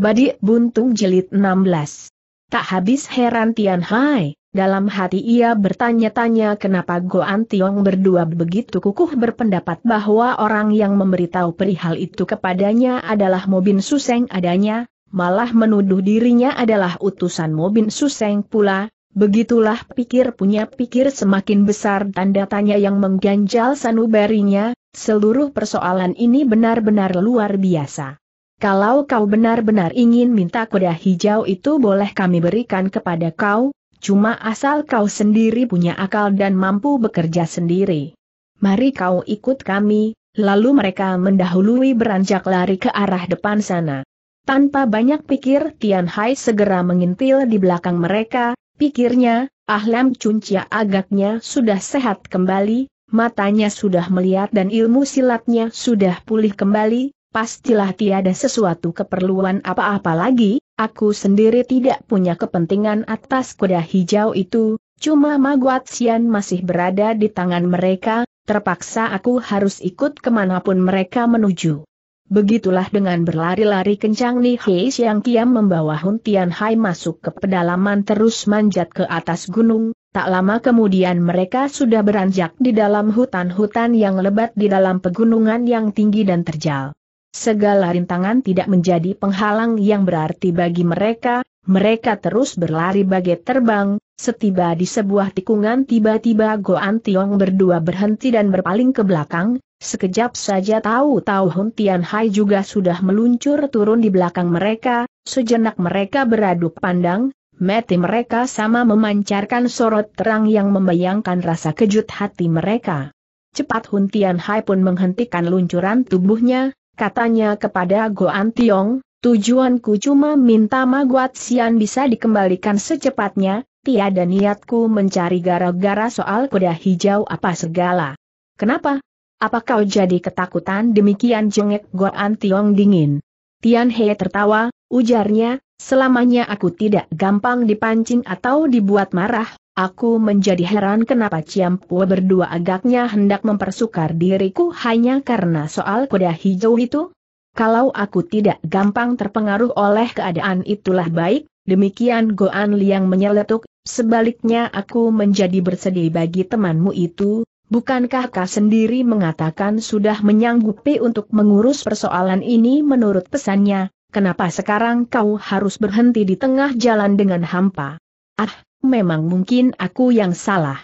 Badi Buntung jelit 16. Tak habis heran Tian Hai, dalam hati ia bertanya-tanya kenapa Goan Tiong berdua begitu kukuh berpendapat bahwa orang yang memberitahu perihal itu kepadanya adalah Mobin Suseng adanya, malah menuduh dirinya adalah utusan Mobin Suseng pula, begitulah pikir punya pikir semakin besar tanda tanya yang mengganjal sanubarinya, seluruh persoalan ini benar-benar luar biasa. Kalau kau benar-benar ingin minta kuda hijau itu boleh kami berikan kepada kau, cuma asal kau sendiri punya akal dan mampu bekerja sendiri. Mari kau ikut kami, lalu mereka mendahului beranjak lari ke arah depan sana. Tanpa banyak pikir Tian Hai segera mengintil di belakang mereka, pikirnya, Ah Lam Cuncia agaknya sudah sehat kembali, matanya sudah melihat dan ilmu silatnya sudah pulih kembali, pastilah tiada sesuatu keperluan apa-apa lagi, aku sendiri tidak punya kepentingan atas kuda hijau itu, cuma Maguat Sian masih berada di tangan mereka, terpaksa aku harus ikut kemanapun mereka menuju. Begitulah dengan berlari-lari kencang nih, Hei yang Kiam membawa Hun Hai masuk ke pedalaman terus manjat ke atas gunung, tak lama kemudian mereka sudah beranjak di dalam hutan-hutan yang lebat di dalam pegunungan yang tinggi dan terjal. Segala rintangan tidak menjadi penghalang yang berarti bagi mereka, mereka terus berlari bagai terbang, setiba di sebuah tikungan tiba-tiba Goan Tiong berdua berhenti dan berpaling ke belakang, sekejap saja tahu-tahu Hun Tian Hai juga sudah meluncur turun di belakang mereka, sejenak mereka beradu pandang, mati mereka sama memancarkan sorot terang yang membayangkan rasa kejut hati mereka. Cepat Hun Tian Hai pun menghentikan luncuran tubuhnya, katanya kepada Goan Tiong, tujuanku cuma minta Maguat Sian bisa dikembalikan secepatnya, tiada niatku mencari gara-gara soal kuda hijau apa segala. Kenapa? Apa kau jadi ketakutan demikian jengek Goan Tiong dingin? Tian He tertawa, ujarnya, selamanya aku tidak gampang dipancing atau dibuat marah, Aku menjadi heran kenapa Pua berdua agaknya hendak mempersukar diriku hanya karena soal kuda hijau itu? Kalau aku tidak gampang terpengaruh oleh keadaan itulah baik, demikian Goan Liang menyeletuk, sebaliknya aku menjadi bersedih bagi temanmu itu, bukankah kau sendiri mengatakan sudah menyanggupi untuk mengurus persoalan ini menurut pesannya, kenapa sekarang kau harus berhenti di tengah jalan dengan hampa? Ah, Memang mungkin aku yang salah.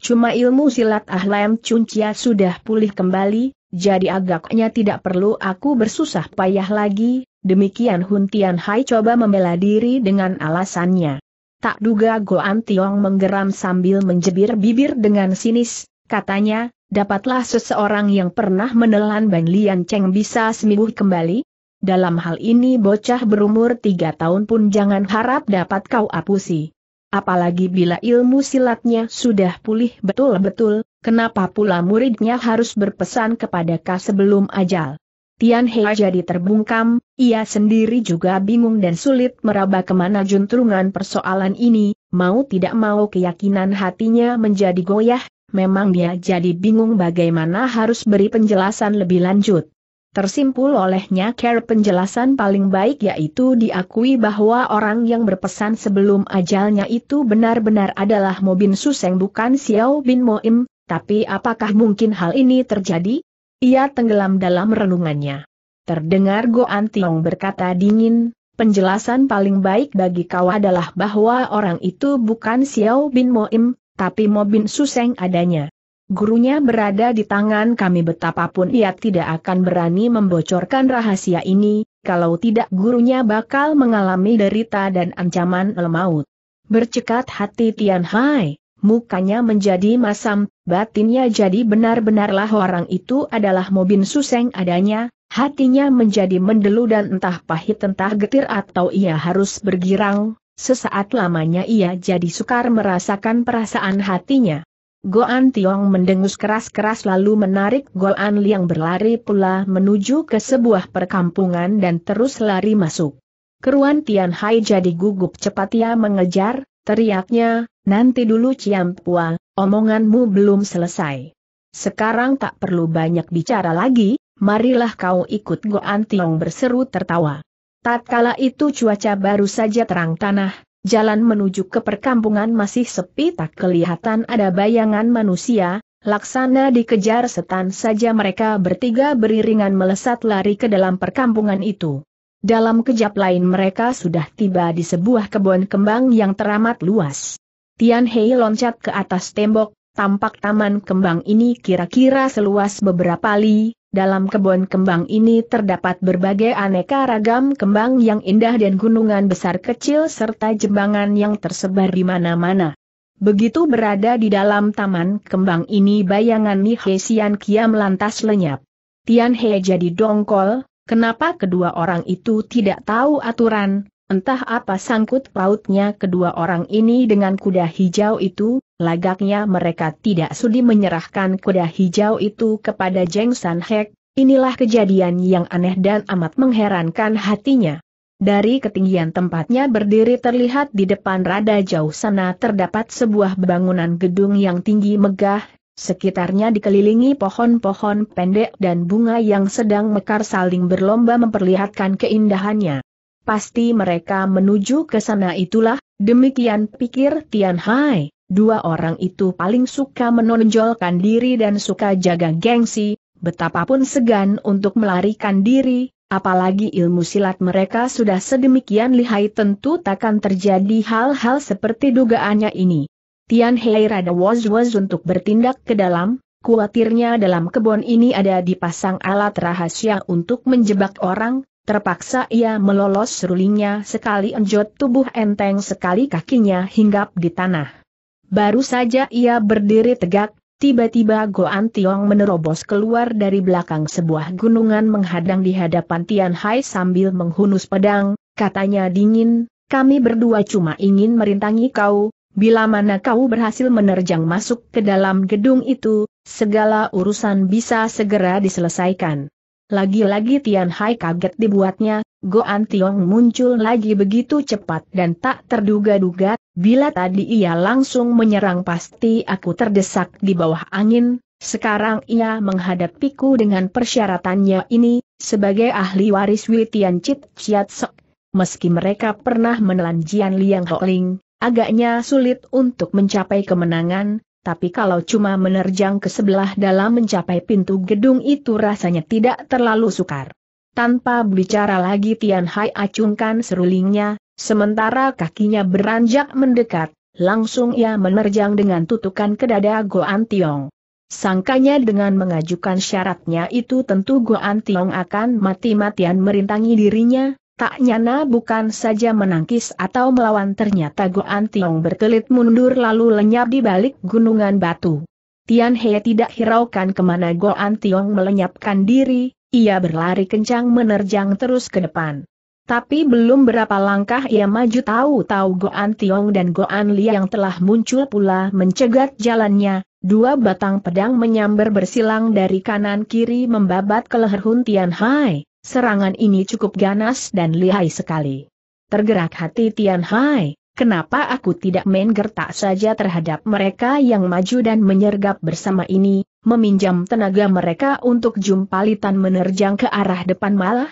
Cuma ilmu silat ahlam Cuncia sudah pulih kembali, jadi agaknya tidak perlu aku bersusah payah lagi, demikian Hun Hai coba membela diri dengan alasannya. Tak duga Goan Tiong menggeram sambil menjebir bibir dengan sinis, katanya, dapatlah seseorang yang pernah menelan Ban Lian Cheng bisa sembuh kembali? Dalam hal ini bocah berumur tiga tahun pun jangan harap dapat kau apusi apalagi bila ilmu silatnya sudah pulih betul-betul, kenapa pula muridnya harus berpesan kepada Ka sebelum ajal. Tian He jadi terbungkam, ia sendiri juga bingung dan sulit meraba kemana juntrungan persoalan ini, mau tidak mau keyakinan hatinya menjadi goyah, memang dia jadi bingung bagaimana harus beri penjelasan lebih lanjut. Tersimpul olehnya care penjelasan paling baik yaitu diakui bahwa orang yang berpesan sebelum ajalnya itu benar-benar adalah Mobin Suseng bukan Xiao Bin Moim, tapi apakah mungkin hal ini terjadi? Ia tenggelam dalam renungannya. Terdengar Go Tiong berkata dingin, penjelasan paling baik bagi kau adalah bahwa orang itu bukan Xiao Bin Moim, tapi Mobin Suseng adanya. Gurunya berada di tangan kami betapapun ia tidak akan berani membocorkan rahasia ini, kalau tidak gurunya bakal mengalami derita dan ancaman lemaut. Bercekat hati Tian Hai, mukanya menjadi masam, batinnya jadi benar-benarlah orang itu adalah Mobin Suseng adanya, hatinya menjadi mendelu dan entah pahit entah getir atau ia harus bergirang, sesaat lamanya ia jadi sukar merasakan perasaan hatinya. Goan Tiong mendengus keras-keras lalu menarik Goan Liang berlari pula menuju ke sebuah perkampungan dan terus lari masuk. Keruan Tian Hai jadi gugup cepat ia mengejar, teriaknya, nanti dulu Ciam Pua, omonganmu belum selesai. Sekarang tak perlu banyak bicara lagi, marilah kau ikut Goan Tiong berseru tertawa. Tatkala itu cuaca baru saja terang tanah, jalan menuju ke perkampungan masih sepi tak kelihatan ada bayangan manusia, laksana dikejar setan saja mereka bertiga beriringan melesat lari ke dalam perkampungan itu. Dalam kejap lain mereka sudah tiba di sebuah kebun kembang yang teramat luas. Tian Hei loncat ke atas tembok, Tampak taman kembang ini kira-kira seluas beberapa li, dalam kebun kembang ini terdapat berbagai aneka ragam kembang yang indah dan gunungan besar kecil serta jembangan yang tersebar di mana-mana. Begitu berada di dalam taman kembang ini bayangan Ni Xian Kiam lantas lenyap. Tian He jadi dongkol, kenapa kedua orang itu tidak tahu aturan, Entah apa sangkut pautnya kedua orang ini dengan kuda hijau itu, lagaknya mereka tidak sudi menyerahkan kuda hijau itu kepada Jeng San Hek, inilah kejadian yang aneh dan amat mengherankan hatinya. Dari ketinggian tempatnya berdiri terlihat di depan rada jauh sana terdapat sebuah bangunan gedung yang tinggi megah, sekitarnya dikelilingi pohon-pohon pendek dan bunga yang sedang mekar saling berlomba memperlihatkan keindahannya. Pasti mereka menuju ke sana itulah, demikian pikir Tian Hai. Dua orang itu paling suka menonjolkan diri dan suka jaga gengsi, betapapun segan untuk melarikan diri, apalagi ilmu silat mereka sudah sedemikian lihai tentu takkan terjadi hal-hal seperti dugaannya ini. Tian Hei rada was-was untuk bertindak ke dalam, Kuatirnya dalam kebun ini ada dipasang alat rahasia untuk menjebak orang, Terpaksa ia melolos serulingnya sekali enjot tubuh enteng sekali kakinya hinggap di tanah. Baru saja ia berdiri tegak, tiba-tiba Goan Tiong menerobos keluar dari belakang sebuah gunungan menghadang di hadapan Tian Hai sambil menghunus pedang, katanya dingin, kami berdua cuma ingin merintangi kau, bila mana kau berhasil menerjang masuk ke dalam gedung itu, segala urusan bisa segera diselesaikan. Lagi-lagi Tian Hai kaget dibuatnya, Goan Tiong muncul lagi begitu cepat dan tak terduga-duga, bila tadi ia langsung menyerang pasti aku terdesak di bawah angin, sekarang ia menghadapiku dengan persyaratannya ini, sebagai ahli waris Wei Tian Chit Chiat Sok. Meski mereka pernah menelan Jian Liang Ling, agaknya sulit untuk mencapai kemenangan, tapi kalau cuma menerjang ke sebelah dalam mencapai pintu gedung itu rasanya tidak terlalu sukar. Tanpa bicara lagi Tian Hai acungkan serulingnya, sementara kakinya beranjak mendekat, langsung ia menerjang dengan tutukan ke dada Goan Tiong. Sangkanya dengan mengajukan syaratnya itu tentu Goan Tiong akan mati-matian merintangi dirinya, Tak nyana bukan saja menangkis atau melawan ternyata Goan Tiong berkelit mundur lalu lenyap di balik gunungan batu. Tian He tidak hiraukan kemana Goan Tiong melenyapkan diri, ia berlari kencang menerjang terus ke depan. Tapi belum berapa langkah ia maju tahu-tahu Goan Tiong dan Goan Li yang telah muncul pula mencegat jalannya, dua batang pedang menyambar bersilang dari kanan kiri membabat ke leher Hun Tian Hai. Serangan ini cukup ganas dan lihai sekali. Tergerak hati Tian Hai, kenapa aku tidak main gertak saja terhadap mereka yang maju dan menyergap bersama ini, meminjam tenaga mereka untuk jumpalitan menerjang ke arah depan malah?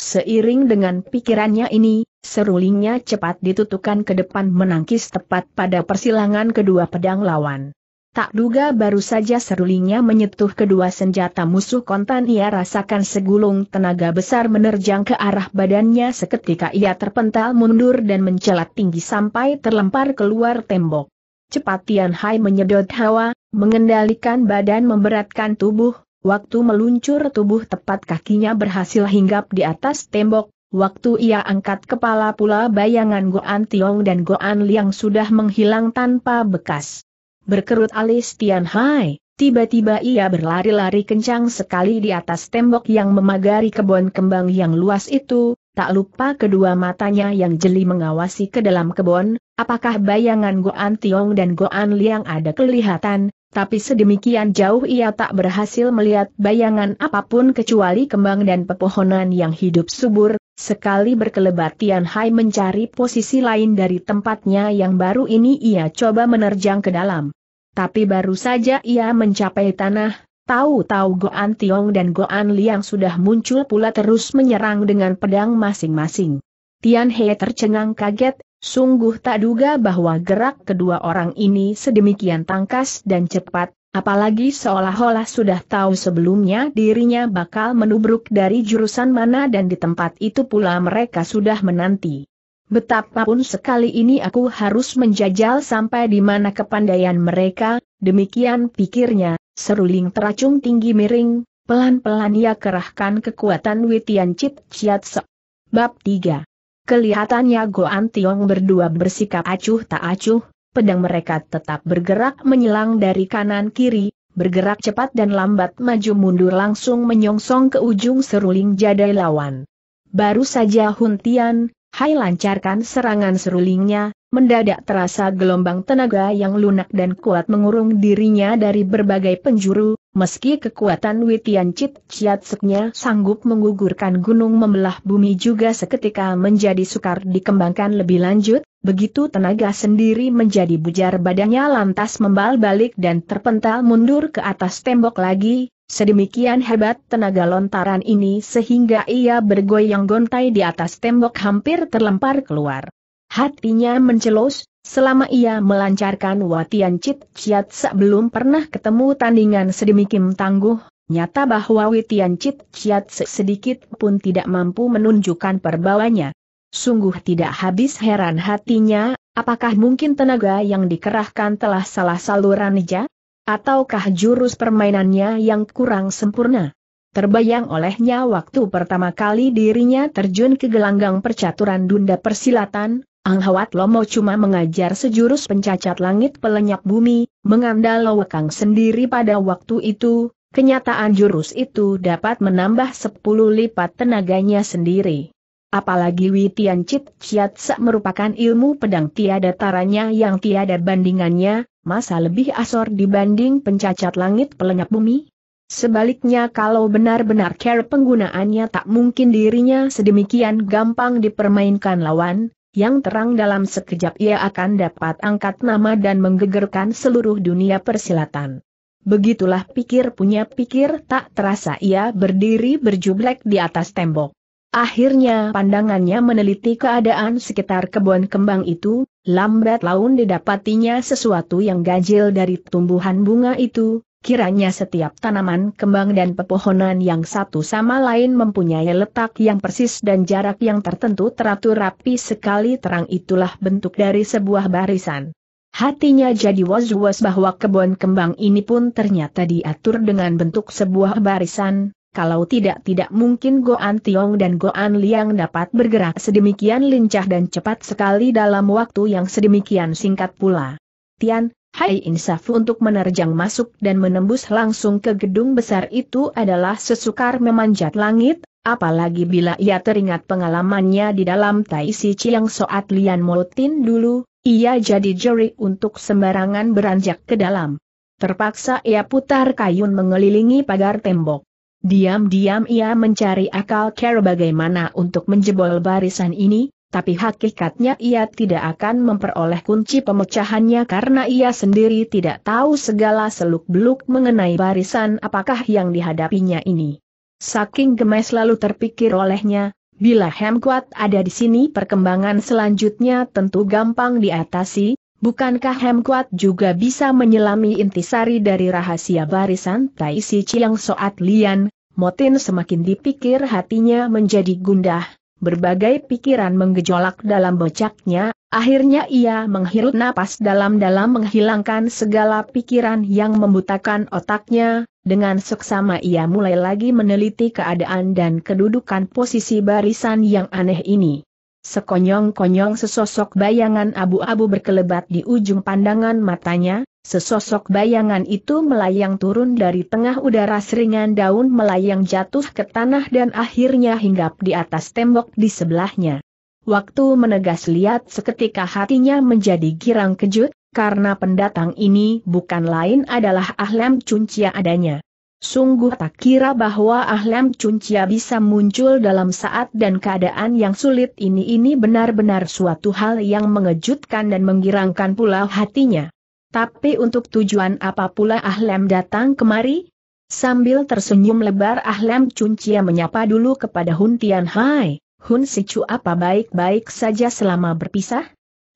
Seiring dengan pikirannya ini, serulingnya cepat ditutupkan ke depan menangkis tepat pada persilangan kedua pedang lawan. Tak duga baru saja serulingnya menyentuh kedua senjata musuh kontan ia rasakan segulung tenaga besar menerjang ke arah badannya seketika ia terpental mundur dan mencelat tinggi sampai terlempar keluar tembok. Cepat Tian Hai menyedot hawa, mengendalikan badan memberatkan tubuh, waktu meluncur tubuh tepat kakinya berhasil hinggap di atas tembok, Waktu ia angkat kepala pula bayangan Goan Tiong dan Goan Liang sudah menghilang tanpa bekas. Berkerut alis Tian Hai, tiba-tiba ia berlari-lari kencang sekali di atas tembok yang memagari kebun kembang yang luas itu, tak lupa kedua matanya yang jeli mengawasi ke dalam kebun, apakah bayangan Goan Tiong dan Goan Liang ada kelihatan, tapi sedemikian jauh ia tak berhasil melihat bayangan apapun kecuali kembang dan pepohonan yang hidup subur, sekali berkelebat Tian Hai mencari posisi lain dari tempatnya yang baru ini ia coba menerjang ke dalam. Tapi baru saja ia mencapai tanah, tahu-tahu Goan Tiong dan Goan Liang sudah muncul pula terus menyerang dengan pedang masing-masing. Tian He tercengang kaget, Sungguh tak duga bahwa gerak kedua orang ini sedemikian tangkas dan cepat, apalagi seolah-olah sudah tahu sebelumnya dirinya bakal menubruk dari jurusan mana dan di tempat itu pula mereka sudah menanti. Betapapun sekali ini aku harus menjajal sampai di mana kepandaian mereka, demikian pikirnya, seruling teracung tinggi miring, pelan-pelan ia kerahkan kekuatan Witian Chit Chiat Bab 3 Kelihatannya Goan Tiong berdua bersikap acuh tak acuh, pedang mereka tetap bergerak menyelang dari kanan kiri, bergerak cepat dan lambat maju mundur langsung menyongsong ke ujung seruling jadai lawan. Baru saja Huntian, Hai lancarkan serangan serulingnya, mendadak terasa gelombang tenaga yang lunak dan kuat mengurung dirinya dari berbagai penjuru, meski kekuatan Witian Cit Chiat Seknya sanggup menggugurkan gunung membelah bumi juga seketika menjadi sukar dikembangkan lebih lanjut, begitu tenaga sendiri menjadi bujar badannya lantas membal balik dan terpental mundur ke atas tembok lagi, Sedemikian hebat tenaga lontaran ini sehingga ia bergoyang gontai di atas tembok hampir terlempar keluar. Hatinya mencelos, selama ia melancarkan Watian Cit ciat belum pernah ketemu tandingan sedemikian tangguh, nyata bahwa Watian Cit ciat sedikit pun tidak mampu menunjukkan perbawanya. Sungguh tidak habis heran hatinya, apakah mungkin tenaga yang dikerahkan telah salah saluran neja? Ataukah jurus permainannya yang kurang sempurna? Terbayang olehnya waktu pertama kali dirinya terjun ke gelanggang percaturan dunda persilatan, Anghawat Lomo cuma mengajar sejurus pencacat langit pelenyap bumi, mengandal Lowekang sendiri pada waktu itu, kenyataan jurus itu dapat menambah sepuluh lipat tenaganya sendiri. Apalagi Witian Chit Chiat merupakan ilmu pedang tiada taranya yang tiada bandingannya, masa lebih asor dibanding pencacat langit pelenyap bumi? Sebaliknya kalau benar-benar care penggunaannya tak mungkin dirinya sedemikian gampang dipermainkan lawan, yang terang dalam sekejap ia akan dapat angkat nama dan menggegerkan seluruh dunia persilatan. Begitulah pikir punya pikir tak terasa ia berdiri berjublek di atas tembok. Akhirnya pandangannya meneliti keadaan sekitar kebun kembang itu, lambat laun didapatinya sesuatu yang ganjil dari tumbuhan bunga itu, Kiranya setiap tanaman kembang dan pepohonan yang satu sama lain mempunyai letak yang persis dan jarak yang tertentu teratur rapi sekali terang itulah bentuk dari sebuah barisan. Hatinya jadi was-was bahwa kebun kembang ini pun ternyata diatur dengan bentuk sebuah barisan, kalau tidak tidak mungkin Goan Tiong dan Goan Liang dapat bergerak sedemikian lincah dan cepat sekali dalam waktu yang sedemikian singkat pula. Tian, Hai Insaf untuk menerjang masuk dan menembus langsung ke gedung besar itu adalah sesukar memanjat langit, apalagi bila ia teringat pengalamannya di dalam Tai Si Chiang Soat Lian Molotin dulu, ia jadi juri untuk sembarangan beranjak ke dalam. Terpaksa ia putar kayun mengelilingi pagar tembok. Diam-diam ia mencari akal cara bagaimana untuk menjebol barisan ini, tapi hakikatnya ia tidak akan memperoleh kunci pemecahannya karena ia sendiri tidak tahu segala seluk-beluk mengenai barisan apakah yang dihadapinya ini. Saking gemes lalu terpikir olehnya, bila Hemkuat ada di sini perkembangan selanjutnya tentu gampang diatasi, bukankah Hemkuat juga bisa menyelami intisari dari rahasia barisan Tai Chiang Soat Lian, Motin semakin dipikir hatinya menjadi gundah, Berbagai pikiran menggejolak dalam becaknya, akhirnya ia menghirup napas dalam-dalam menghilangkan segala pikiran yang membutakan otaknya, dengan seksama ia mulai lagi meneliti keadaan dan kedudukan posisi barisan yang aneh ini. Sekonyong-konyong sesosok bayangan abu-abu berkelebat di ujung pandangan matanya, sesosok bayangan itu melayang turun dari tengah udara seringan daun melayang jatuh ke tanah dan akhirnya hinggap di atas tembok di sebelahnya. Waktu menegas lihat seketika hatinya menjadi girang kejut, karena pendatang ini bukan lain adalah Ahlem Cuncia adanya. Sungguh tak kira bahwa Ahlem Cuncia bisa muncul dalam saat dan keadaan yang sulit ini ini benar-benar suatu hal yang mengejutkan dan menggirangkan pula hatinya. Tapi untuk tujuan apa pula Ahlem datang kemari? Sambil tersenyum lebar Ahlem Cuncia menyapa dulu kepada Hun Tian Hai, Hun Sicu apa baik-baik saja selama berpisah?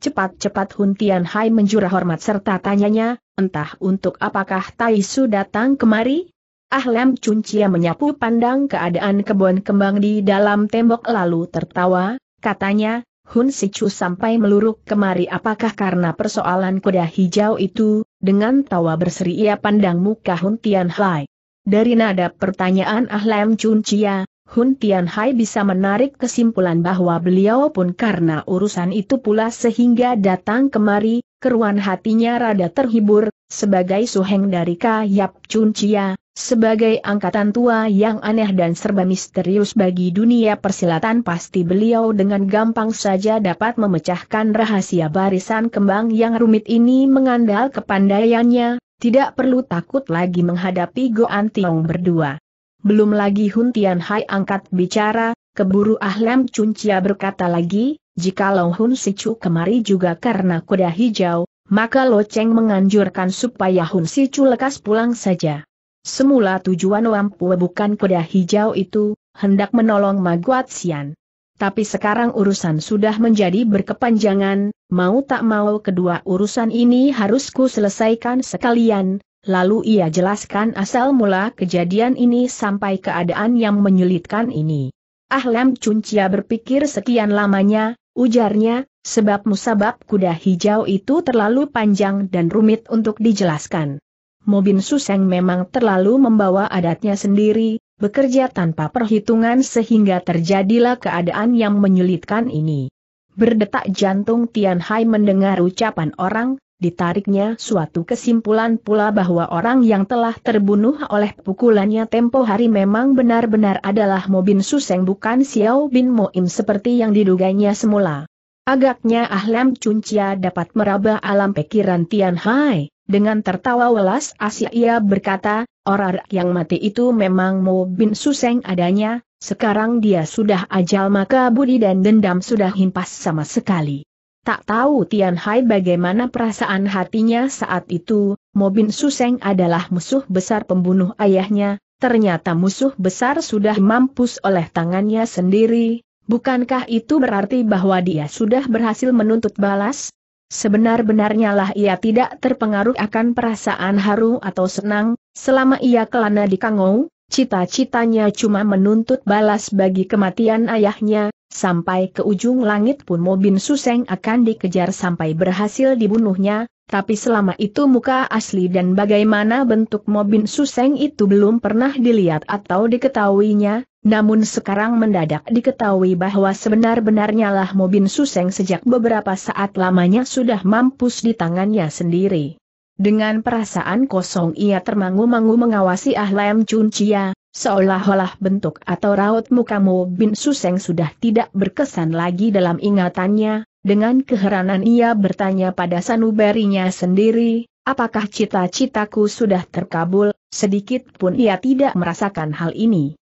Cepat-cepat Hun Tian Hai menjurah hormat serta tanyanya, entah untuk apakah Tai Su datang kemari? Ah Lem Cuncia menyapu pandang keadaan kebun kembang di dalam tembok lalu tertawa, katanya, Hun Sichu sampai meluruk kemari apakah karena persoalan kuda hijau itu, dengan tawa berseri ia pandang muka Hun Tian Hai. Dari nada pertanyaan Ah Lem Cuncia, Hun Tian Hai bisa menarik kesimpulan bahwa beliau pun karena urusan itu pula sehingga datang kemari, keruan hatinya rada terhibur, sebagai suheng dari Kayap Cuncia sebagai angkatan tua yang aneh dan serba misterius bagi dunia persilatan pasti beliau dengan gampang saja dapat memecahkan rahasia barisan kembang yang rumit ini mengandal kepandaiannya, tidak perlu takut lagi menghadapi Goan Tiong berdua. Belum lagi Hun Tian Hai angkat bicara, keburu Ahlem Cuncia berkata lagi, jika jikalau Hun Sicu kemari juga karena kuda hijau, maka Lo Cheng menganjurkan supaya Hun Sicu lekas pulang saja. Semula tujuan Wampue bukan kuda hijau itu, hendak menolong Maguat Sian. Tapi sekarang urusan sudah menjadi berkepanjangan, mau tak mau kedua urusan ini harus ku selesaikan sekalian, lalu ia jelaskan asal mula kejadian ini sampai keadaan yang menyulitkan ini. Ahlem Cuncia berpikir sekian lamanya, ujarnya, sebab musabab kuda hijau itu terlalu panjang dan rumit untuk dijelaskan. Mobin Suseng memang terlalu membawa adatnya sendiri, bekerja tanpa perhitungan sehingga terjadilah keadaan yang menyulitkan ini. Berdetak jantung Tian Hai mendengar ucapan orang, ditariknya suatu kesimpulan pula bahwa orang yang telah terbunuh oleh pukulannya tempo hari memang benar-benar adalah Mobin Suseng bukan Xiao Bin Moim seperti yang diduganya semula. Agaknya Ahlam Cuncia dapat meraba alam pikiran Tian Hai. Dengan tertawa welas Asia ia berkata, orang yang mati itu memang Mo Bin Suseng adanya, sekarang dia sudah ajal maka budi dan dendam sudah himpas sama sekali. Tak tahu Tian Hai bagaimana perasaan hatinya saat itu, Mo Suseng adalah musuh besar pembunuh ayahnya, ternyata musuh besar sudah mampus oleh tangannya sendiri, bukankah itu berarti bahwa dia sudah berhasil menuntut balas? Sebenar-benarnya lah ia tidak terpengaruh akan perasaan haru atau senang, selama ia kelana di Kangou, cita-citanya cuma menuntut balas bagi kematian ayahnya, sampai ke ujung langit pun Mobin Suseng akan dikejar sampai berhasil dibunuhnya, tapi selama itu muka asli dan bagaimana bentuk Mobin Suseng itu belum pernah dilihat atau diketahuinya, namun sekarang mendadak diketahui bahwa sebenar-benarnya lah Mobin Suseng sejak beberapa saat lamanya sudah mampus di tangannya sendiri. Dengan perasaan kosong ia termangu-mangu mengawasi Ahlem Chun Chia, seolah-olah bentuk atau raut muka Mobin Suseng sudah tidak berkesan lagi dalam ingatannya, dengan keheranan ia bertanya pada sanubarinya sendiri, apakah cita-citaku sudah terkabul, sedikit pun ia tidak merasakan hal ini.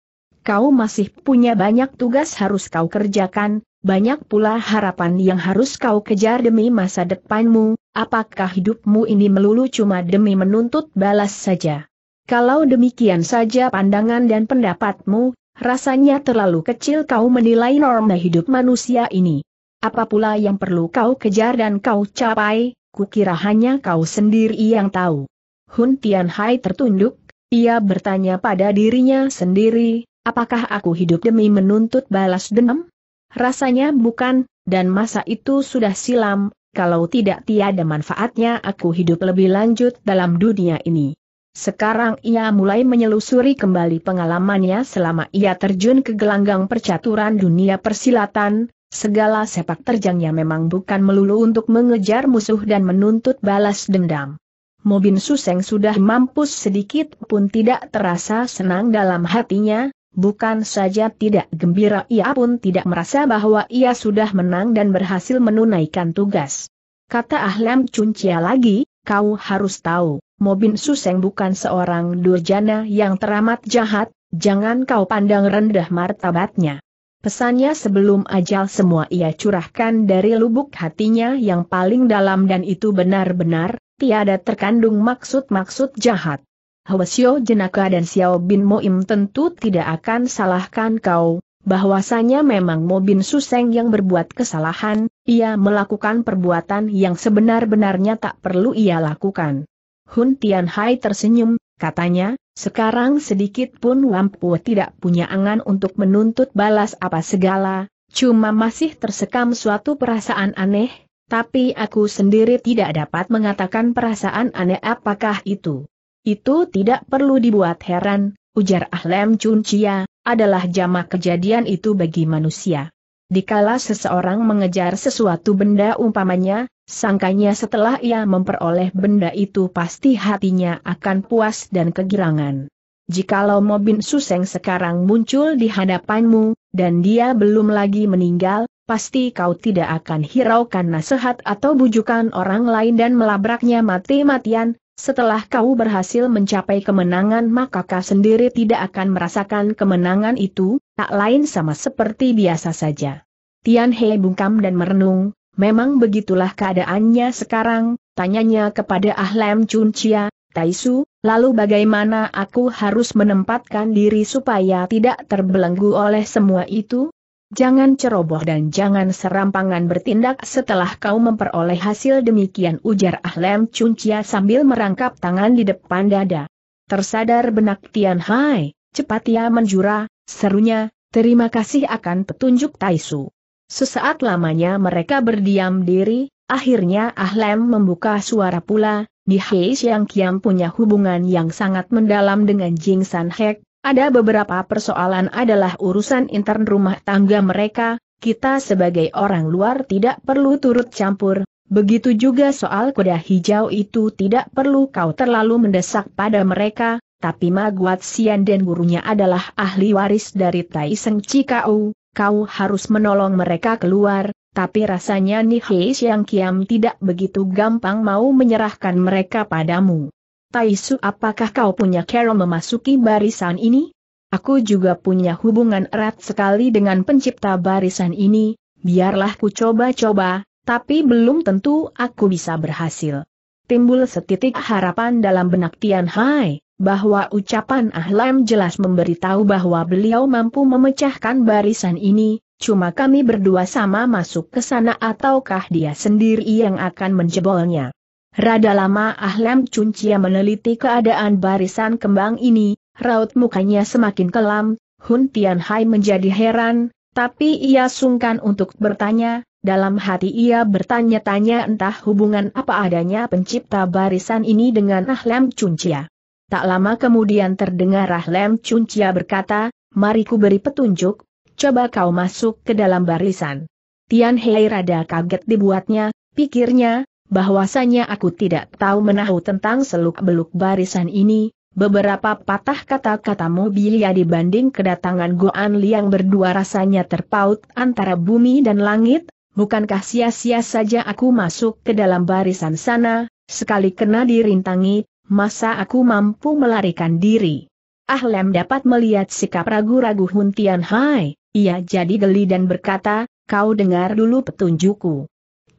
Kau masih punya banyak tugas harus kau kerjakan, banyak pula harapan yang harus kau kejar demi masa depanmu, apakah hidupmu ini melulu cuma demi menuntut balas saja? Kalau demikian saja pandangan dan pendapatmu, rasanya terlalu kecil kau menilai norma hidup manusia ini. Apa pula yang perlu kau kejar dan kau capai, kukira hanya kau sendiri yang tahu. Hun Tianhai tertunduk, ia bertanya pada dirinya sendiri, apakah aku hidup demi menuntut balas dendam? Rasanya bukan, dan masa itu sudah silam, kalau tidak tiada manfaatnya aku hidup lebih lanjut dalam dunia ini. Sekarang ia mulai menyelusuri kembali pengalamannya selama ia terjun ke gelanggang percaturan dunia persilatan, Segala sepak terjangnya memang bukan melulu untuk mengejar musuh dan menuntut balas dendam. Mobin Suseng sudah mampus sedikit pun tidak terasa senang dalam hatinya, bukan saja tidak gembira ia pun tidak merasa bahwa ia sudah menang dan berhasil menunaikan tugas. Kata Ahlam Cuncia lagi, kau harus tahu, Mobin Suseng bukan seorang durjana yang teramat jahat, jangan kau pandang rendah martabatnya. Pesannya sebelum ajal semua ia curahkan dari lubuk hatinya yang paling dalam dan itu benar-benar, tiada terkandung maksud-maksud jahat. Hwasyo Jenaka dan Xiao Bin Moim tentu tidak akan salahkan kau, bahwasanya memang Mo Bin Suseng yang berbuat kesalahan, ia melakukan perbuatan yang sebenar-benarnya tak perlu ia lakukan. Hun Tian Hai tersenyum, Katanya, sekarang sedikit pun Wampu tidak punya angan untuk menuntut balas apa segala, cuma masih tersekam suatu perasaan aneh, tapi aku sendiri tidak dapat mengatakan perasaan aneh apakah itu. Itu tidak perlu dibuat heran, ujar Ahlem Chun Chia, adalah jamak kejadian itu bagi manusia. Dikala seseorang mengejar sesuatu benda umpamanya, sangkanya setelah ia memperoleh benda itu pasti hatinya akan puas dan kegirangan. Jikalau Mobin Suseng sekarang muncul di hadapanmu, dan dia belum lagi meninggal, pasti kau tidak akan hiraukan nasihat atau bujukan orang lain dan melabraknya mati-matian, setelah kau berhasil mencapai kemenangan maka kau sendiri tidak akan merasakan kemenangan itu, tak lain sama seperti biasa saja. Tian He bungkam dan merenung, memang begitulah keadaannya sekarang, tanyanya kepada Ahlem Chun Chia, Taisu, lalu bagaimana aku harus menempatkan diri supaya tidak terbelenggu oleh semua itu? Jangan ceroboh dan jangan serampangan bertindak setelah kau memperoleh hasil demikian ujar Ahlem Chun Chia sambil merangkap tangan di depan dada. Tersadar benak Tian Hai, cepat ia menjura, serunya, terima kasih akan petunjuk Taisu. Sesaat lamanya mereka berdiam diri, akhirnya Ahlem membuka suara pula, di Hei yang Kiam punya hubungan yang sangat mendalam dengan Jing San Hek, ada beberapa persoalan adalah urusan intern rumah tangga mereka, kita sebagai orang luar tidak perlu turut campur, Begitu juga soal kuda hijau itu tidak perlu kau terlalu mendesak pada mereka, tapi Maguat Sian dan gurunya adalah ahli waris dari Tai Seng Chikau, kau harus menolong mereka keluar, tapi rasanya Nihei yang Kiam tidak begitu gampang mau menyerahkan mereka padamu. Taisu apakah kau punya cara memasuki barisan ini? Aku juga punya hubungan erat sekali dengan pencipta barisan ini, biarlah ku coba-coba, tapi belum tentu aku bisa berhasil. Timbul setitik harapan dalam benak Tian Hai bahwa ucapan Ahlam jelas memberitahu bahwa beliau mampu memecahkan barisan ini, cuma kami berdua sama masuk ke sana ataukah dia sendiri yang akan menjebolnya. Rada lama Ahlam Cuncia meneliti keadaan barisan kembang ini, raut mukanya semakin kelam, Hun Tianhai menjadi heran, tapi ia sungkan untuk bertanya, dalam hati ia bertanya-tanya entah hubungan apa adanya pencipta barisan ini dengan Ahlam Cuncia. Tak lama kemudian terdengar Rahlem Cuncia berkata, mari ku beri petunjuk, coba kau masuk ke dalam barisan. Tian Hei rada kaget dibuatnya, pikirnya, bahwasanya aku tidak tahu menahu tentang seluk-beluk barisan ini, beberapa patah kata-katamu bilia dibanding kedatangan Goan Liang berdua rasanya terpaut antara bumi dan langit, bukankah sia-sia saja aku masuk ke dalam barisan sana, sekali kena dirintangi, masa aku mampu melarikan diri? Ahlem dapat melihat sikap ragu-ragu Hun Tian Hai, ia jadi geli dan berkata, kau dengar dulu petunjukku.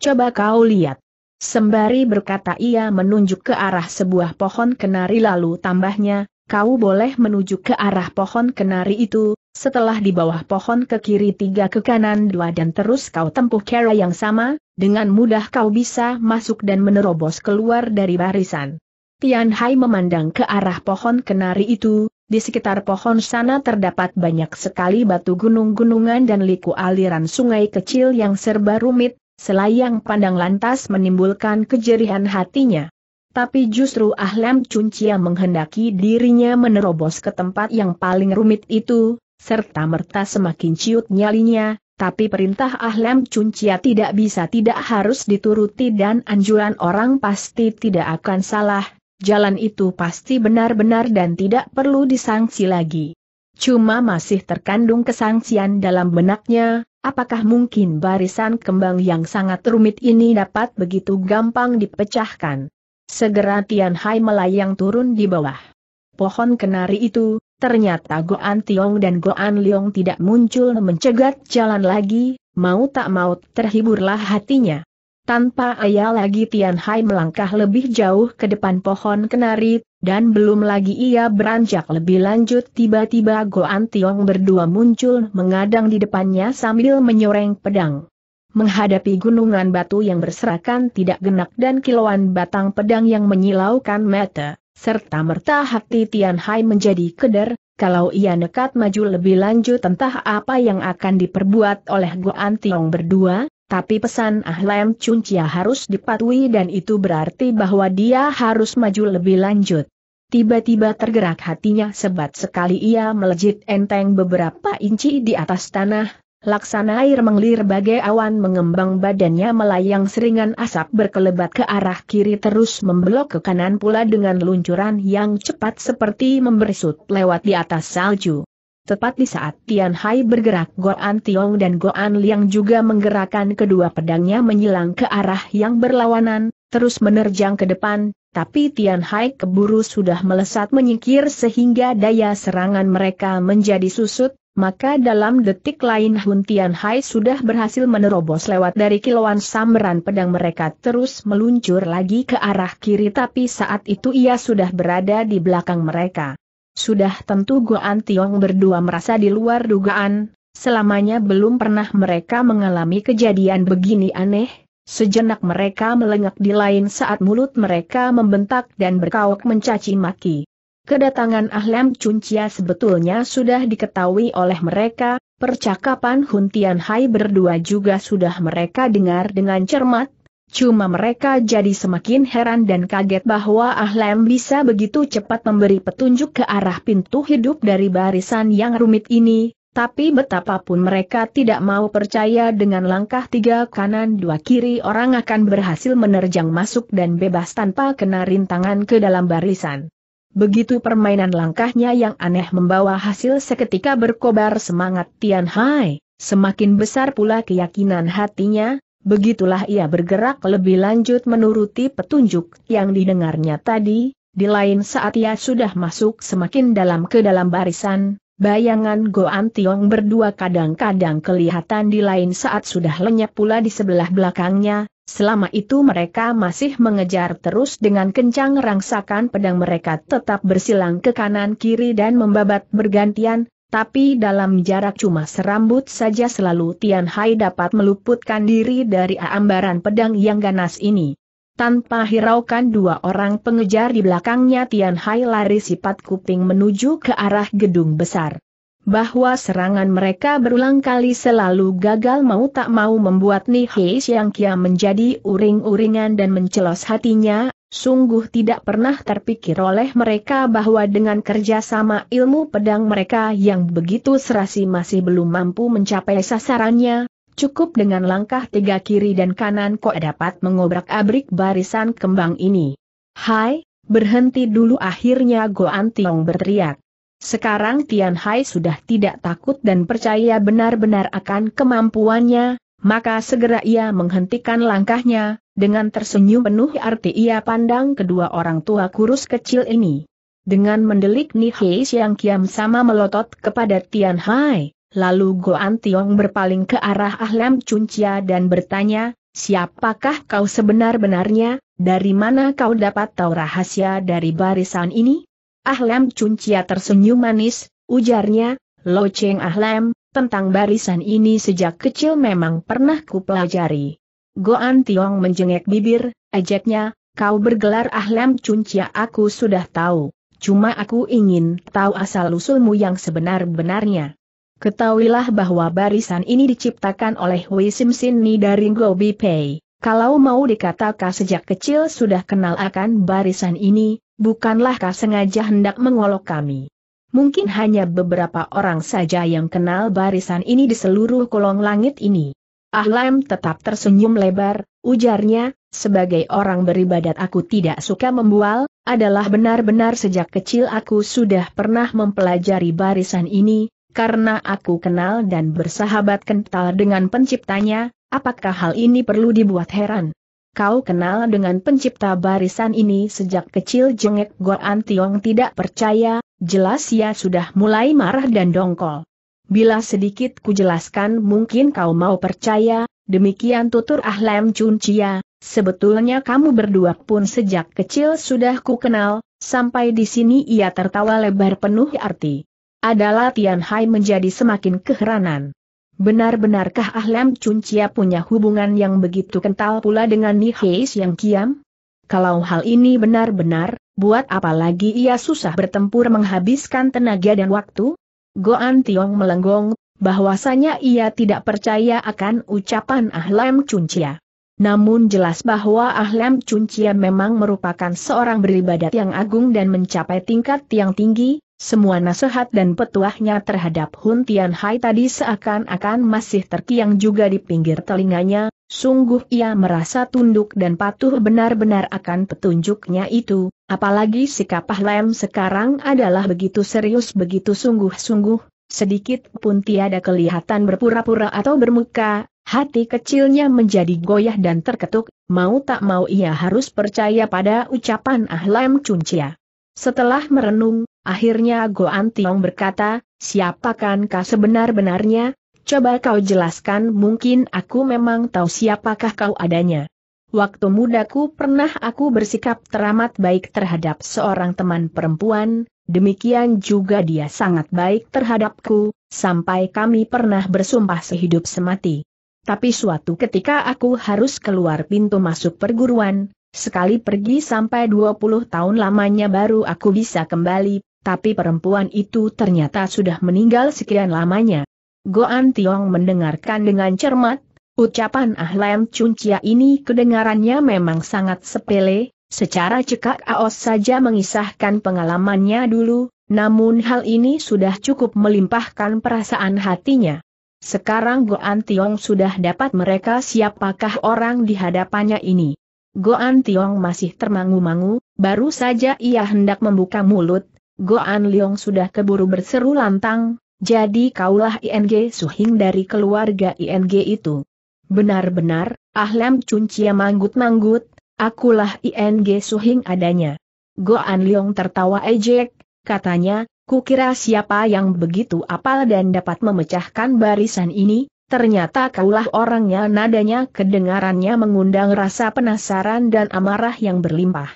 Coba kau lihat. Sembari berkata ia menunjuk ke arah sebuah pohon kenari lalu tambahnya, kau boleh menuju ke arah pohon kenari itu, setelah di bawah pohon ke kiri tiga ke kanan dua dan terus kau tempuh cara yang sama, dengan mudah kau bisa masuk dan menerobos keluar dari barisan. Tian Hai memandang ke arah pohon kenari itu, di sekitar pohon sana terdapat banyak sekali batu gunung-gunungan dan liku aliran sungai kecil yang serba rumit, selayang pandang lantas menimbulkan kejerihan hatinya. Tapi justru Ahlem Cuncia menghendaki dirinya menerobos ke tempat yang paling rumit itu, serta merta semakin ciut nyalinya, tapi perintah Ahlem Cuncia tidak bisa tidak harus dituruti dan anjuran orang pasti tidak akan salah, Jalan itu pasti benar-benar dan tidak perlu disangsi lagi. Cuma masih terkandung kesangsian dalam benaknya, apakah mungkin barisan kembang yang sangat rumit ini dapat begitu gampang dipecahkan. Segera Tian Hai melayang turun di bawah. Pohon kenari itu, ternyata Goan Tiong dan Goan Liong tidak muncul mencegat jalan lagi, mau tak mau terhiburlah hatinya. Tanpa ayah lagi Tian Hai melangkah lebih jauh ke depan pohon kenari, dan belum lagi ia beranjak lebih lanjut tiba-tiba Goan Tiong berdua muncul mengadang di depannya sambil menyoreng pedang. Menghadapi gunungan batu yang berserakan tidak genap dan kiloan batang pedang yang menyilaukan mata, serta merta hati Tian Hai menjadi keder, kalau ia nekat maju lebih lanjut entah apa yang akan diperbuat oleh Goan Tiong berdua, tapi pesan Ahlem Lem harus dipatuhi dan itu berarti bahwa dia harus maju lebih lanjut. Tiba-tiba tergerak hatinya sebat sekali ia melejit enteng beberapa inci di atas tanah, laksana air mengelir bagai awan mengembang badannya melayang seringan asap berkelebat ke arah kiri terus membelok ke kanan pula dengan luncuran yang cepat seperti membersut lewat di atas salju. Tepat di saat Tian Hai bergerak Goan Tiong dan Goan Liang juga menggerakkan kedua pedangnya menyilang ke arah yang berlawanan, terus menerjang ke depan, tapi Tian Hai keburu sudah melesat menyingkir sehingga daya serangan mereka menjadi susut, maka dalam detik lain Hun Tian Hai sudah berhasil menerobos lewat dari kilauan samran pedang mereka terus meluncur lagi ke arah kiri tapi saat itu ia sudah berada di belakang mereka. Sudah tentu Goan Tiong berdua merasa di luar dugaan, selamanya belum pernah mereka mengalami kejadian begini aneh, sejenak mereka melengak di lain saat mulut mereka membentak dan berkauk mencaci maki. Kedatangan Ahlem Cuncia sebetulnya sudah diketahui oleh mereka, percakapan Huntian Hai berdua juga sudah mereka dengar dengan cermat, Cuma mereka jadi semakin heran dan kaget bahwa Ahlem bisa begitu cepat memberi petunjuk ke arah pintu hidup dari barisan yang rumit ini, tapi betapapun mereka tidak mau percaya dengan langkah tiga kanan dua kiri orang akan berhasil menerjang masuk dan bebas tanpa kena rintangan ke dalam barisan. Begitu permainan langkahnya yang aneh membawa hasil seketika berkobar semangat Tian Hai, semakin besar pula keyakinan hatinya, Begitulah ia bergerak lebih lanjut menuruti petunjuk yang didengarnya tadi, di lain saat ia sudah masuk semakin dalam ke dalam barisan, bayangan Goan Tiong berdua kadang-kadang kelihatan di lain saat sudah lenyap pula di sebelah belakangnya, selama itu mereka masih mengejar terus dengan kencang rangsakan pedang mereka tetap bersilang ke kanan kiri dan membabat bergantian, tapi dalam jarak cuma serambut saja selalu Tian Hai dapat meluputkan diri dari ambaran pedang yang ganas ini. Tanpa hiraukan dua orang pengejar di belakangnya Tian Hai lari sifat kuping menuju ke arah gedung besar. Bahwa serangan mereka berulang kali selalu gagal mau tak mau membuat Ni Hei Xiang Kia menjadi uring-uringan dan mencelos hatinya, Sungguh tidak pernah terpikir oleh mereka bahwa dengan kerjasama ilmu pedang mereka yang begitu serasi masih belum mampu mencapai sasarannya, cukup dengan langkah tiga kiri dan kanan kok dapat mengobrak-abrik barisan kembang ini. Hai, berhenti dulu akhirnya Goan Tiong berteriak. Sekarang Tian Hai sudah tidak takut dan percaya benar-benar akan kemampuannya, maka segera ia menghentikan langkahnya, dengan tersenyum penuh arti ia pandang kedua orang tua kurus kecil ini. Dengan mendelik Nihei Siang Kiam sama melotot kepada Tian Hai, lalu Goan Tiong berpaling ke arah Ahlam Cuncia dan bertanya, siapakah kau sebenar-benarnya, dari mana kau dapat tahu rahasia dari barisan ini? Ahlam Cuncia tersenyum manis, ujarnya, Lo Cheng Ahlam, tentang barisan ini sejak kecil memang pernah kupelajari. Goan Tiong menjengek bibir, ejeknya, kau bergelar ahlam cuncia aku sudah tahu. Cuma aku ingin tahu asal-usulmu yang sebenar-benarnya. Ketahuilah bahwa barisan ini diciptakan oleh Wei Sin Ni dari Gobi Pei. Kalau mau dikatakan sejak kecil sudah kenal akan barisan ini, bukanlah kau sengaja hendak mengolok kami mungkin hanya beberapa orang saja yang kenal barisan ini di seluruh kolong langit ini. Ahlam tetap tersenyum lebar, ujarnya, sebagai orang beribadat aku tidak suka membual, adalah benar-benar sejak kecil aku sudah pernah mempelajari barisan ini, karena aku kenal dan bersahabat kental dengan penciptanya, apakah hal ini perlu dibuat heran? Kau kenal dengan pencipta barisan ini sejak kecil jengek Goan Tiong tidak percaya, Jelas ia sudah mulai marah dan dongkol. Bila sedikit jelaskan, mungkin kau mau percaya, demikian tutur Ahlem Chun Chia, sebetulnya kamu berdua pun sejak kecil sudah ku kenal, sampai di sini ia tertawa lebar penuh arti. Adalah Tian Hai menjadi semakin keheranan. Benar-benarkah Ahlem Chun Chia punya hubungan yang begitu kental pula dengan Ni yang kiam? Kalau hal ini benar-benar, buat apa lagi ia susah bertempur menghabiskan tenaga dan waktu? Goan Tiong melenggong, bahwasanya ia tidak percaya akan ucapan Ahlem Cuncia. Namun jelas bahwa Ahlem Cuncia memang merupakan seorang beribadat yang agung dan mencapai tingkat yang tinggi, semua nasihat dan petuahnya terhadap Hun Tian Hai tadi seakan-akan masih terkiang juga di pinggir telinganya, sungguh ia merasa tunduk dan patuh benar-benar akan petunjuknya itu, Apalagi sikap Pahlem sekarang adalah begitu serius begitu sungguh-sungguh, sedikit pun tiada kelihatan berpura-pura atau bermuka, hati kecilnya menjadi goyah dan terketuk, mau tak mau ia harus percaya pada ucapan Ahlem Cuncia. Setelah merenung, akhirnya Goan Tiong berkata, siapakankah sebenar-benarnya, coba kau jelaskan mungkin aku memang tahu siapakah kau adanya. Waktu mudaku pernah aku bersikap teramat baik terhadap seorang teman perempuan, demikian juga dia sangat baik terhadapku, sampai kami pernah bersumpah sehidup semati. Tapi suatu ketika aku harus keluar pintu masuk perguruan, sekali pergi sampai 20 tahun lamanya baru aku bisa kembali, tapi perempuan itu ternyata sudah meninggal sekian lamanya. Goan Tiong mendengarkan dengan cermat, Ucapan Ahlem Cuncia ini kedengarannya memang sangat sepele, secara cekak Aos saja mengisahkan pengalamannya dulu, namun hal ini sudah cukup melimpahkan perasaan hatinya. Sekarang Goan Tiong sudah dapat mereka siapakah orang di hadapannya ini. Goan Tiong masih termangu-mangu, baru saja ia hendak membuka mulut, Goan Liong sudah keburu berseru lantang, jadi kaulah ING Suhing dari keluarga ING itu. Benar-benar, Ahlem Cuncia manggut-manggut, akulah ING Suhing adanya. Go An Leong tertawa ejek, katanya, kukira siapa yang begitu apal dan dapat memecahkan barisan ini, ternyata kaulah orangnya nadanya kedengarannya mengundang rasa penasaran dan amarah yang berlimpah.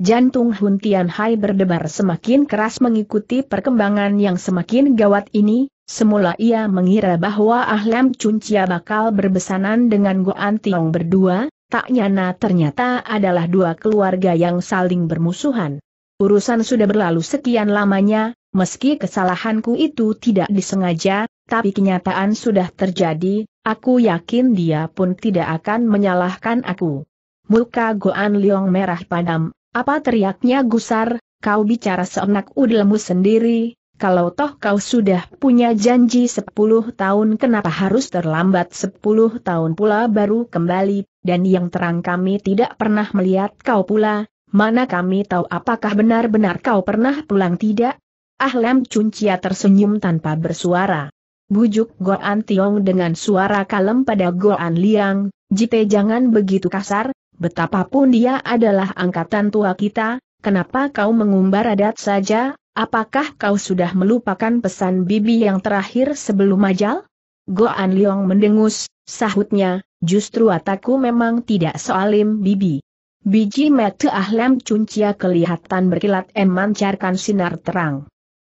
Jantung Hun Tian Hai berdebar semakin keras mengikuti perkembangan yang semakin gawat ini, Semula ia mengira bahwa Ahlem Cuncia bakal berbesanan dengan Goan Tiong berdua, tak nyana ternyata adalah dua keluarga yang saling bermusuhan. Urusan sudah berlalu sekian lamanya, meski kesalahanku itu tidak disengaja, tapi kenyataan sudah terjadi, aku yakin dia pun tidak akan menyalahkan aku. Muka Goan Liong merah padam, apa teriaknya gusar, kau bicara seenak udelmu sendiri, kalau toh kau sudah punya janji sepuluh tahun kenapa harus terlambat sepuluh tahun pula baru kembali, dan yang terang kami tidak pernah melihat kau pula, mana kami tahu apakah benar-benar kau pernah pulang tidak? Ah Lam Cuncia tersenyum tanpa bersuara. Bujuk Goan Tiong dengan suara kalem pada Goan Liang, Jite jangan begitu kasar, betapapun dia adalah angkatan tua kita, kenapa kau mengumbar adat saja, Apakah kau sudah melupakan pesan bibi yang terakhir sebelum ajal? Goan Liong mendengus, sahutnya, justru ataku memang tidak soalim bibi. Biji mata ahlem cuncia kelihatan berkilat dan mancarkan sinar terang.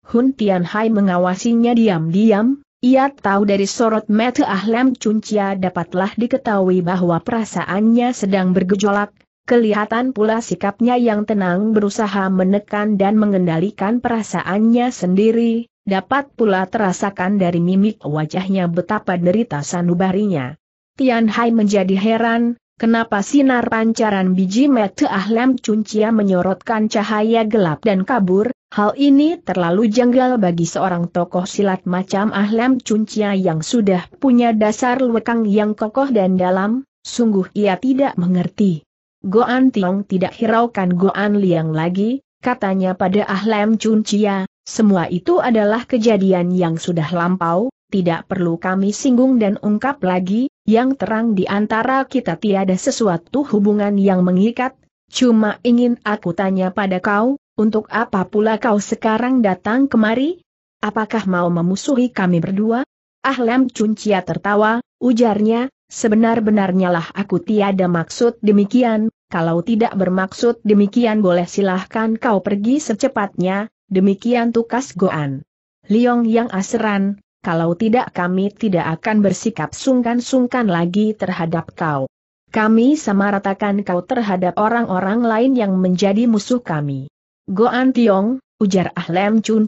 Hun Tian Hai mengawasinya diam-diam, ia tahu dari sorot mata ahlem cuncia dapatlah diketahui bahwa perasaannya sedang bergejolak, Kelihatan pula sikapnya yang tenang berusaha menekan dan mengendalikan perasaannya sendiri, dapat pula terasakan dari mimik wajahnya betapa derita sanubarinya. Tian Hai menjadi heran, kenapa sinar pancaran biji mata ahlam cuncia menyorotkan cahaya gelap dan kabur, hal ini terlalu janggal bagi seorang tokoh silat macam ahlam cuncia yang sudah punya dasar lekang yang kokoh dan dalam, sungguh ia tidak mengerti. Goan Tiong tidak hiraukan Goan Liang lagi, katanya pada Ahlem Chun Chia, semua itu adalah kejadian yang sudah lampau, tidak perlu kami singgung dan ungkap lagi, yang terang di antara kita tiada sesuatu hubungan yang mengikat, cuma ingin aku tanya pada kau, untuk apa pula kau sekarang datang kemari? Apakah mau memusuhi kami berdua? Ahlem Chun Chia tertawa, ujarnya, sebenar benarnyalah aku tiada maksud demikian, kalau tidak bermaksud demikian boleh silahkan kau pergi secepatnya, demikian tukas Goan. Liong yang aseran, kalau tidak kami tidak akan bersikap sungkan-sungkan lagi terhadap kau. Kami sama ratakan kau terhadap orang-orang lain yang menjadi musuh kami. Goan Tiong, ujar Ahlem Chun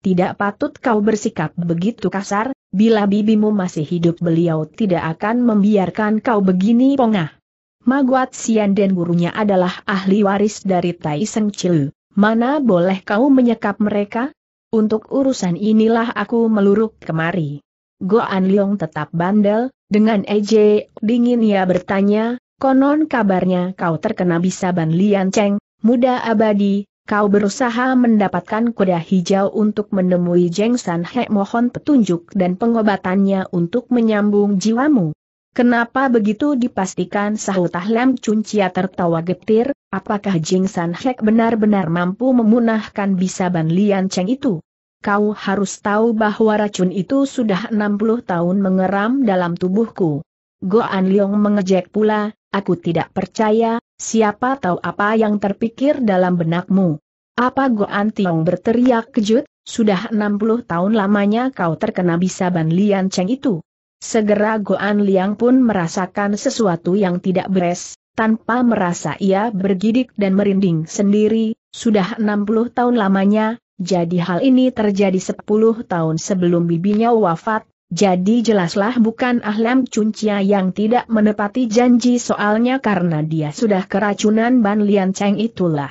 tidak patut kau bersikap begitu kasar, bila bibimu masih hidup beliau tidak akan membiarkan kau begini pongah. Maguat Sian dan gurunya adalah ahli waris dari Tai Seng Chiu. Mana boleh kau menyekap mereka? Untuk urusan inilah aku meluruk kemari. Goan Leong tetap bandel, dengan EJ dingin ia bertanya, konon kabarnya kau terkena bisa Ban Lian Cheng, muda abadi, kau berusaha mendapatkan kuda hijau untuk menemui Jeng San He mohon petunjuk dan pengobatannya untuk menyambung jiwamu. Kenapa begitu dipastikan sahutah Lem Cuncia tertawa getir, apakah Jing San Hek benar-benar mampu memunahkan bisa Lian Cheng itu? Kau harus tahu bahwa racun itu sudah 60 tahun mengeram dalam tubuhku. Goan Leong mengejek pula, aku tidak percaya, siapa tahu apa yang terpikir dalam benakmu. Apa Goan Tiong berteriak kejut, sudah 60 tahun lamanya kau terkena bisa Ban Lian Cheng itu. Segera Goan Liang pun merasakan sesuatu yang tidak beres, tanpa merasa ia bergidik dan merinding sendiri, sudah 60 tahun lamanya, jadi hal ini terjadi 10 tahun sebelum bibinya wafat, jadi jelaslah bukan Ahlam Cuncia yang tidak menepati janji soalnya karena dia sudah keracunan Ban Lian Cheng itulah.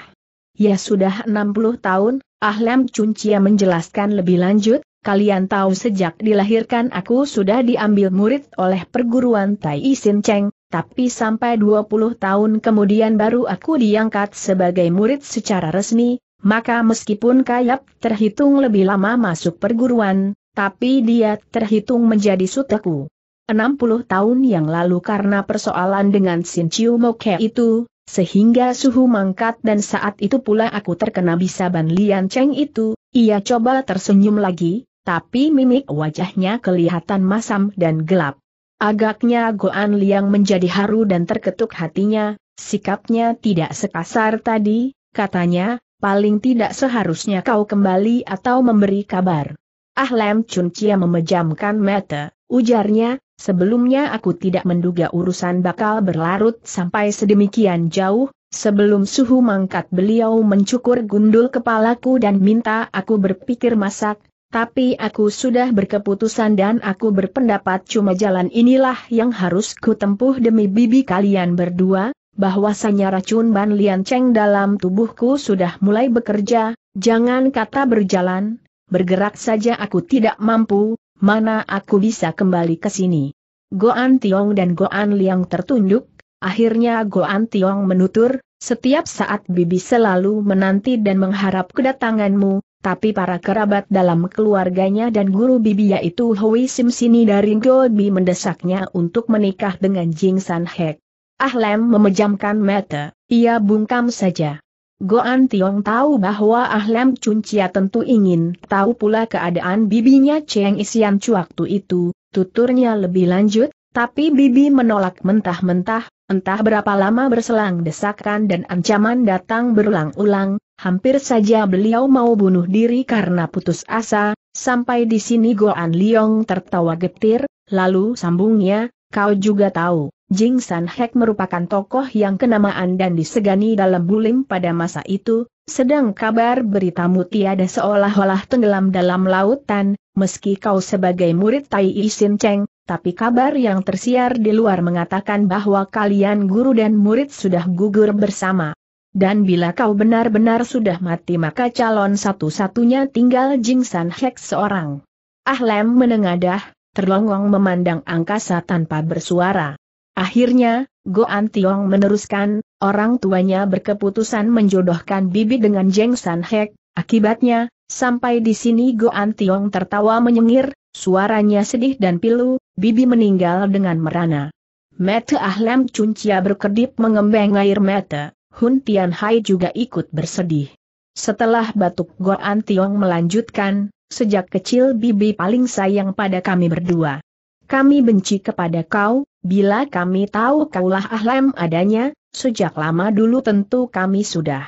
Ya sudah 60 tahun, Ahlam Cuncia menjelaskan lebih lanjut, kalian tahu sejak dilahirkan aku sudah diambil murid oleh perguruan Tai Isin Cheng, tapi sampai 20 tahun kemudian baru aku diangkat sebagai murid secara resmi, maka meskipun kayap terhitung lebih lama masuk perguruan, tapi dia terhitung menjadi suteku. 60 tahun yang lalu karena persoalan dengan Sin Chiu Moke itu, sehingga suhu mangkat dan saat itu pula aku terkena bisa ban Lian Cheng itu, ia coba tersenyum lagi, tapi mimik wajahnya kelihatan masam dan gelap. Agaknya Goan Liang menjadi haru dan terketuk hatinya, sikapnya tidak sekasar tadi, katanya, paling tidak seharusnya kau kembali atau memberi kabar. Ah Lem Chun Chia memejamkan mata, ujarnya, sebelumnya aku tidak menduga urusan bakal berlarut sampai sedemikian jauh, sebelum suhu mangkat beliau mencukur gundul kepalaku dan minta aku berpikir masak, tapi aku sudah berkeputusan dan aku berpendapat cuma jalan inilah yang harus ku tempuh demi bibi kalian berdua, bahwasanya racun Ban Lian Cheng dalam tubuhku sudah mulai bekerja, jangan kata berjalan, bergerak saja aku tidak mampu, mana aku bisa kembali ke sini. Goan Tiong dan Goan Liang tertunduk, akhirnya Goan Tiong menutur, setiap saat bibi selalu menanti dan mengharap kedatanganmu, tapi para kerabat dalam keluarganya dan guru bibi yaitu Hui Sim Sini dari Gobi mendesaknya untuk menikah dengan Jing San Hek. Ahlem memejamkan mata, ia bungkam saja. Goan Tiong tahu bahwa Ahlem Cuncia tentu ingin tahu pula keadaan bibinya Cheng Isian Chu waktu itu, tuturnya lebih lanjut, tapi bibi menolak mentah-mentah, entah berapa lama berselang desakan dan ancaman datang berulang-ulang, hampir saja beliau mau bunuh diri karena putus asa, sampai di sini Goan Liong tertawa getir, lalu sambungnya, kau juga tahu. Jing San Hek merupakan tokoh yang kenamaan dan disegani dalam bulim pada masa itu, sedang kabar berita mutiada seolah-olah tenggelam dalam lautan, meski kau sebagai murid Tai Isin Cheng, tapi kabar yang tersiar di luar mengatakan bahwa kalian guru dan murid sudah gugur bersama. Dan bila kau benar-benar sudah mati maka calon satu-satunya tinggal Jing San Hek seorang. Ahlem menengadah, terlongong memandang angkasa tanpa bersuara. Akhirnya, Goan Antiong meneruskan, orang tuanya berkeputusan menjodohkan bibi dengan Jeng San Hek, akibatnya, sampai di sini Goan Antiong tertawa menyengir, suaranya sedih dan pilu, bibi meninggal dengan merana. Mata Ahlem Cuncia berkedip mengembang air mata, Hun Tian Hai juga ikut bersedih. Setelah batuk Goan Antiong melanjutkan, sejak kecil bibi paling sayang pada kami berdua. Kami benci kepada kau, Bila kami tahu kaulah ahlem adanya, sejak lama dulu tentu kami sudah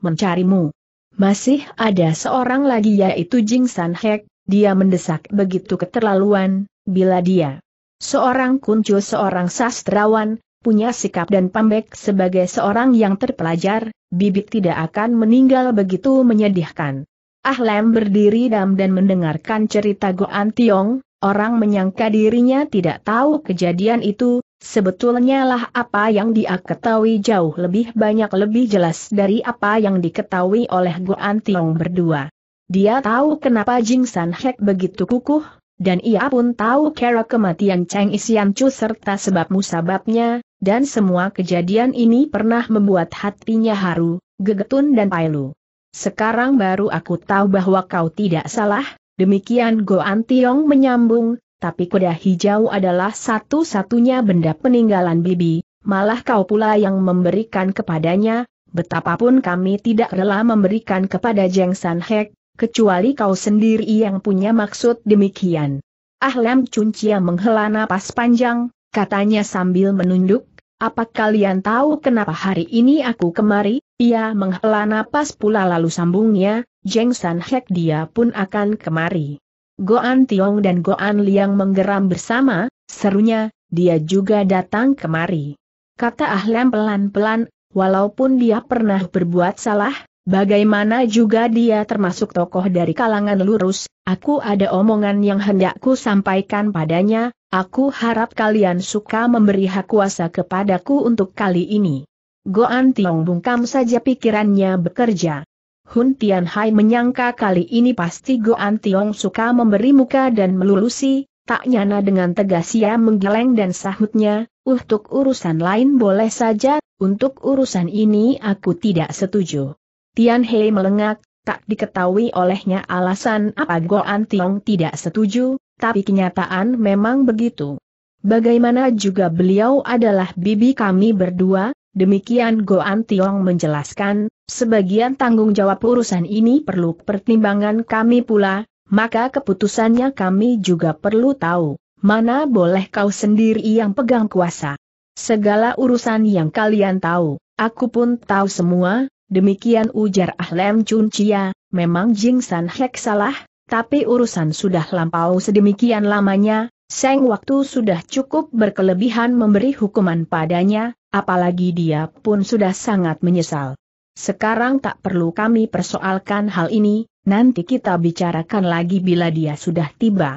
mencarimu. Masih ada seorang lagi yaitu Jing San Hek, dia mendesak begitu keterlaluan, bila dia seorang kuncu seorang sastrawan, punya sikap dan pambek sebagai seorang yang terpelajar, bibit tidak akan meninggal begitu menyedihkan. Ahlem berdiri dam dan mendengarkan cerita Goan Tiong, Orang menyangka dirinya tidak tahu kejadian itu, sebetulnya lah apa yang dia ketahui jauh lebih banyak lebih jelas dari apa yang diketahui oleh Guan Tiong berdua. Dia tahu kenapa Jing San Hek begitu kukuh, dan ia pun tahu kera kematian Cheng Isian Chu serta sebab musababnya, dan semua kejadian ini pernah membuat hatinya haru, gegetun dan pailu. Sekarang baru aku tahu bahwa kau tidak salah, Demikian Goan Tiong menyambung, tapi kuda hijau adalah satu-satunya benda peninggalan bibi, malah kau pula yang memberikan kepadanya, betapapun kami tidak rela memberikan kepada Jeng San Hek, kecuali kau sendiri yang punya maksud demikian. Ah Lem Cuncia menghela napas panjang, katanya sambil menunduk, apa kalian tahu kenapa hari ini aku kemari? Ia menghela napas pula lalu sambungnya, Jeng San Hek dia pun akan kemari. Goan Tiong dan Goan Liang menggeram bersama, serunya, dia juga datang kemari. Kata Ahlem pelan-pelan, walaupun dia pernah berbuat salah, bagaimana juga dia termasuk tokoh dari kalangan lurus, aku ada omongan yang hendakku sampaikan padanya, aku harap kalian suka memberi hak kuasa kepadaku untuk kali ini. Goan Tiong bungkam saja pikirannya bekerja. Hun Tian Hai menyangka kali ini pasti Goan Tiong suka memberi muka dan melulusi, tak nyana dengan tegas ia menggeleng dan sahutnya, untuk urusan lain boleh saja, untuk urusan ini aku tidak setuju. Tian Hai melengak, tak diketahui olehnya alasan apa Goan Tiong tidak setuju, tapi kenyataan memang begitu. Bagaimana juga beliau adalah bibi kami berdua, Demikian Goan Tiong menjelaskan, sebagian tanggung jawab urusan ini perlu pertimbangan kami pula, maka keputusannya kami juga perlu tahu, mana boleh kau sendiri yang pegang kuasa. Segala urusan yang kalian tahu, aku pun tahu semua, demikian ujar Ahlem Chun Chia, memang Jing San Hek salah, tapi urusan sudah lampau sedemikian lamanya, Seng waktu sudah cukup berkelebihan memberi hukuman padanya, apalagi dia pun sudah sangat menyesal. Sekarang tak perlu kami persoalkan hal ini, nanti kita bicarakan lagi bila dia sudah tiba.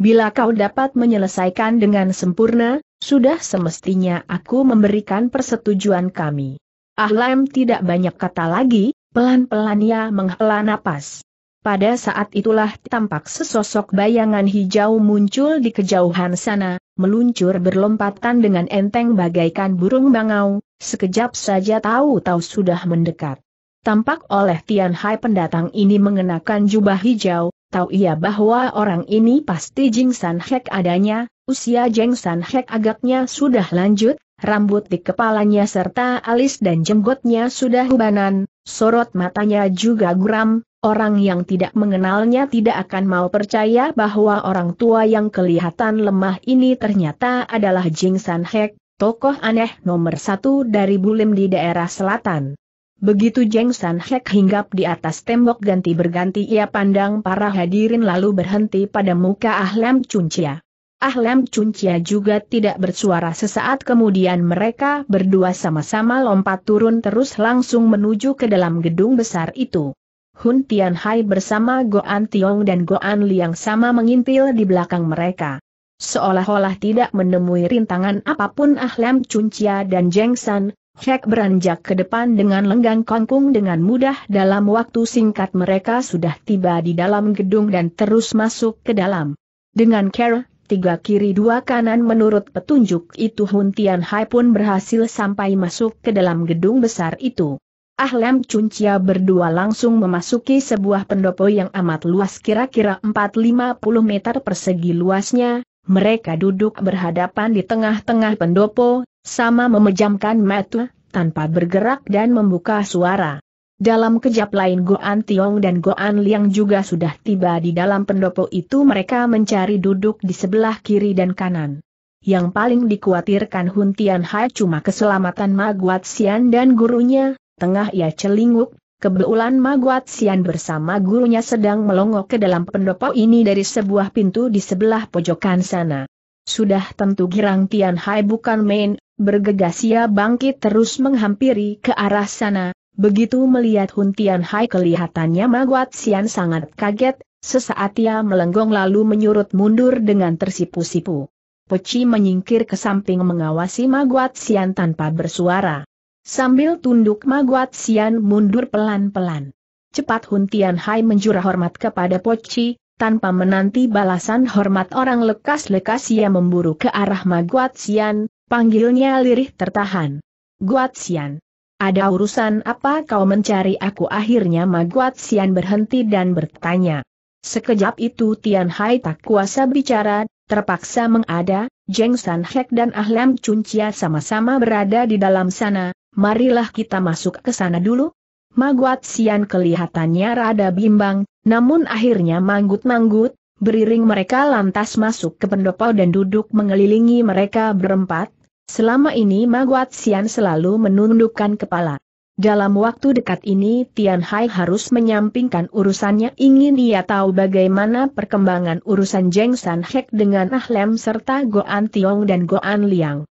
Bila kau dapat menyelesaikan dengan sempurna, sudah semestinya aku memberikan persetujuan kami. Ahlem tidak banyak kata lagi, pelan-pelan ia menghela napas. Pada saat itulah tampak sesosok bayangan hijau muncul di kejauhan sana, meluncur berlompatan dengan enteng bagaikan burung bangau, sekejap saja tahu-tahu sudah mendekat. Tampak oleh Tian Hai pendatang ini mengenakan jubah hijau, tahu ia bahwa orang ini pasti Jing San Hek adanya, usia Jeng San Hek agaknya sudah lanjut, rambut di kepalanya serta alis dan jenggotnya sudah hubanan, sorot matanya juga guram, Orang yang tidak mengenalnya tidak akan mau percaya bahwa orang tua yang kelihatan lemah ini ternyata adalah Jing San Hek, tokoh aneh nomor satu dari Bulim di daerah selatan. Begitu Jing San Hek hinggap di atas tembok ganti-berganti ia pandang para hadirin lalu berhenti pada muka Ahlem Cuncia. Ahlem Cuncia juga tidak bersuara sesaat kemudian mereka berdua sama-sama lompat turun terus langsung menuju ke dalam gedung besar itu. Hun Hai bersama Goan Tiong dan Goan Liang sama mengintil di belakang mereka. Seolah-olah tidak menemui rintangan apapun Ahlam Cuncia dan Jeng San, Hek beranjak ke depan dengan lenggang kangkung dengan mudah dalam waktu singkat mereka sudah tiba di dalam gedung dan terus masuk ke dalam. Dengan care, tiga kiri dua kanan menurut petunjuk itu Hun Hai pun berhasil sampai masuk ke dalam gedung besar itu. Ah Lem Cuncia berdua langsung memasuki sebuah pendopo yang amat luas kira-kira 450 meter persegi luasnya, mereka duduk berhadapan di tengah-tengah pendopo, sama memejamkan mata, tanpa bergerak dan membuka suara. Dalam kejap lain Goan Tiong dan Goan Liang juga sudah tiba di dalam pendopo itu mereka mencari duduk di sebelah kiri dan kanan. Yang paling dikhawatirkan Huntian Hai cuma keselamatan Maguat Sian dan gurunya, Tengah ia celinguk, kebetulan Maguat Sian bersama gurunya sedang melongok ke dalam pendopo ini dari sebuah pintu di sebelah pojokan sana. Sudah tentu Girang Tian Hai bukan main, bergegas ia bangkit terus menghampiri ke arah sana, begitu melihat Hun Tian Hai kelihatannya Maguat Sian sangat kaget, sesaat ia melenggong lalu menyurut mundur dengan tersipu-sipu. Peci menyingkir ke samping mengawasi Maguat Sian tanpa bersuara. Sambil tunduk Maguat Sian mundur pelan-pelan. Cepat Hun Tian Hai menjurah hormat kepada Pochi, tanpa menanti balasan hormat orang lekas-lekas ia memburu ke arah Maguat Sian, panggilnya lirih tertahan. Guat Sian. Ada urusan apa kau mencari aku akhirnya Maguat Sian berhenti dan bertanya. Sekejap itu Tian Hai tak kuasa bicara, terpaksa mengada, Jeng San Hek dan Ahlam Chun Chia sama-sama berada di dalam sana, marilah kita masuk ke sana dulu. Maguat Sian kelihatannya rada bimbang, namun akhirnya manggut-manggut, beriring mereka lantas masuk ke pendopo dan duduk mengelilingi mereka berempat, selama ini Maguat Sian selalu menundukkan kepala. Dalam waktu dekat ini Tian Hai harus menyampingkan urusannya ingin ia tahu bagaimana perkembangan urusan Jeng San Hek dengan Ahlem serta Goan Tiong dan Goan Liang.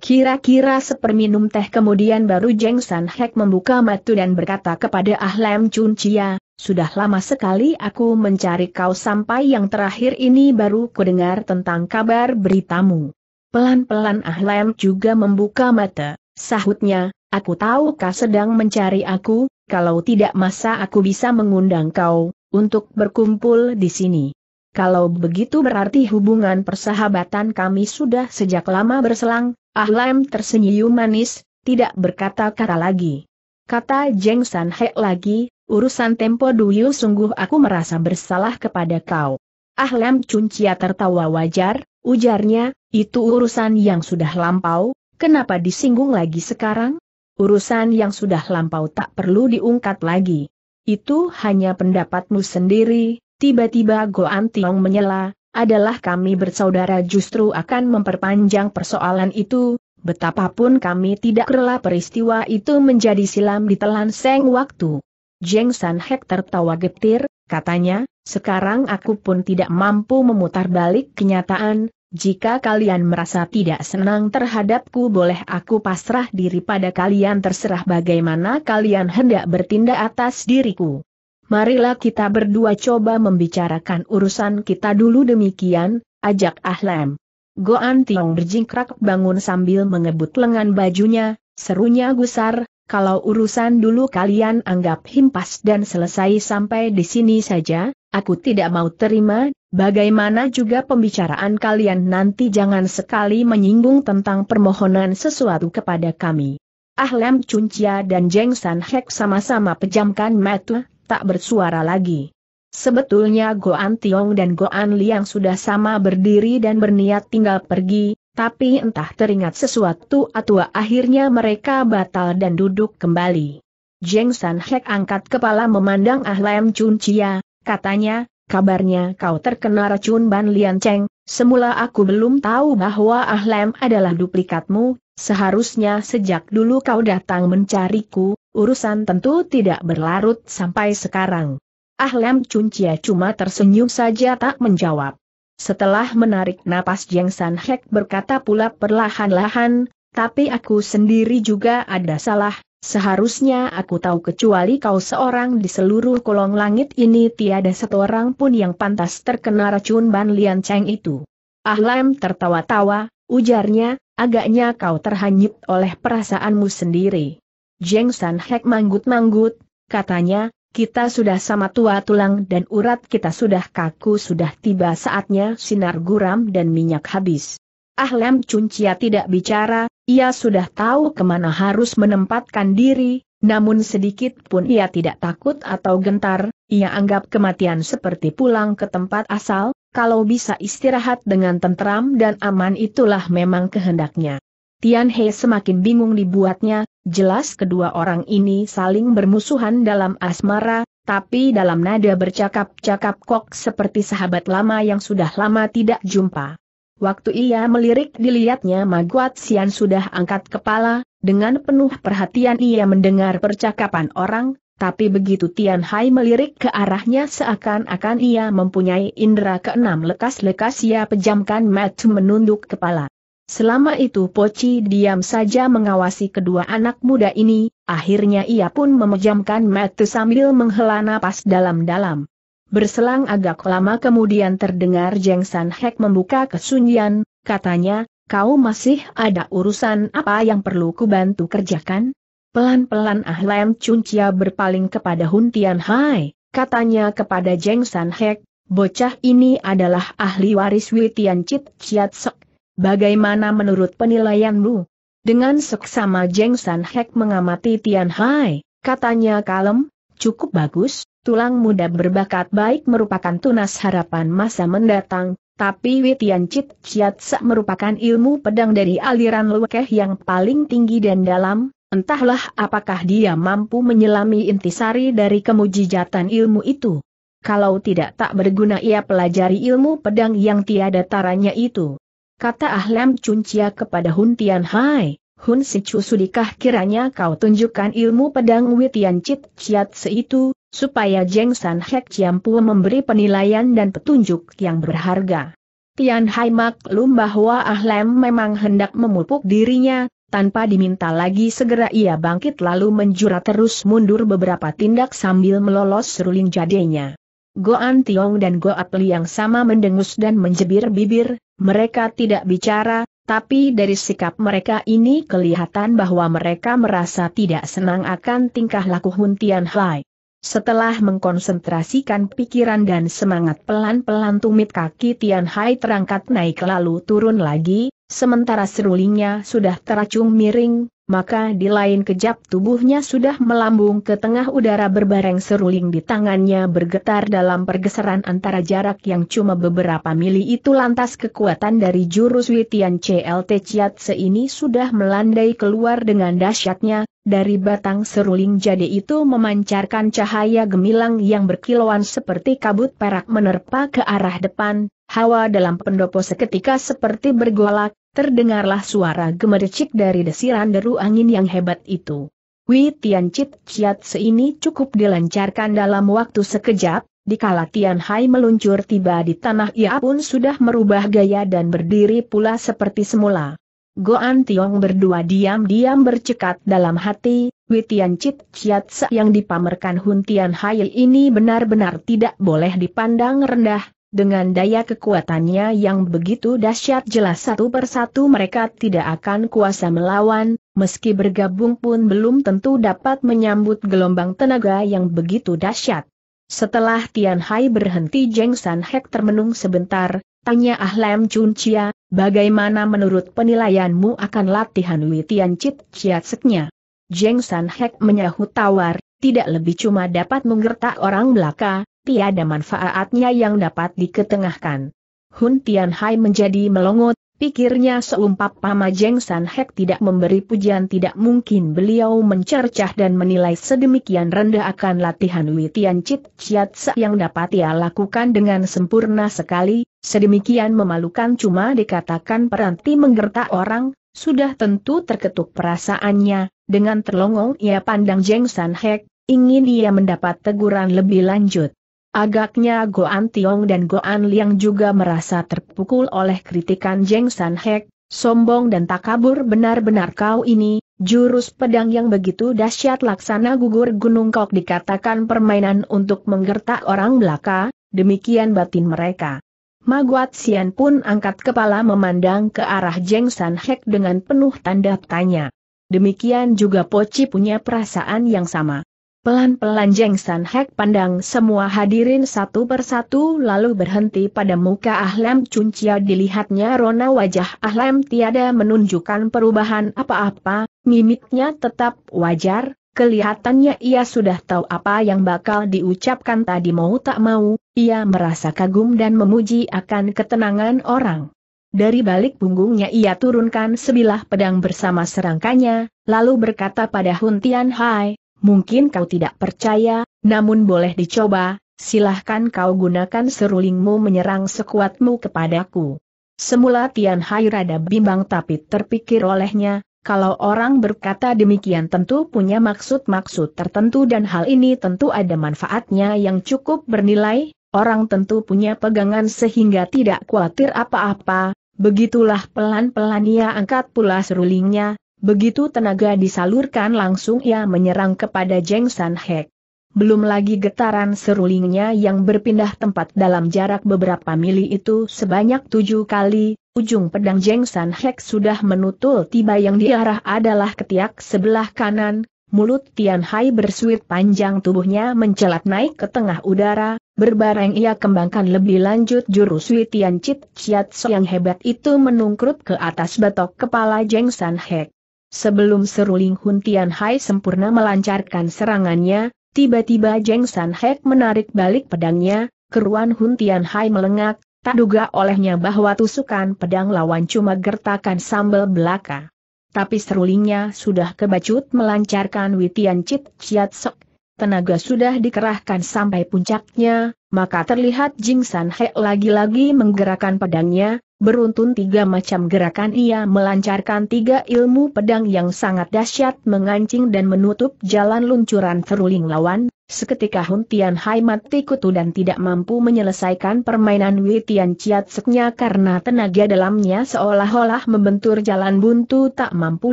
Kira-kira seperminum teh kemudian baru Jeng San Hek membuka mata dan berkata kepada Ahlem Chun Chia, sudah lama sekali aku mencari kau sampai yang terakhir ini baru kudengar tentang kabar beritamu. Pelan-pelan Ahlem juga membuka mata, sahutnya, aku tahu kau sedang mencari aku, kalau tidak masa aku bisa mengundang kau, untuk berkumpul di sini. Kalau begitu berarti hubungan persahabatan kami sudah sejak lama berselang, Ahlem tersenyum manis, tidak berkata-kata lagi. Kata Jeng San He lagi, urusan Tempo Duyu sungguh aku merasa bersalah kepada kau. Ahlem Cuncia tertawa wajar, ujarnya, itu urusan yang sudah lampau, kenapa disinggung lagi sekarang? Urusan yang sudah lampau tak perlu diungkat lagi. Itu hanya pendapatmu sendiri, tiba-tiba Goan Tiong menyela, adalah kami bersaudara justru akan memperpanjang persoalan itu, betapapun kami tidak rela peristiwa itu menjadi silam ditelan seng waktu. Jeng San Hek tertawa getir, katanya, sekarang aku pun tidak mampu memutar balik kenyataan, jika kalian merasa tidak senang terhadapku boleh aku pasrah diri pada kalian terserah bagaimana kalian hendak bertindak atas diriku marilah kita berdua coba membicarakan urusan kita dulu demikian, ajak Ahlem. Goan Tiong berjingkrak bangun sambil mengebut lengan bajunya, serunya gusar, kalau urusan dulu kalian anggap himpas dan selesai sampai di sini saja, aku tidak mau terima, bagaimana juga pembicaraan kalian nanti jangan sekali menyinggung tentang permohonan sesuatu kepada kami. Ahlem Cuncia dan Jeng San Hek sama-sama pejamkan mata, tak bersuara lagi. Sebetulnya Goan Tiong dan Goan Liang sudah sama berdiri dan berniat tinggal pergi, tapi entah teringat sesuatu atau akhirnya mereka batal dan duduk kembali. Jeng San Hek angkat kepala memandang Ah Lam Chun Chia, katanya, kabarnya kau terkena racun Ban Lian Cheng, semula aku belum tahu bahwa Ah Lam adalah duplikatmu, seharusnya sejak dulu kau datang mencariku, Urusan tentu tidak berlarut sampai sekarang. Ah Lem Cuncia cuma tersenyum saja tak menjawab. Setelah menarik napas Jeng San Hek berkata pula perlahan-lahan, tapi aku sendiri juga ada salah, seharusnya aku tahu kecuali kau seorang di seluruh kolong langit ini tiada satu orang pun yang pantas terkena racun Ban Lian Cheng itu. Ah Lem tertawa-tawa, ujarnya, agaknya kau terhanyut oleh perasaanmu sendiri. Jeng San Hek manggut-manggut, katanya, kita sudah sama tua tulang dan urat kita sudah kaku sudah tiba saatnya sinar guram dan minyak habis. Ah Lem Cuncia tidak bicara, ia sudah tahu kemana harus menempatkan diri, namun sedikit pun ia tidak takut atau gentar, ia anggap kematian seperti pulang ke tempat asal, kalau bisa istirahat dengan tentram dan aman itulah memang kehendaknya. Tian He semakin bingung dibuatnya, jelas kedua orang ini saling bermusuhan dalam asmara, tapi dalam nada bercakap-cakap kok seperti sahabat lama yang sudah lama tidak jumpa. Waktu ia melirik dilihatnya Maguat Sian sudah angkat kepala, dengan penuh perhatian ia mendengar percakapan orang, tapi begitu Tian Hai melirik ke arahnya seakan-akan ia mempunyai indera keenam lekas-lekas ia pejamkan matu menunduk kepala. Selama itu Poci diam saja mengawasi kedua anak muda ini, akhirnya ia pun memejamkan mata sambil menghela napas dalam-dalam. Berselang agak lama kemudian terdengar Jeng San Hek membuka kesunyian, katanya, kau masih ada urusan apa yang perlu kubantu kerjakan? Pelan-pelan Ah Lam Chun Chia berpaling kepada Hun Tian Hai, katanya kepada Jeng San Hek, bocah ini adalah ahli waris Witian Chit Chiat Sok Bagaimana menurut penilaianmu? Dengan seksama Jeng San Hek mengamati Tian Hai, katanya kalem, cukup bagus, tulang muda berbakat baik merupakan tunas harapan masa mendatang, tapi Wei Tian Chit Chiat Sa merupakan ilmu pedang dari aliran Lukeh yang paling tinggi dan dalam, entahlah apakah dia mampu menyelami intisari dari kemujijatan ilmu itu. Kalau tidak tak berguna ia pelajari ilmu pedang yang tiada taranya itu. Kata Ahlem Cuncia kepada Hun Tian Hai, Hun Si Chu sudikah kiranya kau tunjukkan ilmu pedang Witian Chit Ciat seitu, supaya Jeng San Hek Ciampu memberi penilaian dan petunjuk yang berharga. Tian Hai maklum bahwa Ahlem memang hendak memupuk dirinya, tanpa diminta lagi segera ia bangkit lalu menjura terus mundur beberapa tindak sambil melolos seruling jadinya. Goan Tiong dan Goat yang sama mendengus dan menjebir bibir, mereka tidak bicara, tapi dari sikap mereka ini kelihatan bahwa mereka merasa tidak senang akan tingkah laku Hun Tian Hai. Setelah mengkonsentrasikan pikiran dan semangat pelan-pelan tumit kaki Tian Hai terangkat naik lalu turun lagi, sementara serulingnya sudah teracung miring, maka di lain kejap tubuhnya sudah melambung ke tengah udara berbareng seruling di tangannya bergetar dalam pergeseran antara jarak yang cuma beberapa mili itu lantas kekuatan dari jurus Witian CLT Chiatse ini sudah melandai keluar dengan dahsyatnya, dari batang seruling jadi itu memancarkan cahaya gemilang yang berkilauan seperti kabut perak menerpa ke arah depan, hawa dalam pendopo seketika seperti bergolak, Terdengarlah suara gemericik dari desiran deru angin yang hebat itu. Wei Tian Chit Chiat seini cukup dilancarkan dalam waktu sekejap, dikala Tian Hai meluncur tiba di tanah ia pun sudah merubah gaya dan berdiri pula seperti semula. Goan Tiong berdua diam-diam bercekat dalam hati, Wei Tian Chit Chiat Se yang dipamerkan Hun Tian Hai ini benar-benar tidak boleh dipandang rendah, dengan daya kekuatannya yang begitu dahsyat jelas satu persatu mereka tidak akan kuasa melawan, meski bergabung pun belum tentu dapat menyambut gelombang tenaga yang begitu dahsyat. Setelah Tian Hai berhenti Jeng San Hek termenung sebentar, tanya Ah Lam Chun Chia, bagaimana menurut penilaianmu akan latihan Wei Tian Chit Chiat Seknya? Jeng San Hek menyahut tawar, tidak lebih cuma dapat menggertak orang belaka, tiada manfaatnya yang dapat diketengahkan. Hun Tianhai menjadi melongot, pikirnya seumpap Jeng San Hek tidak memberi pujian tidak mungkin beliau mencercah dan menilai sedemikian rendah akan latihan Tian Chit Chiat yang dapat ia lakukan dengan sempurna sekali, sedemikian memalukan cuma dikatakan peranti menggertak orang, sudah tentu terketuk perasaannya, dengan terlongong ia pandang Jeng San Hek, ingin ia mendapat teguran lebih lanjut. Agaknya Goan Tiong dan Goan Liang juga merasa terpukul oleh kritikan Jeng San Hek, sombong dan takabur benar-benar kau ini, jurus pedang yang begitu dahsyat laksana gugur gunung kok dikatakan permainan untuk menggertak orang belaka, demikian batin mereka. Maguat Sian pun angkat kepala memandang ke arah Jeng San Hek dengan penuh tanda tanya. Demikian juga Poci punya perasaan yang sama. Pelan-pelan Jeng San Hek pandang semua hadirin satu persatu lalu berhenti pada muka Ahlem Cuncia dilihatnya rona wajah Ahlem tiada menunjukkan perubahan apa-apa, mimiknya tetap wajar, kelihatannya ia sudah tahu apa yang bakal diucapkan tadi mau tak mau, ia merasa kagum dan memuji akan ketenangan orang. Dari balik punggungnya ia turunkan sebilah pedang bersama serangkanya, lalu berkata pada Huntian Hai, Mungkin kau tidak percaya, namun boleh dicoba, silahkan kau gunakan serulingmu menyerang sekuatmu kepadaku. Semula Tian Hai rada bimbang tapi terpikir olehnya, kalau orang berkata demikian tentu punya maksud-maksud tertentu dan hal ini tentu ada manfaatnya yang cukup bernilai, orang tentu punya pegangan sehingga tidak khawatir apa-apa, Begitulah pelan-pelan ia angkat pula serulingnya, Begitu tenaga disalurkan langsung ia menyerang kepada Jeng San Hek. Belum lagi getaran serulingnya yang berpindah tempat dalam jarak beberapa mili itu sebanyak tujuh kali, ujung pedang Jeng San Hek sudah menutul tiba yang diarah adalah ketiak sebelah kanan, mulut Tian Hai bersuit panjang tubuhnya mencelat naik ke tengah udara, berbareng ia kembangkan lebih lanjut jurus tian Chit Chiat yang hebat itu menungkrut ke atas batok kepala Jeng San Hek. Sebelum seruling Hun Tian Hai sempurna melancarkan serangannya, tiba-tiba Jeng San Hek menarik balik pedangnya, keruan Hun Tian Hai melengak, tak duga olehnya bahwa tusukan pedang lawan cuma gertakan sambal belaka. Tapi serulingnya sudah kebacut melancarkan Witian Chit Chiat Sok. Tenaga sudah dikerahkan sampai puncaknya, maka terlihat Jing San Hek lagi-lagi menggerakkan pedangnya, beruntun tiga macam gerakan ia melancarkan tiga ilmu pedang yang sangat dahsyat mengancing dan menutup jalan luncuran teruling lawan, seketika Hun Tian Hai mati kutu dan tidak mampu menyelesaikan permainan Wei Tian Chiat seknya karena tenaga dalamnya seolah-olah membentur jalan buntu tak mampu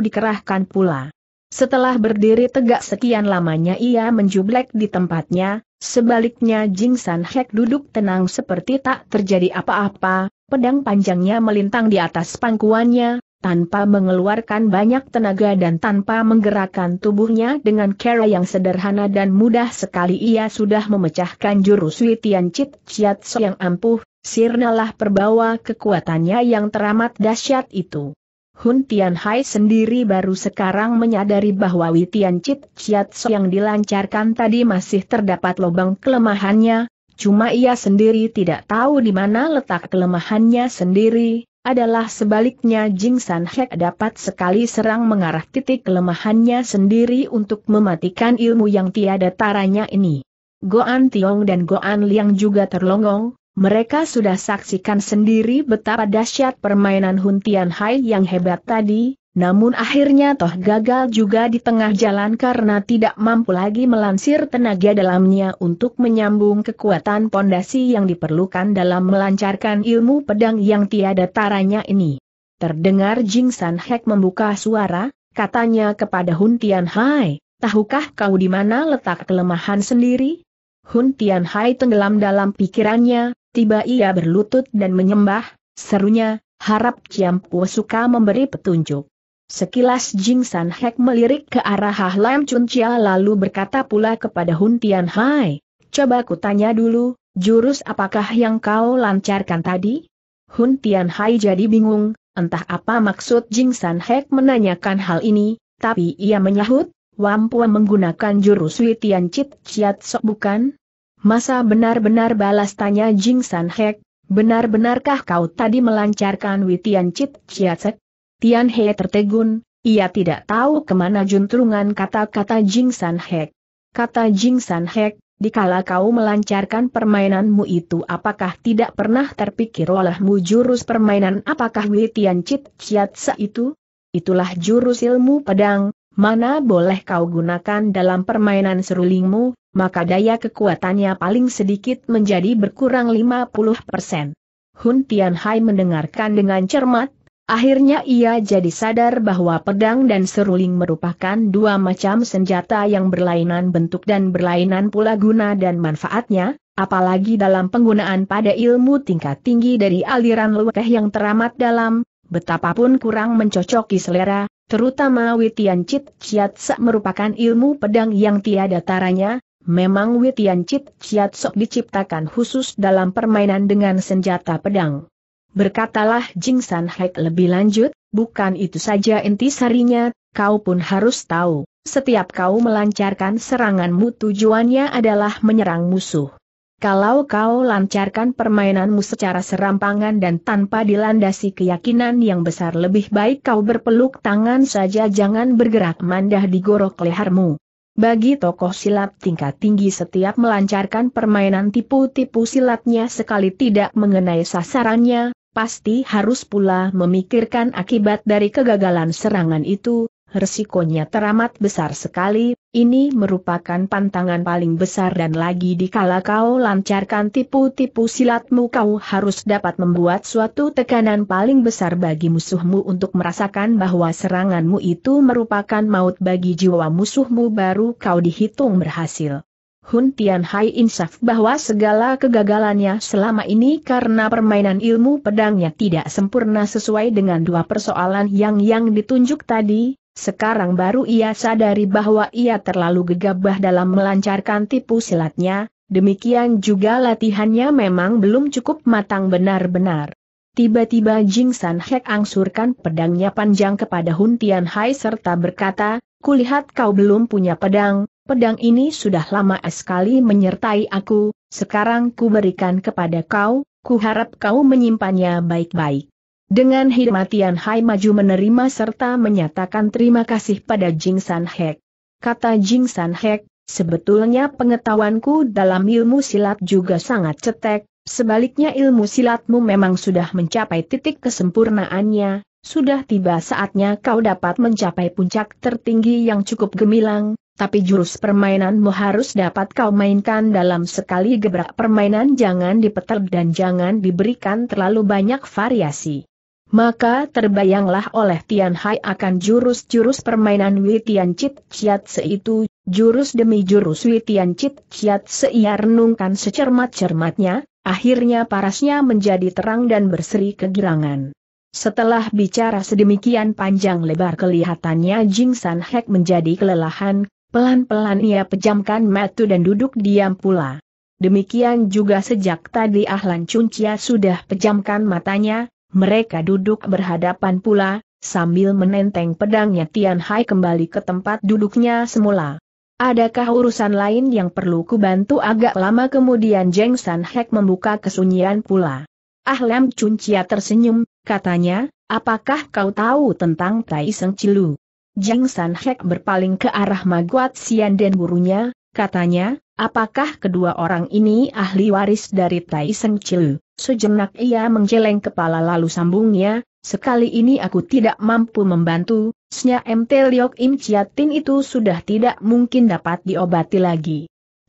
dikerahkan pula. Setelah berdiri tegak sekian lamanya ia menjublek di tempatnya, sebaliknya Jing San Hek duduk tenang seperti tak terjadi apa-apa, Pedang panjangnya melintang di atas pangkuannya, tanpa mengeluarkan banyak tenaga dan tanpa menggerakkan tubuhnya dengan cara yang sederhana dan mudah sekali ia sudah memecahkan jurus Witian Chit Chiat So yang ampuh, sirnalah perbawa kekuatannya yang teramat dahsyat itu. Hun Tian Hai sendiri baru sekarang menyadari bahwa Witian Chit Chiat So yang dilancarkan tadi masih terdapat lubang kelemahannya, cuma ia sendiri tidak tahu di mana letak kelemahannya sendiri, adalah sebaliknya Jing San Hek dapat sekali serang mengarah titik kelemahannya sendiri untuk mematikan ilmu yang tiada taranya ini. Goan Tiong dan Goan Liang juga terlongong, mereka sudah saksikan sendiri betapa dahsyat permainan Hun Tian Hai yang hebat tadi, namun akhirnya toh gagal juga di tengah jalan karena tidak mampu lagi melansir tenaga dalamnya untuk menyambung kekuatan pondasi yang diperlukan dalam melancarkan ilmu pedang yang tiada taranya ini. Terdengar Jing San Hek membuka suara, katanya kepada Hun Tian Hai, tahukah kau di mana letak kelemahan sendiri? Hun Tian Hai tenggelam dalam pikirannya, tiba ia berlutut dan menyembah, serunya, harap Pua suka memberi petunjuk. Sekilas Jing San Hek melirik ke arah Ha Lam Chun Chia lalu berkata pula kepada Hun Tian Hai, coba kutanya dulu, jurus apakah yang kau lancarkan tadi? Hun Tian Hai jadi bingung, entah apa maksud Jing San Hek menanyakan hal ini, tapi ia menyahut, Wampuan menggunakan jurus Wei Tian Chit Chiat Sok bukan? Masa benar-benar balas tanya Jing San Hek, benar-benarkah kau tadi melancarkan Wei Tian Chit Chiat Sok? Tian He tertegun, ia tidak tahu kemana juntrungan kata-kata Jing San Hek. Kata Jing San Hek, dikala kau melancarkan permainanmu itu apakah tidak pernah terpikir olehmu jurus permainan apakah Wei Tian Chit Sa itu? Itulah jurus ilmu pedang, mana boleh kau gunakan dalam permainan serulingmu, maka daya kekuatannya paling sedikit menjadi berkurang 50%. Hun Tian Hai mendengarkan dengan cermat, Akhirnya ia jadi sadar bahwa pedang dan seruling merupakan dua macam senjata yang berlainan bentuk dan berlainan pula guna dan manfaatnya, apalagi dalam penggunaan pada ilmu tingkat tinggi dari aliran lukeh yang teramat dalam, betapapun kurang mencocoki selera, terutama Witian Chit Chiat Sok merupakan ilmu pedang yang tiada taranya, memang Witian Chit Chiat Sok diciptakan khusus dalam permainan dengan senjata pedang. Berkatalah Jing San Hek lebih lanjut, bukan itu saja sarinya, kau pun harus tahu, setiap kau melancarkan seranganmu tujuannya adalah menyerang musuh. Kalau kau lancarkan permainanmu secara serampangan dan tanpa dilandasi keyakinan yang besar lebih baik kau berpeluk tangan saja jangan bergerak mandah di gorok lehermu. Bagi tokoh silat tingkat tinggi setiap melancarkan permainan tipu-tipu silatnya sekali tidak mengenai sasarannya, pasti harus pula memikirkan akibat dari kegagalan serangan itu, resikonya teramat besar sekali, ini merupakan pantangan paling besar dan lagi dikala kau lancarkan tipu-tipu silatmu kau harus dapat membuat suatu tekanan paling besar bagi musuhmu untuk merasakan bahwa seranganmu itu merupakan maut bagi jiwa musuhmu baru kau dihitung berhasil. Hun Tian Hai insaf bahwa segala kegagalannya selama ini karena permainan ilmu pedangnya tidak sempurna sesuai dengan dua persoalan yang yang ditunjuk tadi, sekarang baru ia sadari bahwa ia terlalu gegabah dalam melancarkan tipu silatnya, demikian juga latihannya memang belum cukup matang benar-benar. Tiba-tiba Jing San Hek angsurkan pedangnya panjang kepada Hun Tian Hai serta berkata, Kulihat kau belum punya pedang, pedang ini sudah lama sekali menyertai aku, sekarang ku berikan kepada kau, ku harap kau menyimpannya baik-baik. Dengan hikmat Hai maju menerima serta menyatakan terima kasih pada Jing San Hek. Kata Jing San Hek, sebetulnya pengetahuanku dalam ilmu silat juga sangat cetek, sebaliknya ilmu silatmu memang sudah mencapai titik kesempurnaannya, sudah tiba saatnya kau dapat mencapai puncak tertinggi yang cukup gemilang, tapi jurus permainanmu harus dapat kau mainkan dalam sekali gebrak permainan jangan dipetel dan jangan diberikan terlalu banyak variasi. Maka terbayanglah oleh Tian Hai akan jurus-jurus permainan Wei Tian Chit Chiat seitu, jurus demi jurus Tian Chit Chiat seia renungkan secermat-cermatnya, akhirnya parasnya menjadi terang dan berseri kegirangan. Setelah bicara sedemikian panjang lebar kelihatannya Jing San Hek menjadi kelelahan, Pelan-pelan ia pejamkan mata dan duduk diam pula. Demikian juga sejak tadi Ahlan Cuncia sudah pejamkan matanya, mereka duduk berhadapan pula, sambil menenteng pedangnya Tian Hai kembali ke tempat duduknya semula. Adakah urusan lain yang perlu kubantu agak lama kemudian Jeng San Hek membuka kesunyian pula. Ahlam Cuncia tersenyum, katanya, apakah kau tahu tentang Tai Seng Cilu? Jang San Hek berpaling ke arah Maguat Sian dan gurunya, katanya, apakah kedua orang ini ahli waris dari Tai Seng Chiu? Sejenak ia menggeleng kepala lalu sambungnya, sekali ini aku tidak mampu membantu, Snya MT Liok Im Chiatin itu sudah tidak mungkin dapat diobati lagi.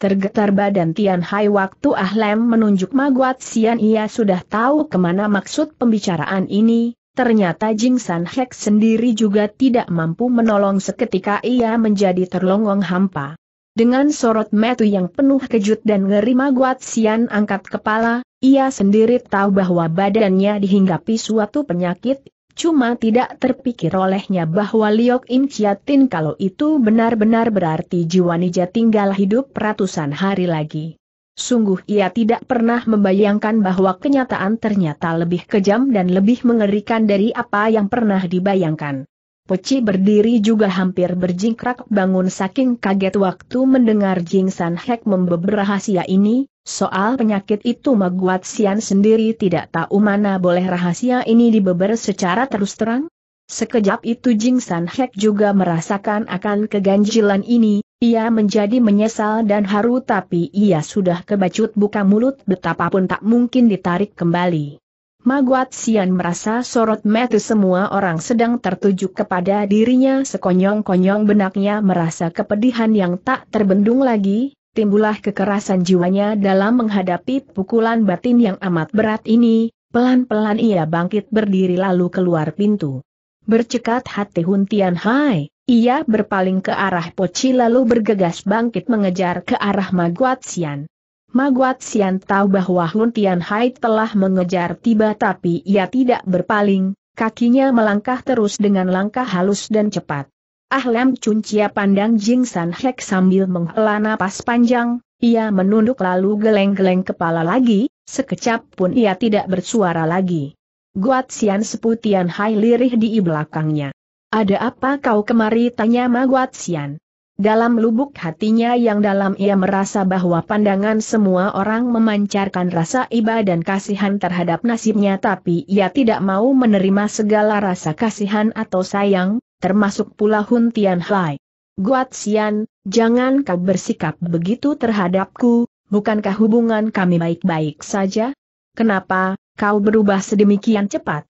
Tergetar badan Tian Hai waktu Ahlem menunjuk Maguat Sian ia sudah tahu kemana maksud pembicaraan ini, Ternyata Jing San Hek sendiri juga tidak mampu menolong seketika ia menjadi terlongong hampa. Dengan sorot metu yang penuh kejut dan ngeri Maguat Sian angkat kepala, ia sendiri tahu bahwa badannya dihinggapi suatu penyakit, cuma tidak terpikir olehnya bahwa Liok Im Chiatin kalau itu benar-benar berarti jiwa Jiwanija tinggal hidup ratusan hari lagi. Sungguh ia tidak pernah membayangkan bahwa kenyataan ternyata lebih kejam dan lebih mengerikan dari apa yang pernah dibayangkan. Peci berdiri juga hampir berjingkrak bangun saking kaget waktu mendengar Jing San Hek membeber rahasia ini, soal penyakit itu Maguat Sian sendiri tidak tahu mana boleh rahasia ini dibeber secara terus terang. Sekejap itu Jing San Hek juga merasakan akan keganjilan ini, ia menjadi menyesal dan haru tapi ia sudah kebacut buka mulut betapapun tak mungkin ditarik kembali. Maguat Sian merasa sorot mata semua orang sedang tertuju kepada dirinya sekonyong-konyong benaknya merasa kepedihan yang tak terbendung lagi, timbullah kekerasan jiwanya dalam menghadapi pukulan batin yang amat berat ini, pelan-pelan ia bangkit berdiri lalu keluar pintu. Bercekat hati Huntian Hai, ia berpaling ke arah Poci lalu bergegas bangkit mengejar ke arah Maguat Sian. Maguat Sian tahu bahwa Hun Tian Hai telah mengejar tiba tapi ia tidak berpaling, kakinya melangkah terus dengan langkah halus dan cepat. Ah Lem Cuncia pandang Jing San Hek sambil menghela napas panjang, ia menunduk lalu geleng-geleng kepala lagi, sekecap pun ia tidak bersuara lagi. Guat Sian Seputian Hai lirih di belakangnya. Ada apa kau kemari tanya Sian. Dalam lubuk hatinya yang dalam ia merasa bahwa pandangan semua orang memancarkan rasa iba dan kasihan terhadap nasibnya tapi ia tidak mau menerima segala rasa kasihan atau sayang, termasuk pula Hun Tian Hai. Sian, jangan kau bersikap begitu terhadapku, bukankah hubungan kami baik-baik saja? Kenapa, kau berubah sedemikian cepat?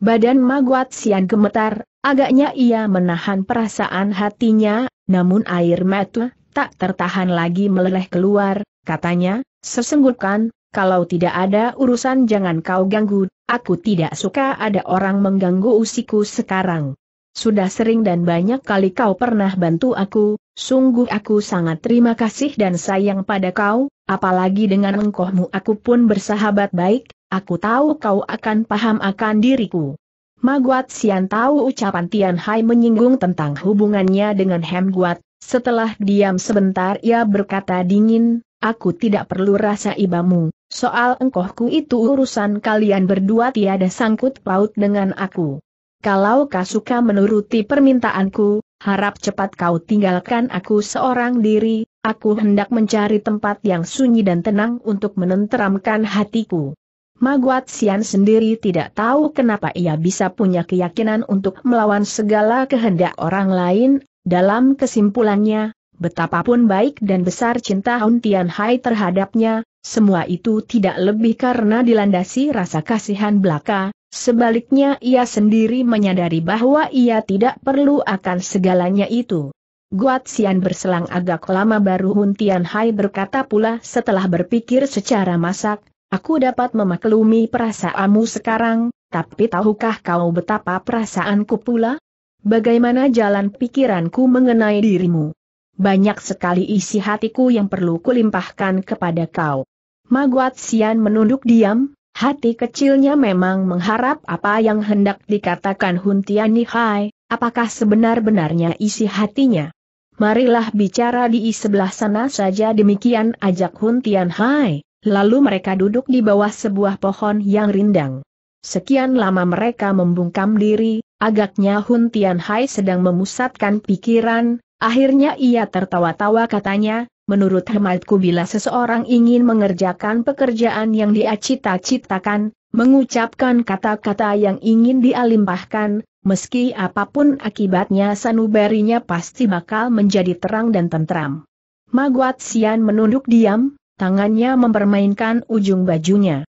Badan Maguat Sian gemetar, Agaknya ia menahan perasaan hatinya, namun air mata tak tertahan lagi meleleh keluar, katanya, sesenggukan, kalau tidak ada urusan jangan kau ganggu, aku tidak suka ada orang mengganggu usiku sekarang. Sudah sering dan banyak kali kau pernah bantu aku, sungguh aku sangat terima kasih dan sayang pada kau, apalagi dengan engkohmu aku pun bersahabat baik, aku tahu kau akan paham akan diriku. Maguat Sian tahu ucapan Tian Hai menyinggung tentang hubungannya dengan Hem Guat, setelah diam sebentar ia berkata dingin, aku tidak perlu rasa ibamu, soal engkohku itu urusan kalian berdua tiada sangkut paut dengan aku. Kalau kau suka menuruti permintaanku, harap cepat kau tinggalkan aku seorang diri, aku hendak mencari tempat yang sunyi dan tenang untuk menenteramkan hatiku. Maguat Sian sendiri tidak tahu kenapa ia bisa punya keyakinan untuk melawan segala kehendak orang lain, dalam kesimpulannya, betapapun baik dan besar cinta Hun Tian Hai terhadapnya, semua itu tidak lebih karena dilandasi rasa kasihan belaka, sebaliknya ia sendiri menyadari bahwa ia tidak perlu akan segalanya itu. Guat Sian berselang agak lama baru Hun Tian Hai berkata pula setelah berpikir secara masak, Aku dapat memaklumi perasaanmu sekarang, tapi tahukah kau betapa perasaanku pula? Bagaimana jalan pikiranku mengenai dirimu? Banyak sekali isi hatiku yang perlu kulimpahkan kepada kau. Maguat Sian menunduk diam, hati kecilnya memang mengharap apa yang hendak dikatakan Hun Hai, apakah sebenar-benarnya isi hatinya. Marilah bicara di sebelah sana saja demikian ajak Hun Hai lalu mereka duduk di bawah sebuah pohon yang rindang. Sekian lama mereka membungkam diri, agaknya Hun Tian Hai sedang memusatkan pikiran, akhirnya ia tertawa-tawa katanya, menurut hematku bila seseorang ingin mengerjakan pekerjaan yang dia cita-citakan, mengucapkan kata-kata yang ingin dialimpahkan, meski apapun akibatnya sanubarinya pasti bakal menjadi terang dan tentram. Maguat Sian menunduk diam, tangannya mempermainkan ujung bajunya.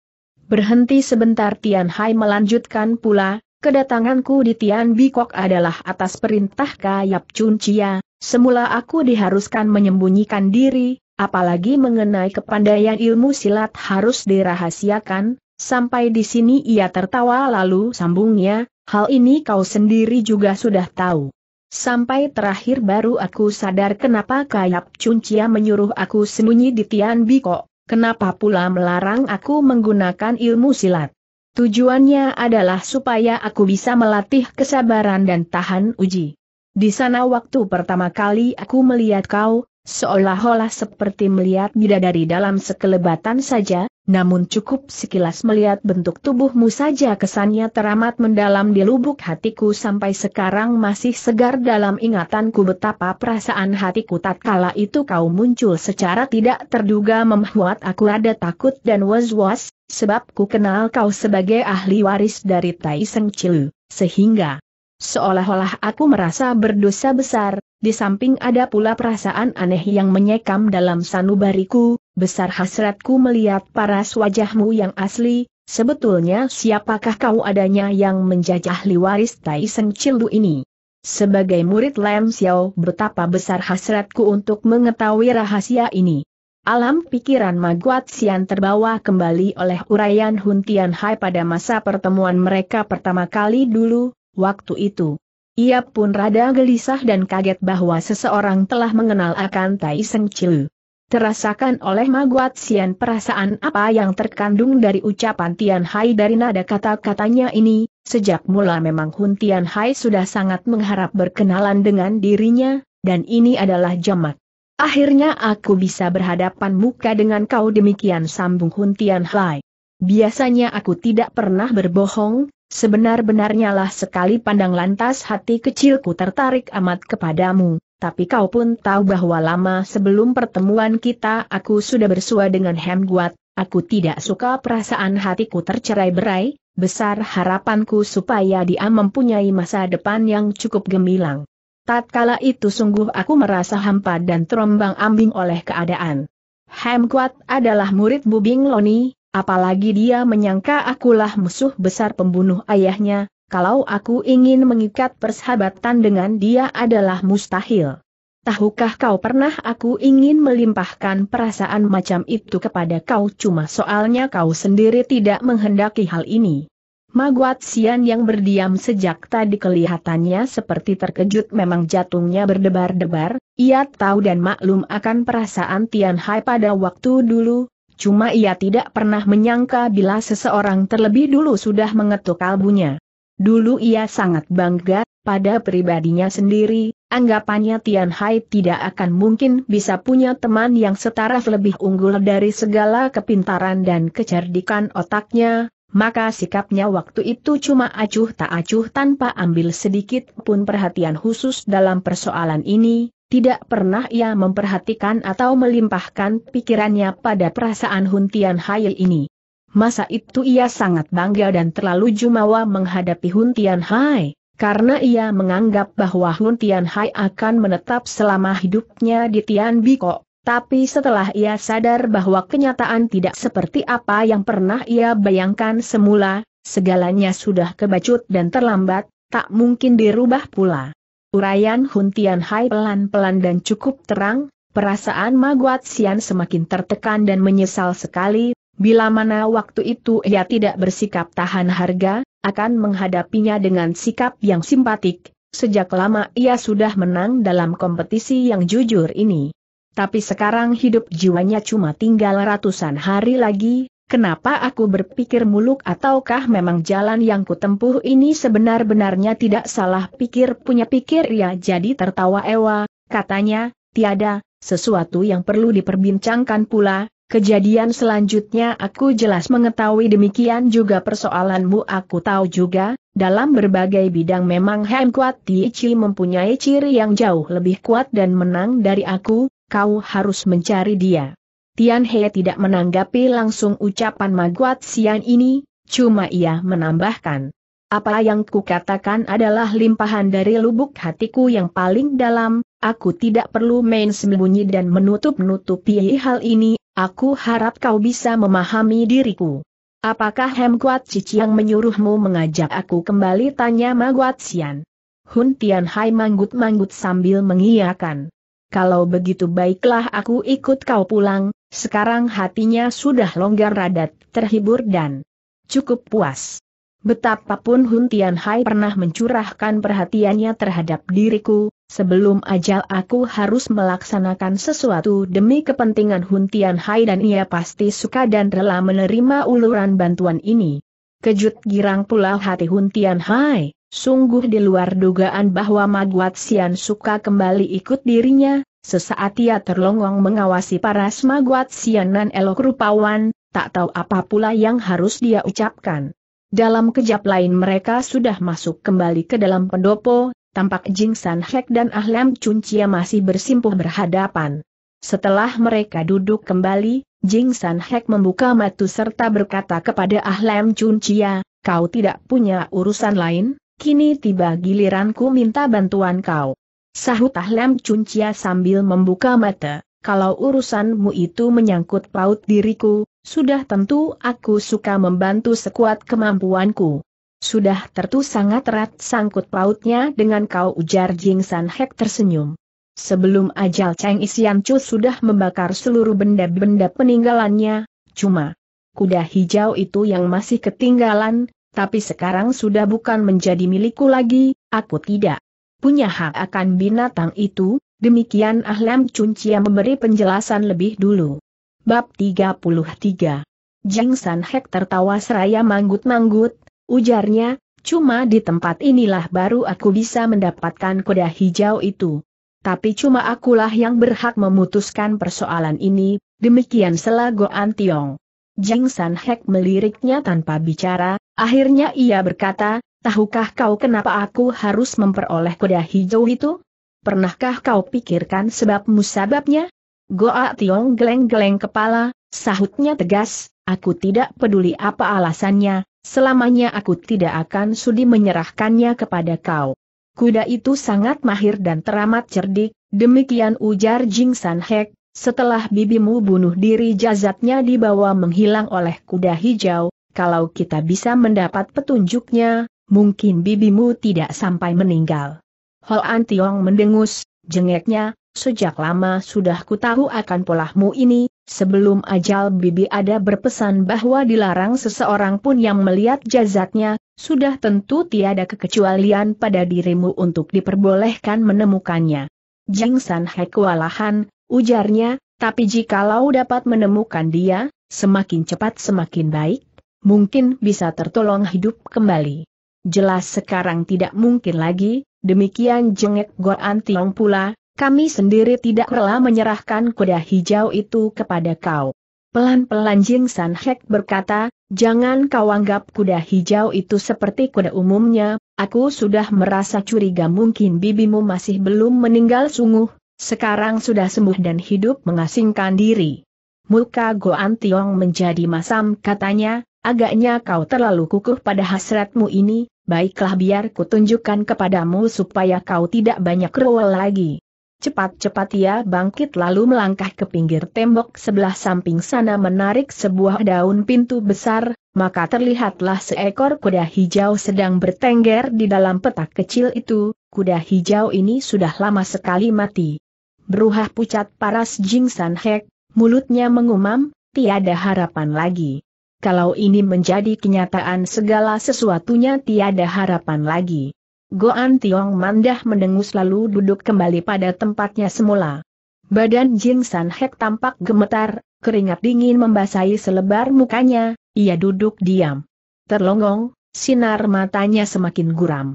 Berhenti sebentar Tian Hai melanjutkan pula, kedatanganku di Tian Bikok adalah atas perintah Kayap Chun Chia, semula aku diharuskan menyembunyikan diri, apalagi mengenai kepandaian ilmu silat harus dirahasiakan, sampai di sini ia tertawa lalu sambungnya, hal ini kau sendiri juga sudah tahu. Sampai terakhir baru aku sadar kenapa Kayap Cuncia menyuruh aku sembunyi di Tian Biko, kenapa pula melarang aku menggunakan ilmu silat. Tujuannya adalah supaya aku bisa melatih kesabaran dan tahan uji. Di sana waktu pertama kali aku melihat kau, seolah-olah seperti melihat bidadari dalam sekelebatan saja, namun cukup sekilas melihat bentuk tubuhmu saja kesannya teramat mendalam di lubuk hatiku sampai sekarang masih segar dalam ingatanku betapa perasaan hatiku tatkala itu kau muncul secara tidak terduga membuat aku ada takut dan was-was, sebab ku kenal kau sebagai ahli waris dari Tai Seng Chiu, sehingga seolah-olah aku merasa berdosa besar, di samping ada pula perasaan aneh yang menyekam dalam sanubariku, besar hasratku melihat paras wajahmu yang asli, sebetulnya siapakah kau adanya yang menjajah liwaris Tai Seng Cildu ini? Sebagai murid Lam Xiao betapa besar hasratku untuk mengetahui rahasia ini. Alam pikiran Maguat Sian terbawa kembali oleh uraian Huntian Hai pada masa pertemuan mereka pertama kali dulu, waktu itu. Ia pun rada gelisah dan kaget bahwa seseorang telah mengenal akan Tai Seng Chiu. Terasakan oleh Maguat Sian perasaan apa yang terkandung dari ucapan Tian Hai dari nada kata-katanya ini, sejak mula memang Hun Tian Hai sudah sangat mengharap berkenalan dengan dirinya, dan ini adalah jamak. Akhirnya aku bisa berhadapan muka dengan kau demikian sambung Hun Tian Hai. Biasanya aku tidak pernah berbohong, Sebenar-benarnya sekali pandang lantas hati kecilku tertarik amat kepadamu, tapi kau pun tahu bahwa lama sebelum pertemuan kita aku sudah bersua dengan Hem aku tidak suka perasaan hatiku tercerai-berai, besar harapanku supaya dia mempunyai masa depan yang cukup gemilang. Tatkala itu sungguh aku merasa hampa dan terombang ambing oleh keadaan. Hem adalah murid Bubing Loni, Apalagi dia menyangka akulah musuh besar pembunuh ayahnya, kalau aku ingin mengikat persahabatan dengan dia adalah mustahil. Tahukah kau pernah aku ingin melimpahkan perasaan macam itu kepada kau cuma soalnya kau sendiri tidak menghendaki hal ini. Maguat Sian yang berdiam sejak tadi kelihatannya seperti terkejut memang jantungnya berdebar-debar, ia tahu dan maklum akan perasaan Tian Hai pada waktu dulu, cuma ia tidak pernah menyangka bila seseorang terlebih dulu sudah mengetuk kalbunya. Dulu ia sangat bangga, pada pribadinya sendiri, anggapannya Tian Hai tidak akan mungkin bisa punya teman yang setaraf lebih unggul dari segala kepintaran dan kecerdikan otaknya, maka sikapnya waktu itu cuma acuh tak acuh tanpa ambil sedikit pun perhatian khusus dalam persoalan ini, tidak pernah ia memperhatikan atau melimpahkan pikirannya pada perasaan Huntian Hai ini. Masa itu ia sangat bangga dan terlalu jumawa menghadapi Huntian Hai, karena ia menganggap bahwa Huntian Hai akan menetap selama hidupnya di Tian Biko. Tapi setelah ia sadar bahwa kenyataan tidak seperti apa yang pernah ia bayangkan semula, segalanya sudah kebacut dan terlambat, tak mungkin dirubah pula. Uraian Huntian Hai pelan-pelan dan cukup terang, perasaan Maguat Sian semakin tertekan dan menyesal sekali, bila mana waktu itu ia tidak bersikap tahan harga, akan menghadapinya dengan sikap yang simpatik, sejak lama ia sudah menang dalam kompetisi yang jujur ini tapi sekarang hidup jiwanya cuma tinggal ratusan hari lagi, kenapa aku berpikir muluk ataukah memang jalan yang kutempuh ini sebenar-benarnya tidak salah pikir punya pikir ya. jadi tertawa ewa, katanya, tiada, sesuatu yang perlu diperbincangkan pula, Kejadian selanjutnya aku jelas mengetahui demikian juga persoalanmu aku tahu juga, dalam berbagai bidang memang Hem Kuat mempunyai ciri yang jauh lebih kuat dan menang dari aku, kau harus mencari dia. Tian He tidak menanggapi langsung ucapan Maguat Sian ini, cuma ia menambahkan. Apa yang kukatakan adalah limpahan dari lubuk hatiku yang paling dalam, aku tidak perlu main sembunyi dan menutup-nutupi hal ini, aku harap kau bisa memahami diriku. Apakah Hem Kuat Cici yang menyuruhmu mengajak aku kembali tanya Maguat Sian? Hun Tian Hai manggut-manggut sambil mengiyakan kalau begitu baiklah aku ikut kau pulang, sekarang hatinya sudah longgar radat, terhibur dan cukup puas. Betapapun Hun Tian Hai pernah mencurahkan perhatiannya terhadap diriku, sebelum ajal aku harus melaksanakan sesuatu demi kepentingan Hun Tian Hai dan ia pasti suka dan rela menerima uluran bantuan ini. Kejut girang pula hati Hun Tian Hai. Sungguh di luar dugaan bahwa Maguat Sian suka kembali ikut dirinya, sesaat ia terlongong mengawasi para Maguat Sian nan elok rupawan, tak tahu apa pula yang harus dia ucapkan. Dalam kejap lain mereka sudah masuk kembali ke dalam pendopo, tampak Jing San Hek dan ah Chun Cuncia masih bersimpuh berhadapan. Setelah mereka duduk kembali, Jing San Hek membuka mata serta berkata kepada ah Chun Cuncia, kau tidak punya urusan lain? kini tiba giliranku minta bantuan kau. Sahut Ahlem Cuncia sambil membuka mata, kalau urusanmu itu menyangkut paut diriku, sudah tentu aku suka membantu sekuat kemampuanku. Sudah tertu sangat erat sangkut pautnya dengan kau ujar Jing San Hek tersenyum. Sebelum ajal Cheng Isian Chu sudah membakar seluruh benda-benda peninggalannya, cuma kuda hijau itu yang masih ketinggalan, tapi sekarang sudah bukan menjadi milikku lagi, aku tidak punya hak akan binatang itu, demikian Cunci Cuncia memberi penjelasan lebih dulu. Bab 33 Jeng San Hek tertawa seraya manggut-manggut, ujarnya, cuma di tempat inilah baru aku bisa mendapatkan kuda hijau itu. Tapi cuma akulah yang berhak memutuskan persoalan ini, demikian selago Antiong. Jeng San Hek meliriknya tanpa bicara, Akhirnya ia berkata, tahukah kau kenapa aku harus memperoleh kuda hijau itu? Pernahkah kau pikirkan sebab musababnya? Goa Tiong geleng-geleng kepala, sahutnya tegas, aku tidak peduli apa alasannya, selamanya aku tidak akan sudi menyerahkannya kepada kau. Kuda itu sangat mahir dan teramat cerdik, demikian ujar Jing San Hek, setelah bibimu bunuh diri jazatnya dibawa menghilang oleh kuda hijau, kalau kita bisa mendapat petunjuknya, mungkin bibimu tidak sampai meninggal. Hoan Tiong mendengus, jengeknya, sejak lama sudah ku tahu akan polahmu ini, sebelum ajal bibi ada berpesan bahwa dilarang seseorang pun yang melihat jazatnya, sudah tentu tiada kekecualian pada dirimu untuk diperbolehkan menemukannya. Jeng San He kewalahan, ujarnya, tapi jikalau dapat menemukan dia, semakin cepat semakin baik, mungkin bisa tertolong hidup kembali. Jelas sekarang tidak mungkin lagi, demikian jengek Goan Tiong pula, kami sendiri tidak rela menyerahkan kuda hijau itu kepada kau. Pelan-pelan Jing San Hek berkata, jangan kau anggap kuda hijau itu seperti kuda umumnya, aku sudah merasa curiga mungkin bibimu masih belum meninggal sungguh, sekarang sudah sembuh dan hidup mengasingkan diri. Muka Goan Tiong menjadi masam katanya, agaknya kau terlalu kukuh pada hasratmu ini, baiklah biar kutunjukkan kepadamu supaya kau tidak banyak rewel lagi. Cepat-cepat ia bangkit lalu melangkah ke pinggir tembok sebelah samping sana menarik sebuah daun pintu besar, maka terlihatlah seekor kuda hijau sedang bertengger di dalam petak kecil itu, kuda hijau ini sudah lama sekali mati. Beruah pucat paras Jing San Hek, mulutnya mengumam, tiada harapan lagi kalau ini menjadi kenyataan segala sesuatunya tiada harapan lagi. Goan Tiong Mandah mendengus lalu duduk kembali pada tempatnya semula. Badan Jing San Hek tampak gemetar, keringat dingin membasahi selebar mukanya, ia duduk diam. Terlongong, sinar matanya semakin guram.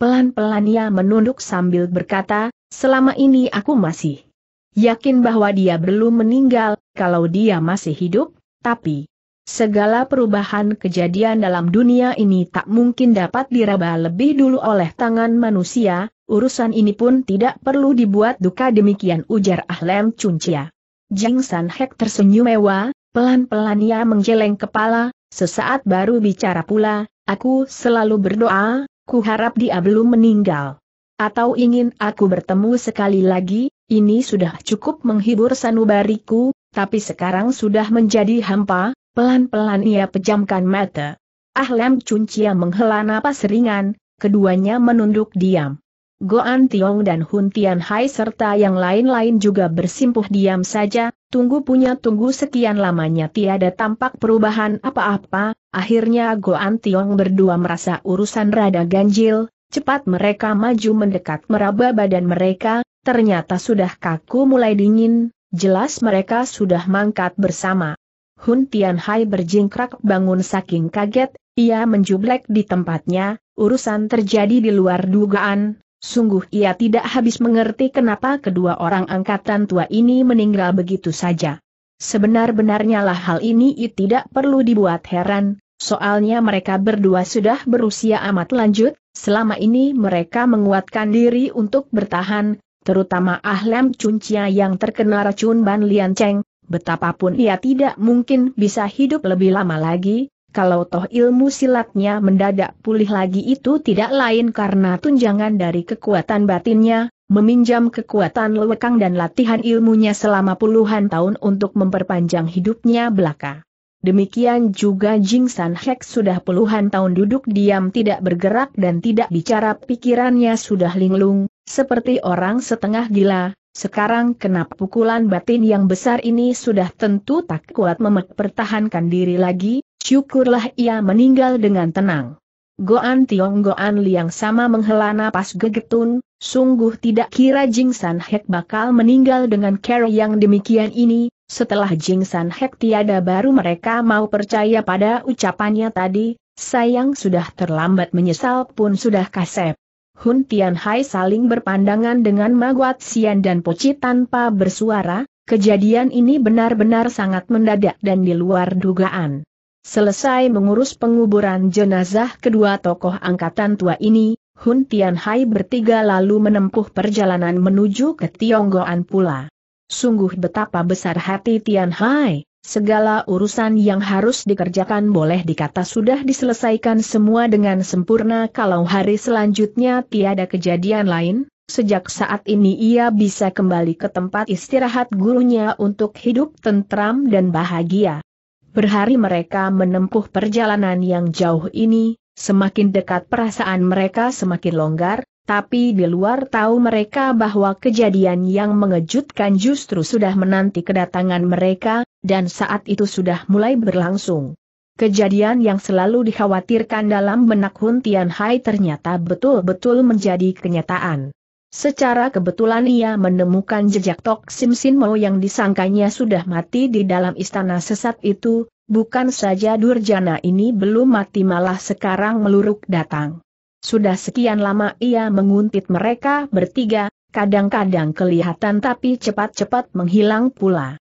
Pelan-pelan ia menunduk sambil berkata, selama ini aku masih yakin bahwa dia belum meninggal, kalau dia masih hidup, tapi Segala perubahan kejadian dalam dunia ini tak mungkin dapat diraba lebih dulu oleh tangan manusia, urusan ini pun tidak perlu dibuat duka demikian ujar Ahlem Cuncia. Jeng San Hek tersenyum mewah, pelan-pelan ia menggeleng kepala, sesaat baru bicara pula, aku selalu berdoa, ku harap dia belum meninggal. Atau ingin aku bertemu sekali lagi, ini sudah cukup menghibur sanubariku, tapi sekarang sudah menjadi hampa, Pelan-pelan ia pejamkan mata. Ah Lem Cuncia menghela napas ringan, keduanya menunduk diam. Goan Tiong dan Hun Tian Hai serta yang lain-lain juga bersimpuh diam saja, tunggu punya tunggu sekian lamanya tiada tampak perubahan apa-apa, akhirnya Goan Tiong berdua merasa urusan rada ganjil, cepat mereka maju mendekat meraba badan mereka, ternyata sudah kaku mulai dingin, jelas mereka sudah mangkat bersama. Hun Hai berjingkrak bangun saking kaget, ia menjublek di tempatnya, urusan terjadi di luar dugaan, sungguh ia tidak habis mengerti kenapa kedua orang angkatan tua ini meninggal begitu saja. Sebenar-benarnya lah hal ini tidak perlu dibuat heran, soalnya mereka berdua sudah berusia amat lanjut, selama ini mereka menguatkan diri untuk bertahan, terutama Ahlem Cuncia yang terkena racun Ban Lian Cheng, Betapapun ia tidak mungkin bisa hidup lebih lama lagi, kalau toh ilmu silatnya mendadak pulih lagi itu tidak lain karena tunjangan dari kekuatan batinnya, meminjam kekuatan lewekang dan latihan ilmunya selama puluhan tahun untuk memperpanjang hidupnya belaka. Demikian juga Jing San Hek sudah puluhan tahun duduk diam tidak bergerak dan tidak bicara pikirannya sudah linglung, seperti orang setengah gila, sekarang kenapa pukulan batin yang besar ini sudah tentu tak kuat mempertahankan diri lagi, syukurlah ia meninggal dengan tenang. Goan Tiong Goan Liang sama menghela napas gegetun, sungguh tidak kira Jing San Hek bakal meninggal dengan cara yang demikian ini, setelah Jing San Hek tiada baru mereka mau percaya pada ucapannya tadi, sayang sudah terlambat menyesal pun sudah kasep. Hun Hai saling berpandangan dengan Maguat Sian dan Poci tanpa bersuara, kejadian ini benar-benar sangat mendadak dan di luar dugaan. Selesai mengurus penguburan jenazah kedua tokoh angkatan tua ini, Hun Hai bertiga lalu menempuh perjalanan menuju ke Tionggoan pula. Sungguh betapa besar hati Tian Hai. Segala urusan yang harus dikerjakan boleh dikata sudah diselesaikan semua dengan sempurna kalau hari selanjutnya tiada kejadian lain, sejak saat ini ia bisa kembali ke tempat istirahat gurunya untuk hidup tentram dan bahagia. Berhari mereka menempuh perjalanan yang jauh ini, semakin dekat perasaan mereka semakin longgar, tapi di luar tahu mereka bahwa kejadian yang mengejutkan justru sudah menanti kedatangan mereka, dan saat itu sudah mulai berlangsung. Kejadian yang selalu dikhawatirkan dalam benak Hun Tian Hai ternyata betul-betul menjadi kenyataan. Secara kebetulan ia menemukan jejak Tok Sim Sin Mo yang disangkanya sudah mati di dalam istana sesat itu, bukan saja Durjana ini belum mati malah sekarang meluruk datang. Sudah sekian lama ia menguntit mereka bertiga, kadang-kadang kelihatan tapi cepat-cepat menghilang pula.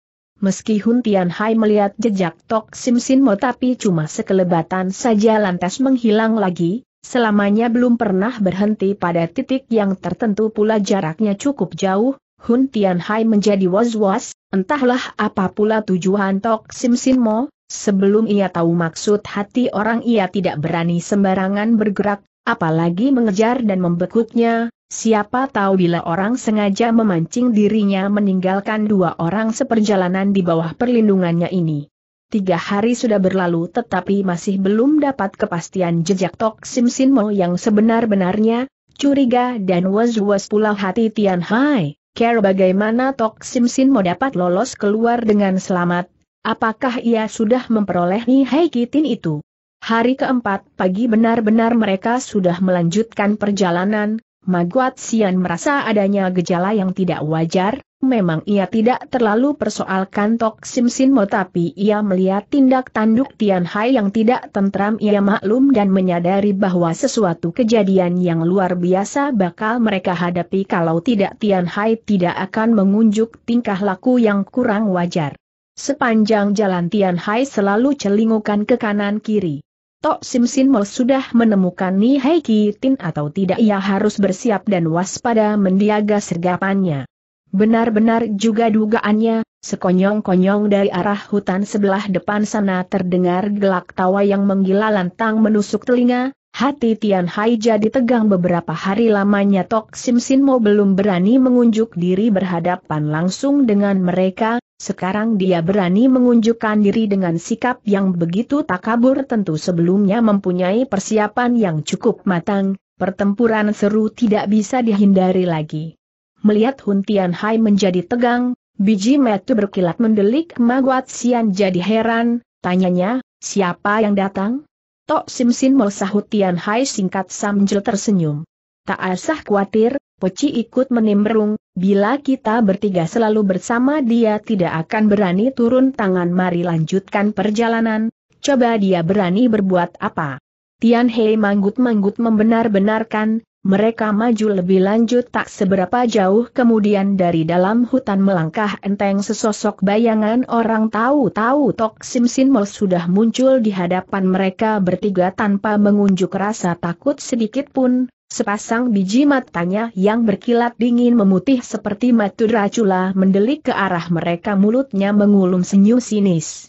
Meski Hun Tian Hai melihat jejak Tok Sim Sin Mo tapi cuma sekelebatan saja lantas menghilang lagi, selamanya belum pernah berhenti pada titik yang tertentu pula jaraknya cukup jauh, Hun Tian Hai menjadi was-was, entahlah apa pula tujuan Tok Sim Sin Mo, sebelum ia tahu maksud hati orang ia tidak berani sembarangan bergerak, apalagi mengejar dan membekuknya, Siapa tahu bila orang sengaja memancing dirinya meninggalkan dua orang seperjalanan di bawah perlindungannya ini. Tiga hari sudah berlalu tetapi masih belum dapat kepastian jejak Tok Sim Sin Mo yang sebenar-benarnya, curiga dan was-was pula hati Tian Hai, care bagaimana Tok Sim Sin Mo dapat lolos keluar dengan selamat, apakah ia sudah memperoleh Hai Kitin itu. Hari keempat pagi benar-benar mereka sudah melanjutkan perjalanan, Maguat Sian merasa adanya gejala yang tidak wajar, memang ia tidak terlalu persoalkan Tok Sim Sin tapi ia melihat tindak tanduk Tian Hai yang tidak tentram ia maklum dan menyadari bahwa sesuatu kejadian yang luar biasa bakal mereka hadapi kalau tidak Tian Hai tidak akan mengunjuk tingkah laku yang kurang wajar. Sepanjang jalan Tian Hai selalu celingukan ke kanan kiri. Tok Sim Sin Mo sudah menemukan Ni Hai Tin atau tidak ia harus bersiap dan waspada mendiaga sergapannya. Benar-benar juga dugaannya, sekonyong-konyong dari arah hutan sebelah depan sana terdengar gelak tawa yang menggila lantang menusuk telinga, Hati Tian Hai jadi tegang beberapa hari lamanya Tok Sim Sin Mo belum berani mengunjuk diri berhadapan langsung dengan mereka, sekarang dia berani mengunjukkan diri dengan sikap yang begitu takabur tentu sebelumnya mempunyai persiapan yang cukup matang, pertempuran seru tidak bisa dihindari lagi. Melihat Hun Tian Hai menjadi tegang, biji metu berkilat mendelik Maguat Sian jadi heran, tanyanya, siapa yang datang? Tok Simsin melihat sahut Tian Hai singkat sambil tersenyum. Tak asah khawatir, Poci ikut menimbrung, bila kita bertiga selalu bersama dia tidak akan berani turun tangan mari lanjutkan perjalanan, coba dia berani berbuat apa. Tian Hei manggut-manggut membenar-benarkan, mereka maju lebih lanjut tak seberapa jauh kemudian dari dalam hutan melangkah enteng sesosok bayangan orang tahu-tahu Tok Sim Sin Mo sudah muncul di hadapan mereka bertiga tanpa mengunjuk rasa takut sedikit pun, sepasang biji matanya yang berkilat dingin memutih seperti matu dracula mendelik ke arah mereka mulutnya mengulum senyum sinis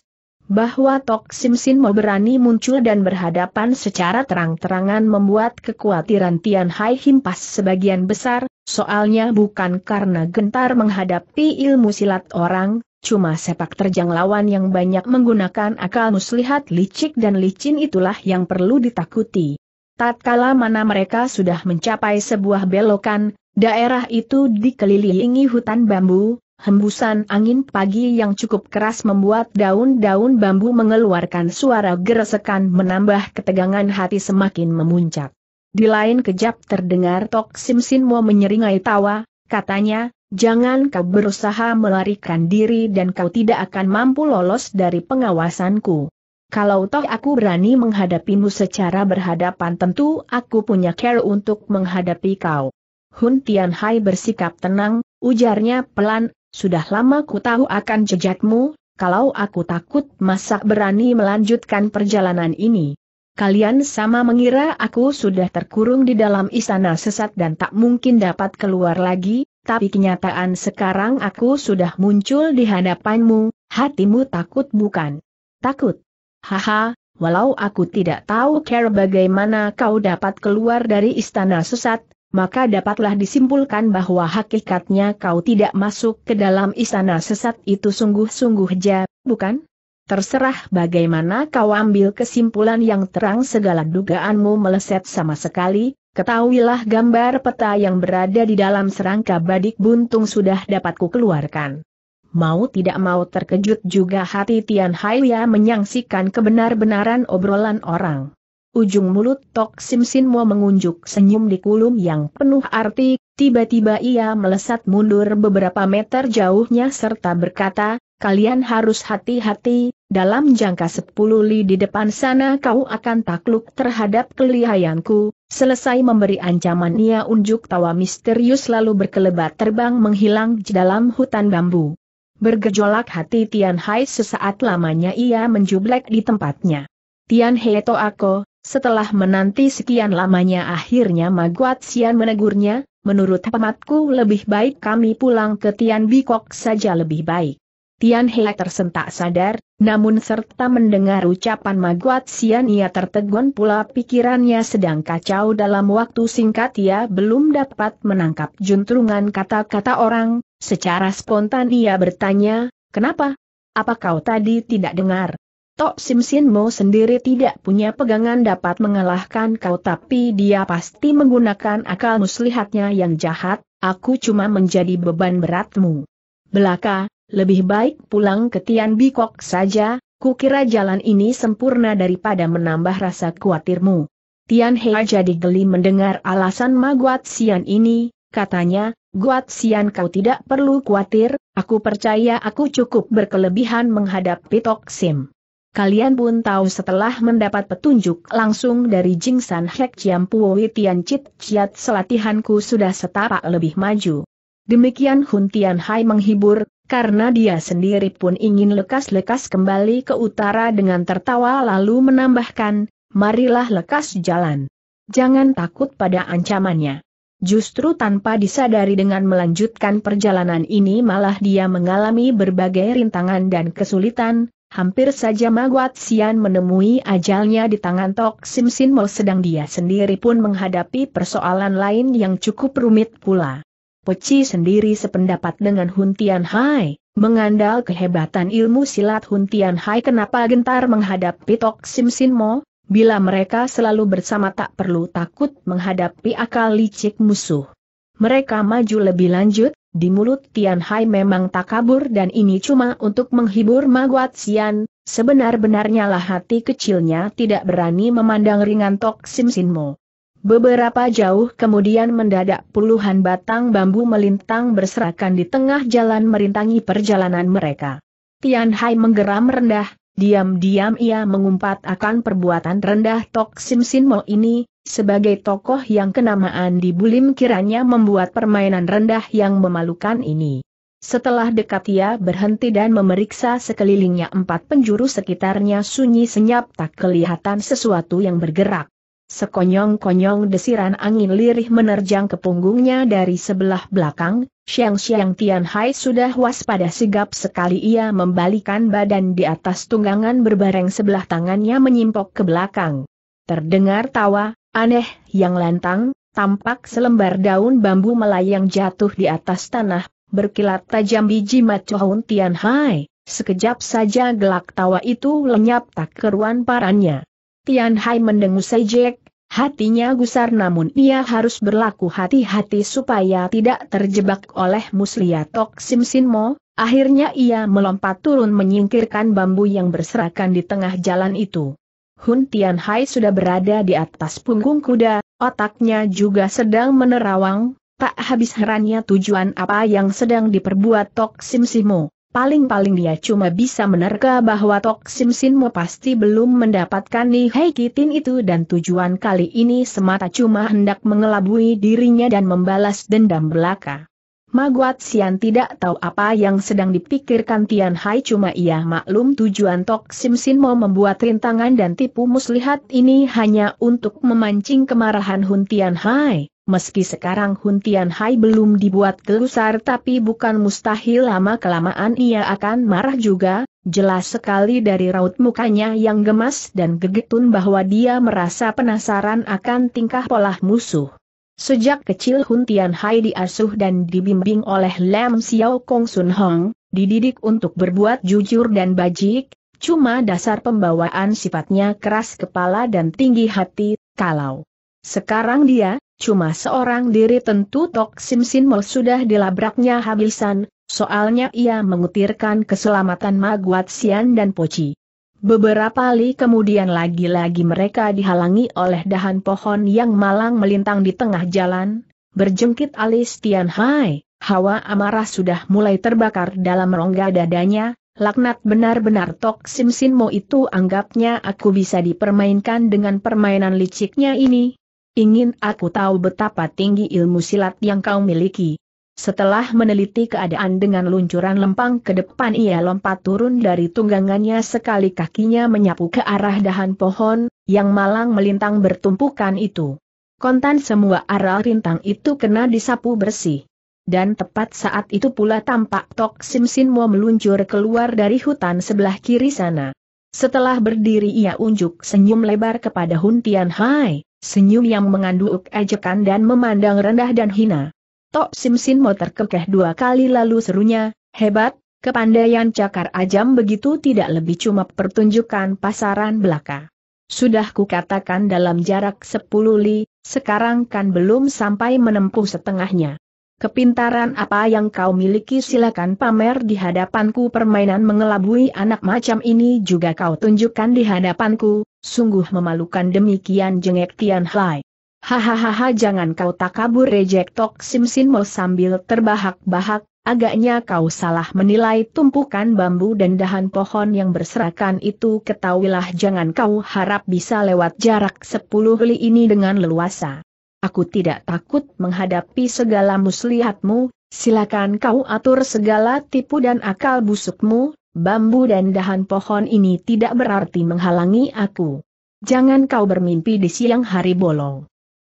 bahwa Tok Sim Sin mau berani muncul dan berhadapan secara terang-terangan membuat kekhawatiran Tian Hai himpas sebagian besar, soalnya bukan karena gentar menghadapi ilmu silat orang, cuma sepak terjang lawan yang banyak menggunakan akal muslihat licik dan licin itulah yang perlu ditakuti. Tatkala mana mereka sudah mencapai sebuah belokan, daerah itu dikelilingi hutan bambu, Hembusan angin pagi yang cukup keras membuat daun-daun bambu mengeluarkan suara geresekan menambah ketegangan hati semakin memuncak. Di lain kejap terdengar Tok Sim mau menyeringai tawa, katanya, jangan kau berusaha melarikan diri dan kau tidak akan mampu lolos dari pengawasanku. Kalau toh aku berani menghadapimu secara berhadapan tentu aku punya care untuk menghadapi kau. Hun Tianhai bersikap tenang, ujarnya pelan, sudah lama ku tahu akan jejakmu, kalau aku takut masa berani melanjutkan perjalanan ini. Kalian sama mengira aku sudah terkurung di dalam istana sesat dan tak mungkin dapat keluar lagi, tapi kenyataan sekarang aku sudah muncul di hadapanmu, hatimu takut bukan? Takut. Haha, walau aku tidak tahu care bagaimana kau dapat keluar dari istana sesat, maka dapatlah disimpulkan bahwa hakikatnya kau tidak masuk ke dalam istana sesat itu sungguh-sungguh ja, bukan? Terserah bagaimana kau ambil kesimpulan yang terang segala dugaanmu meleset sama sekali, ketahuilah gambar peta yang berada di dalam serangka badik buntung sudah dapat ku keluarkan. Mau tidak mau terkejut juga hati Tian Haiya menyaksikan kebenar-benaran obrolan orang. Ujung mulut Tok Sim Sin mengunjuk senyum di kulum yang penuh arti, tiba-tiba ia melesat mundur beberapa meter jauhnya serta berkata, kalian harus hati-hati, dalam jangka sepuluh li di depan sana kau akan takluk terhadap kelihayanku, selesai memberi ancaman ia unjuk tawa misterius lalu berkelebat terbang menghilang di dalam hutan bambu. Bergejolak hati Tian Hai sesaat lamanya ia menjublek di tempatnya. Tian He Toako, setelah menanti sekian lamanya akhirnya Maguat Sian menegurnya, menurut pamatku lebih baik kami pulang ke Tian Bikok saja lebih baik. Tian Hei tersentak sadar, namun serta mendengar ucapan Maguat Sian ia tertegun pula pikirannya sedang kacau dalam waktu singkat ia belum dapat menangkap juntrungan kata-kata orang, secara spontan ia bertanya, kenapa? Apa kau tadi tidak dengar? Tok Sim Sin Mo sendiri tidak punya pegangan dapat mengalahkan kau tapi dia pasti menggunakan akal muslihatnya yang jahat, aku cuma menjadi beban beratmu. Belaka, lebih baik pulang ke Tian Bikok saja, kukira jalan ini sempurna daripada menambah rasa khawatirmu. Tian Hei jadi geli mendengar alasan Maguat Sian ini, katanya, Guat Sian kau tidak perlu khawatir, aku percaya aku cukup berkelebihan menghadapi Tok Sim. Kalian pun tahu setelah mendapat petunjuk langsung dari Jingsan Hek Chiam Puo, Tian Chit Chiat selatihanku sudah setapak lebih maju. Demikian Hun Tian Hai menghibur, karena dia sendiri pun ingin lekas-lekas kembali ke utara dengan tertawa lalu menambahkan, marilah lekas jalan. Jangan takut pada ancamannya. Justru tanpa disadari dengan melanjutkan perjalanan ini malah dia mengalami berbagai rintangan dan kesulitan, Hampir saja Maguat Sian menemui ajalnya di tangan Tok Sim Sin Mo sedang dia sendiri pun menghadapi persoalan lain yang cukup rumit pula. Peci sendiri sependapat dengan Huntian Hai, mengandal kehebatan ilmu silat Huntian Hai kenapa gentar menghadapi Tok Sim Sin Mo, bila mereka selalu bersama tak perlu takut menghadapi akal licik musuh. Mereka maju lebih lanjut, di mulut Tian Hai memang tak kabur dan ini cuma untuk menghibur Maguat Sian, sebenar-benarnya lah hati kecilnya tidak berani memandang ringan Tok Sim Sin Mo. Beberapa jauh kemudian mendadak puluhan batang bambu melintang berserakan di tengah jalan merintangi perjalanan mereka. Tian Hai menggeram rendah, diam-diam ia mengumpat akan perbuatan rendah Tok Sim Sin Mo ini, sebagai tokoh yang kenamaan di Bulim kiranya membuat permainan rendah yang memalukan ini. Setelah dekat ia berhenti dan memeriksa sekelilingnya empat penjuru sekitarnya sunyi senyap tak kelihatan sesuatu yang bergerak. Sekonyong-konyong desiran angin lirih menerjang ke punggungnya dari sebelah belakang, Xiang Xiang Tian Hai sudah waspada sigap sekali ia membalikan badan di atas tunggangan berbareng sebelah tangannya menyimpok ke belakang. Terdengar tawa, Aneh, yang lantang, tampak selembar daun bambu melayang jatuh di atas tanah, berkilat tajam biji macuhun Tian Hai. Sekejap saja gelak tawa itu lenyap tak keruan parannya. Tian Hai mendengus sejek, hatinya gusar namun ia harus berlaku hati-hati supaya tidak terjebak oleh muslihat Tok Sim Mo. Akhirnya ia melompat turun menyingkirkan bambu yang berserakan di tengah jalan itu. Hun Hai sudah berada di atas punggung kuda, otaknya juga sedang menerawang, tak habis herannya tujuan apa yang sedang diperbuat Tok Sim Simo. Paling-paling dia cuma bisa menerka bahwa Tok Sim Simo pasti belum mendapatkan Hai Kitin itu dan tujuan kali ini semata cuma hendak mengelabui dirinya dan membalas dendam belaka. Maguat Sian tidak tahu apa yang sedang dipikirkan Tian Hai cuma ia maklum tujuan Tok Sim Sin mau membuat rintangan dan tipu muslihat ini hanya untuk memancing kemarahan Hun Tian Hai. Meski sekarang Hun Tian Hai belum dibuat gelusar tapi bukan mustahil lama-kelamaan ia akan marah juga, jelas sekali dari raut mukanya yang gemas dan gegetun bahwa dia merasa penasaran akan tingkah polah musuh. Sejak kecil Hun Tian Hai diasuh dan dibimbing oleh Lam Xiao Kong Sun Hong, dididik untuk berbuat jujur dan bajik, cuma dasar pembawaan sifatnya keras kepala dan tinggi hati, kalau sekarang dia, cuma seorang diri tentu Tok Sim Sin Mo sudah dilabraknya habisan, soalnya ia mengutirkan keselamatan Maguat Sian dan Poci. Beberapa li kemudian lagi-lagi mereka dihalangi oleh dahan pohon yang malang melintang di tengah jalan, berjengkit alis Tian Hai, hawa amarah sudah mulai terbakar dalam rongga dadanya, laknat benar-benar Tok Sim Sinmo itu anggapnya aku bisa dipermainkan dengan permainan liciknya ini. Ingin aku tahu betapa tinggi ilmu silat yang kau miliki. Setelah meneliti keadaan dengan luncuran lempang ke depan ia lompat turun dari tunggangannya sekali kakinya menyapu ke arah dahan pohon, yang malang melintang bertumpukan itu. Kontan semua arah rintang itu kena disapu bersih. Dan tepat saat itu pula tampak Tok Sim mau meluncur keluar dari hutan sebelah kiri sana. Setelah berdiri ia unjuk senyum lebar kepada Hun Tian Hai, senyum yang mengandung ejekan dan memandang rendah dan hina. Tok Sim Sin Mo terkekeh dua kali lalu serunya, hebat, kepandaian cakar ajam begitu tidak lebih cuma pertunjukan pasaran belaka. Sudah kukatakan dalam jarak sepuluh li, sekarang kan belum sampai menempuh setengahnya. Kepintaran apa yang kau miliki silakan pamer di hadapanku permainan mengelabui anak macam ini juga kau tunjukkan di hadapanku, sungguh memalukan demikian jengek Tian Hai. Hahaha jangan kau takabur rejek Tok Sim Mo sambil terbahak-bahak, agaknya kau salah menilai tumpukan bambu dan dahan pohon yang berserakan itu ketahuilah jangan kau harap bisa lewat jarak sepuluh li ini dengan leluasa. Aku tidak takut menghadapi segala muslihatmu, silakan kau atur segala tipu dan akal busukmu, bambu dan dahan pohon ini tidak berarti menghalangi aku. Jangan kau bermimpi di siang hari bolong.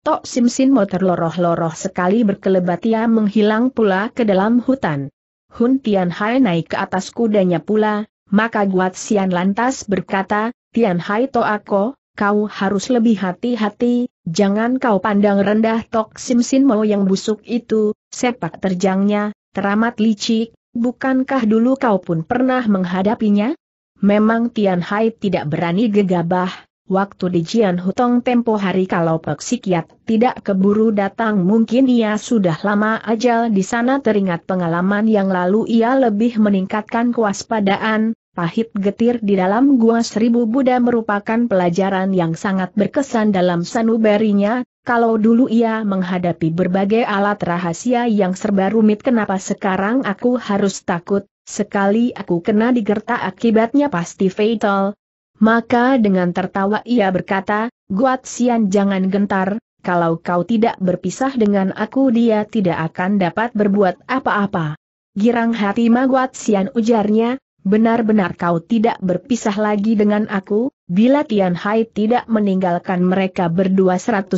Tok Simsin mau terloroh-loroh sekali berkelebat ia menghilang pula ke dalam hutan. Hun Tian Hai naik ke atas kudanya pula, maka Guat Sian lantas berkata, Tian Hai To Ako, kau harus lebih hati-hati, jangan kau pandang rendah Tok Simsin mau yang busuk itu, sepak terjangnya, teramat licik, bukankah dulu kau pun pernah menghadapinya? Memang Tian Hai tidak berani gegabah, waktu di Jian Hutong tempo hari kalau Sikiat tidak keburu datang mungkin ia sudah lama ajal di sana teringat pengalaman yang lalu ia lebih meningkatkan kewaspadaan, pahit getir di dalam gua seribu Buddha merupakan pelajaran yang sangat berkesan dalam sanubarinya, kalau dulu ia menghadapi berbagai alat rahasia yang serba rumit kenapa sekarang aku harus takut, sekali aku kena digertak akibatnya pasti fatal, maka dengan tertawa ia berkata, Guat Sian jangan gentar, kalau kau tidak berpisah dengan aku dia tidak akan dapat berbuat apa-apa. Girang hati Guat Sian ujarnya, benar-benar kau tidak berpisah lagi dengan aku, bila Tian Hai tidak meninggalkan mereka berdua 100%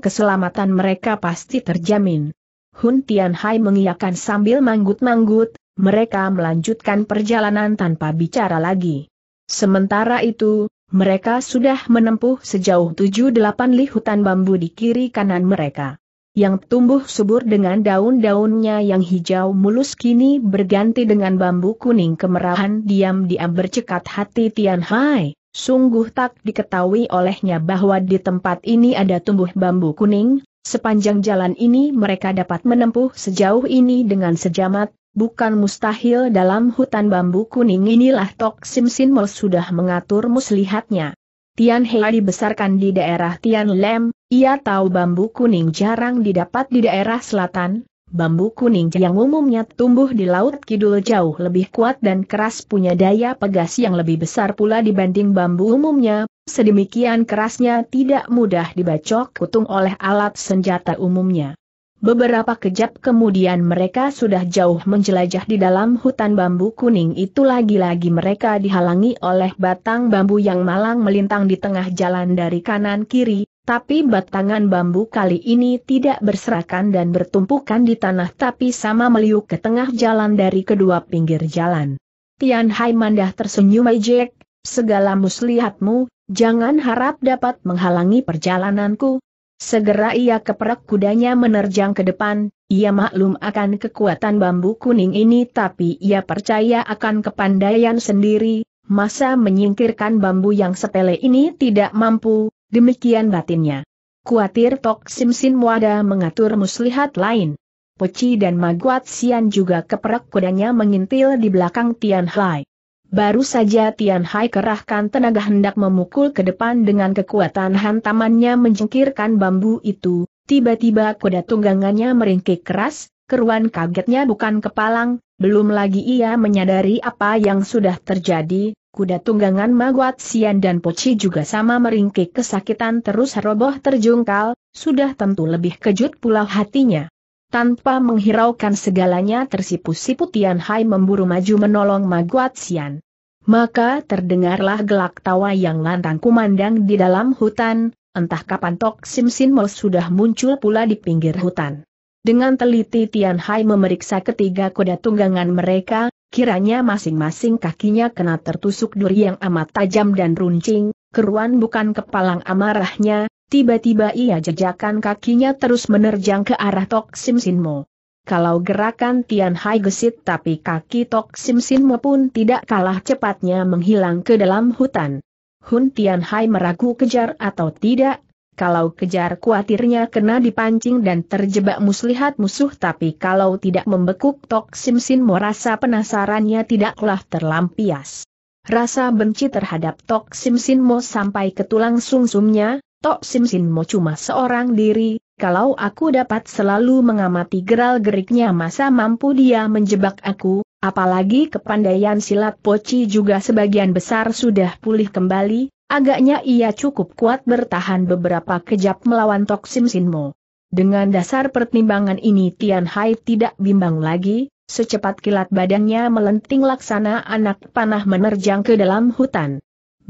keselamatan mereka pasti terjamin. Hun Tian Hai mengiakan sambil manggut-manggut, mereka melanjutkan perjalanan tanpa bicara lagi. Sementara itu, mereka sudah menempuh sejauh 7-8 li hutan bambu di kiri kanan mereka. Yang tumbuh subur dengan daun-daunnya yang hijau mulus kini berganti dengan bambu kuning kemerahan diam-diam bercekat hati Tian Hai. Sungguh tak diketahui olehnya bahwa di tempat ini ada tumbuh bambu kuning, sepanjang jalan ini mereka dapat menempuh sejauh ini dengan sejamat, Bukan mustahil dalam hutan bambu kuning inilah Tok Sim Sin Mo sudah mengatur muslihatnya. Tian Hei dibesarkan di daerah Tian Lem, ia tahu bambu kuning jarang didapat di daerah selatan, bambu kuning yang umumnya tumbuh di laut kidul jauh lebih kuat dan keras punya daya pegas yang lebih besar pula dibanding bambu umumnya, sedemikian kerasnya tidak mudah dibacok kutung oleh alat senjata umumnya. Beberapa kejap kemudian mereka sudah jauh menjelajah di dalam hutan bambu kuning itu lagi-lagi mereka dihalangi oleh batang bambu yang malang melintang di tengah jalan dari kanan kiri, tapi batangan bambu kali ini tidak berserakan dan bertumpukan di tanah tapi sama meliuk ke tengah jalan dari kedua pinggir jalan. Tian Hai Mandah tersenyum Jack, segala muslihatmu, jangan harap dapat menghalangi perjalananku, Segera ia keperak kudanya menerjang ke depan, ia maklum akan kekuatan bambu kuning ini tapi ia percaya akan kepandaian sendiri, masa menyingkirkan bambu yang sepele ini tidak mampu, demikian batinnya. Kuatir Tok Sim Sin Wada mengatur muslihat lain. Poci dan Maguat Sian juga keperak kudanya mengintil di belakang Tian Hai. Baru saja Tian Hai kerahkan tenaga hendak memukul ke depan dengan kekuatan hantamannya menjengkirkan bambu itu, tiba-tiba kuda tunggangannya meringkik keras, keruan kagetnya bukan kepalang, belum lagi ia menyadari apa yang sudah terjadi, kuda tunggangan Maguat Sian dan Poci juga sama meringkik kesakitan terus roboh terjungkal, sudah tentu lebih kejut pula hatinya. Tanpa menghiraukan segalanya tersipu-sipu Tian Hai memburu maju menolong Maguat Sian. Maka terdengarlah gelak tawa yang lantang kumandang di dalam hutan, entah kapan Tok Sim Sin Mo sudah muncul pula di pinggir hutan. Dengan teliti Tian Hai memeriksa ketiga kuda tunggangan mereka, kiranya masing-masing kakinya kena tertusuk duri yang amat tajam dan runcing, keruan bukan kepalang amarahnya, Tiba-tiba ia jejakan kakinya terus menerjang ke arah Tok Sim Mo. Kalau gerakan Tian Hai gesit tapi kaki Tok Sim Mo pun tidak kalah cepatnya menghilang ke dalam hutan. Hun Tian Hai meragu kejar atau tidak, kalau kejar kuatirnya kena dipancing dan terjebak muslihat musuh tapi kalau tidak membekuk Tok Sim Mo rasa penasarannya tidaklah terlampias. Rasa benci terhadap Tok Sim Mo sampai ke tulang sungsumnya, Tok Sim Sin Mo cuma seorang diri, kalau aku dapat selalu mengamati geral-geriknya masa mampu dia menjebak aku, apalagi kepandaian silat Poci juga sebagian besar sudah pulih kembali, agaknya ia cukup kuat bertahan beberapa kejap melawan Tok Sim Sin Mo. Dengan dasar pertimbangan ini Tian Hai tidak bimbang lagi, secepat kilat badannya melenting laksana anak panah menerjang ke dalam hutan.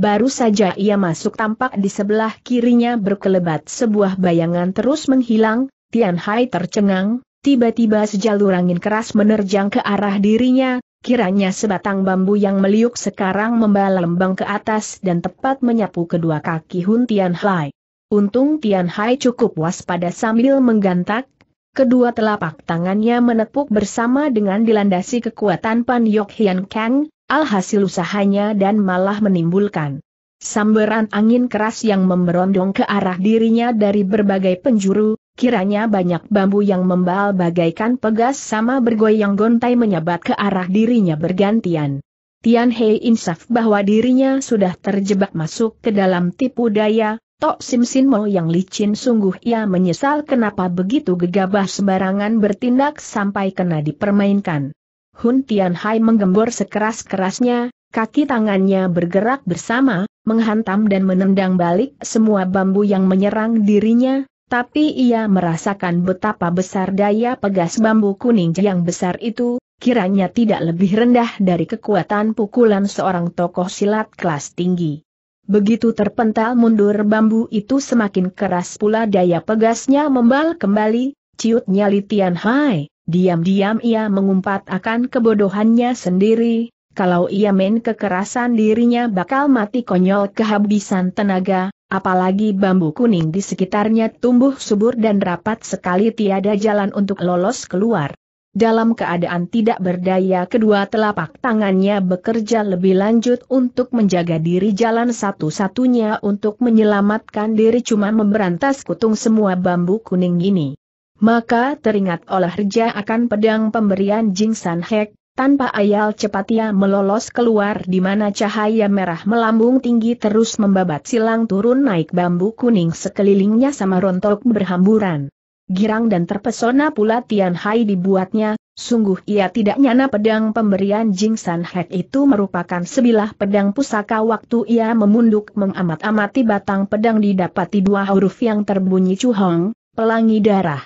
Baru saja ia masuk tampak di sebelah kirinya berkelebat sebuah bayangan terus menghilang, Tian Hai tercengang, tiba-tiba sejalur angin keras menerjang ke arah dirinya, kiranya sebatang bambu yang meliuk sekarang membalembang ke atas dan tepat menyapu kedua kaki Hun Tian Hai. Untung Tian Hai cukup waspada sambil menggantak, kedua telapak tangannya menepuk bersama dengan dilandasi kekuatan Pan Yok Hian Kang, Alhasil usahanya dan malah menimbulkan sambaran angin keras yang memberondong ke arah dirinya dari berbagai penjuru, kiranya banyak bambu yang membal bagaikan pegas sama bergoyang gontai menyabat ke arah dirinya bergantian. Tian Hei insaf bahwa dirinya sudah terjebak masuk ke dalam tipu daya, Tok Sim Sin Mo yang licin sungguh ia menyesal kenapa begitu gegabah sembarangan bertindak sampai kena dipermainkan. Hun Hai menggembor sekeras-kerasnya, kaki tangannya bergerak bersama, menghantam dan menendang balik semua bambu yang menyerang dirinya, tapi ia merasakan betapa besar daya pegas bambu kuning yang besar itu, kiranya tidak lebih rendah dari kekuatan pukulan seorang tokoh silat kelas tinggi. Begitu terpental mundur bambu itu semakin keras pula daya pegasnya membal kembali, ciutnya nyali Tian Hai. Diam-diam ia mengumpat akan kebodohannya sendiri, kalau ia main kekerasan dirinya bakal mati konyol kehabisan tenaga, apalagi bambu kuning di sekitarnya tumbuh subur dan rapat sekali tiada jalan untuk lolos keluar. Dalam keadaan tidak berdaya kedua telapak tangannya bekerja lebih lanjut untuk menjaga diri jalan satu-satunya untuk menyelamatkan diri cuma memberantas kutung semua bambu kuning ini. Maka teringat oleh Reja akan pedang pemberian Jing San Hek, tanpa ayal cepat ia melolos keluar di mana cahaya merah melambung tinggi terus membabat silang turun naik bambu kuning sekelilingnya sama rontok berhamburan. Girang dan terpesona pula Tian Hai dibuatnya, sungguh ia tidak nyana pedang pemberian Jing San Hek itu merupakan sebilah pedang pusaka waktu ia memunduk mengamat-amati batang pedang didapati dua huruf yang terbunyi cuhong, pelangi darah.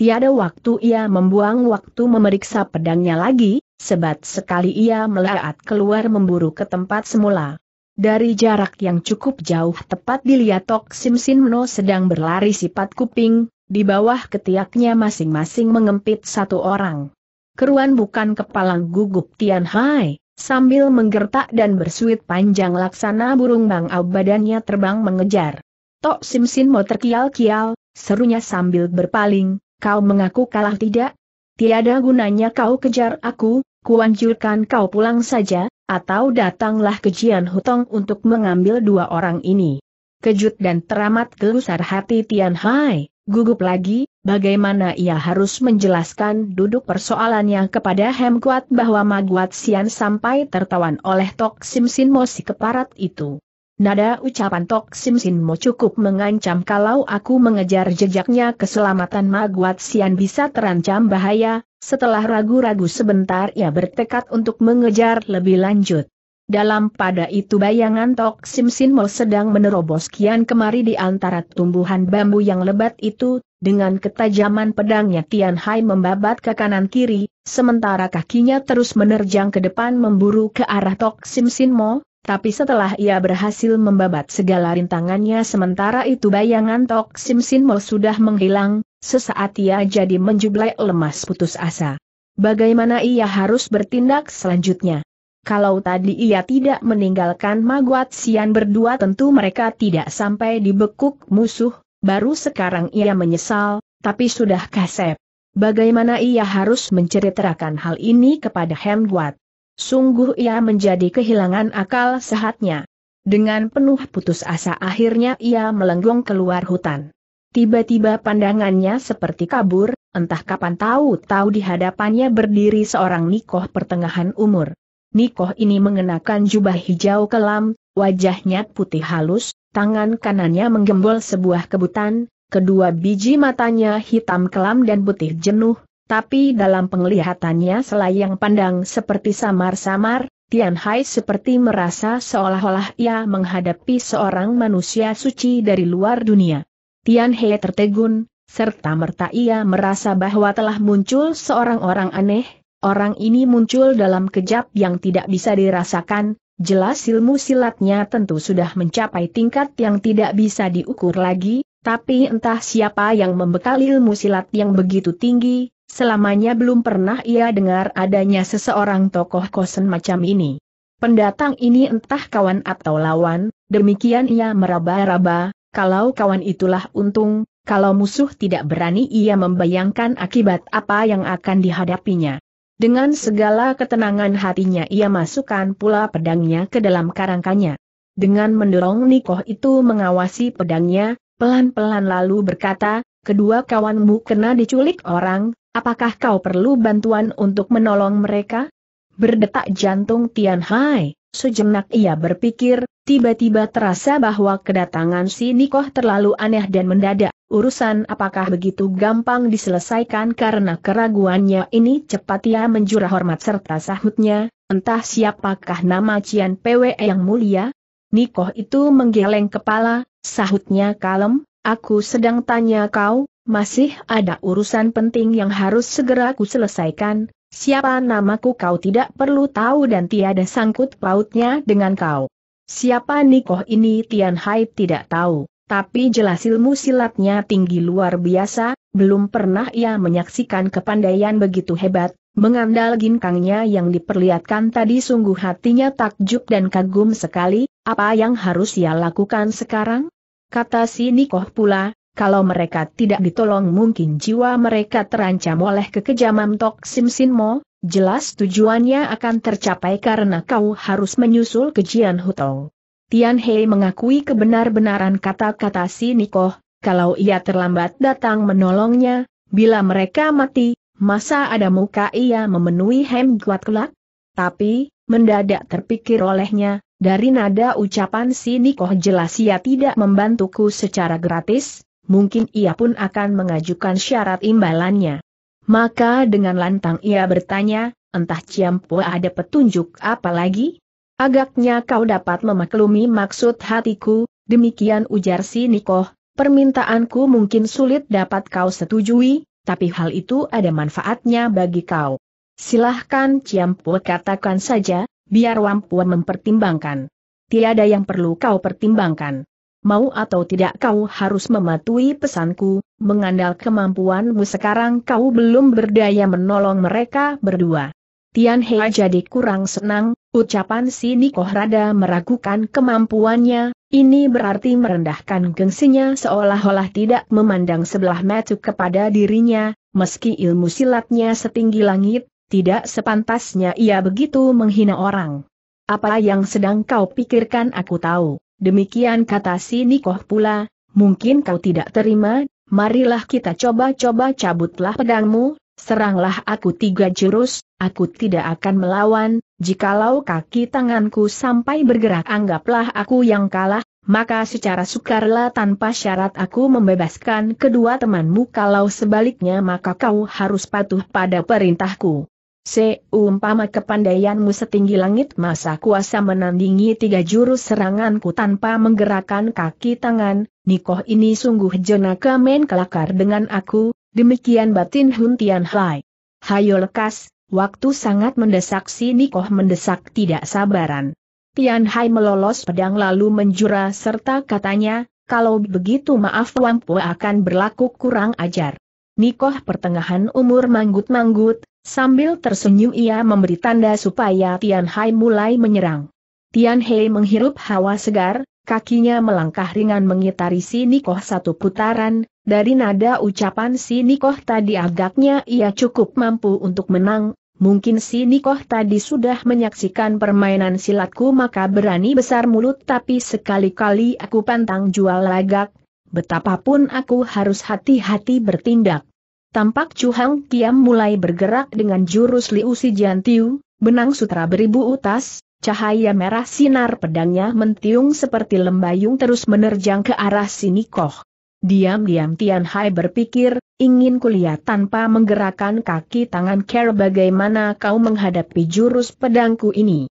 Tiada waktu ia membuang waktu memeriksa pedangnya lagi, sebat sekali ia melaat keluar memburu ke tempat semula. Dari jarak yang cukup jauh tepat dilihat Tok Sim sedang berlari sifat kuping, di bawah ketiaknya masing-masing mengempit satu orang. Keruan bukan kepala gugup Tian Hai, sambil menggertak dan bersuit panjang laksana burung bangau badannya terbang mengejar. Tok Sim Sin terkial-kial, serunya sambil berpaling, Kau mengaku kalah tidak? Tiada gunanya kau kejar aku, kuanjurkan kau pulang saja, atau datanglah ke Jian Hutong untuk mengambil dua orang ini. Kejut dan teramat gelusar hati Tian Hai, gugup lagi, bagaimana ia harus menjelaskan duduk persoalannya kepada Hem Kuat bahwa Maguat Sian sampai tertawan oleh Tok Sim Sin si keparat itu. Nada ucapan Tok Sim Sin Mo cukup mengancam kalau aku mengejar jejaknya keselamatan Maguat Sian bisa terancam bahaya, setelah ragu-ragu sebentar ia bertekad untuk mengejar lebih lanjut. Dalam pada itu bayangan Tok Sim Sin Mo sedang menerobos kian kemari di antara tumbuhan bambu yang lebat itu, dengan ketajaman pedangnya Tian Hai membabat ke kanan kiri, sementara kakinya terus menerjang ke depan memburu ke arah Tok Sim Sin Mo, tapi setelah ia berhasil membabat segala rintangannya sementara itu bayangan Tok Sim Sin Mo sudah menghilang, sesaat ia jadi menjublai lemas putus asa. Bagaimana ia harus bertindak selanjutnya? Kalau tadi ia tidak meninggalkan Maguat Sian berdua tentu mereka tidak sampai dibekuk musuh, baru sekarang ia menyesal, tapi sudah kasep. Bagaimana ia harus menceritakan hal ini kepada Hemguat? Sungguh ia menjadi kehilangan akal sehatnya. Dengan penuh putus asa akhirnya ia melenggong keluar hutan. Tiba-tiba pandangannya seperti kabur, entah kapan tahu-tahu di hadapannya berdiri seorang Nikoh pertengahan umur. Nikoh ini mengenakan jubah hijau kelam, wajahnya putih halus, tangan kanannya menggembol sebuah kebutan, kedua biji matanya hitam kelam dan putih jenuh, tapi dalam penglihatannya selayang pandang seperti samar-samar, Tian Hai seperti merasa seolah-olah ia menghadapi seorang manusia suci dari luar dunia. Tian Hai tertegun, serta merta ia merasa bahwa telah muncul seorang orang aneh, orang ini muncul dalam kejap yang tidak bisa dirasakan, jelas ilmu silatnya tentu sudah mencapai tingkat yang tidak bisa diukur lagi, tapi entah siapa yang membekali ilmu silat yang begitu tinggi, Selamanya belum pernah ia dengar adanya seseorang tokoh kosen macam ini. Pendatang ini entah kawan atau lawan, demikian ia meraba-raba, kalau kawan itulah untung, kalau musuh tidak berani ia membayangkan akibat apa yang akan dihadapinya. Dengan segala ketenangan hatinya ia masukkan pula pedangnya ke dalam karangkanya. Dengan mendorong Nikoh itu mengawasi pedangnya, pelan-pelan lalu berkata, kedua kawanmu kena diculik orang, Apakah kau perlu bantuan untuk menolong mereka? Berdetak jantung Tian Hai, sejenak ia berpikir, tiba-tiba terasa bahwa kedatangan si Nikoh terlalu aneh dan mendadak. Urusan apakah begitu gampang diselesaikan karena keraguannya ini cepat ia menjura hormat serta sahutnya, entah siapakah nama Cian PWE yang mulia? Nikoh itu menggeleng kepala, sahutnya kalem, Aku sedang tanya kau, masih ada urusan penting yang harus segera ku selesaikan, siapa namaku kau tidak perlu tahu dan tiada sangkut pautnya dengan kau. Siapa Nikoh ini Tian Hai tidak tahu, tapi jelas ilmu silatnya tinggi luar biasa, belum pernah ia menyaksikan kepandaian begitu hebat, mengandal ginkangnya yang diperlihatkan tadi sungguh hatinya takjub dan kagum sekali, apa yang harus ia lakukan sekarang? Kata si Nikoh pula, kalau mereka tidak ditolong mungkin jiwa mereka terancam oleh kekejaman Tok Sim Sin Mo, jelas tujuannya akan tercapai karena kau harus menyusul kejian Hutong. Tian Hei mengakui kebenar-benaran kata-kata si Nikoh, kalau ia terlambat datang menolongnya, bila mereka mati, masa ada muka ia memenuhi Hem Guat kelak? Tapi, mendadak terpikir olehnya, dari nada ucapan si Nikoh jelas ia tidak membantuku secara gratis, mungkin ia pun akan mengajukan syarat imbalannya. Maka dengan lantang ia bertanya, entah Ciampo ada petunjuk apa lagi? Agaknya kau dapat memaklumi maksud hatiku, demikian ujar si Nikoh, permintaanku mungkin sulit dapat kau setujui, tapi hal itu ada manfaatnya bagi kau. Silahkan Ciampo katakan saja, biar Wampuan mempertimbangkan. Tiada yang perlu kau pertimbangkan. Mau atau tidak kau harus mematuhi pesanku, mengandal kemampuanmu sekarang kau belum berdaya menolong mereka berdua. Tian Hei jadi kurang senang, ucapan si Niko rada meragukan kemampuannya, ini berarti merendahkan gengsinya seolah-olah tidak memandang sebelah mata kepada dirinya, meski ilmu silatnya setinggi langit, tidak sepantasnya ia begitu menghina orang. Apa yang sedang kau pikirkan aku tahu, demikian kata si Nikoh pula, mungkin kau tidak terima, marilah kita coba-coba cabutlah pedangmu, seranglah aku tiga jurus, aku tidak akan melawan, jikalau kaki tanganku sampai bergerak anggaplah aku yang kalah, maka secara sukarela tanpa syarat aku membebaskan kedua temanmu kalau sebaliknya maka kau harus patuh pada perintahku. Seumpama kepandaianmu setinggi langit masa kuasa menandingi tiga jurus seranganku tanpa menggerakkan kaki tangan, Nikoh ini sungguh jenaka main kelakar dengan aku, demikian batin Hun Hai. Hayo lekas, waktu sangat mendesak si Nikoh mendesak tidak sabaran. Tian Hai melolos pedang lalu menjura serta katanya, kalau begitu maaf Wampu akan berlaku kurang ajar. Nikoh pertengahan umur manggut-manggut, sambil tersenyum ia memberi tanda supaya Tian Hai mulai menyerang. Tian Hai menghirup hawa segar, kakinya melangkah ringan mengitari si Nikoh satu putaran, dari nada ucapan si Nikoh tadi agaknya ia cukup mampu untuk menang, mungkin si Nikoh tadi sudah menyaksikan permainan silatku maka berani besar mulut tapi sekali-kali aku pantang jual lagak, betapapun aku harus hati-hati bertindak. Tampak Chu Hang Kiam mulai bergerak dengan jurus Liu Si Jiantiu, benang sutra beribu utas, cahaya merah sinar pedangnya mentiung seperti lembayung terus menerjang ke arah sini koh. Diam-diam Tian Hai berpikir, ingin kulihat tanpa menggerakkan kaki tangan Care bagaimana kau menghadapi jurus pedangku ini.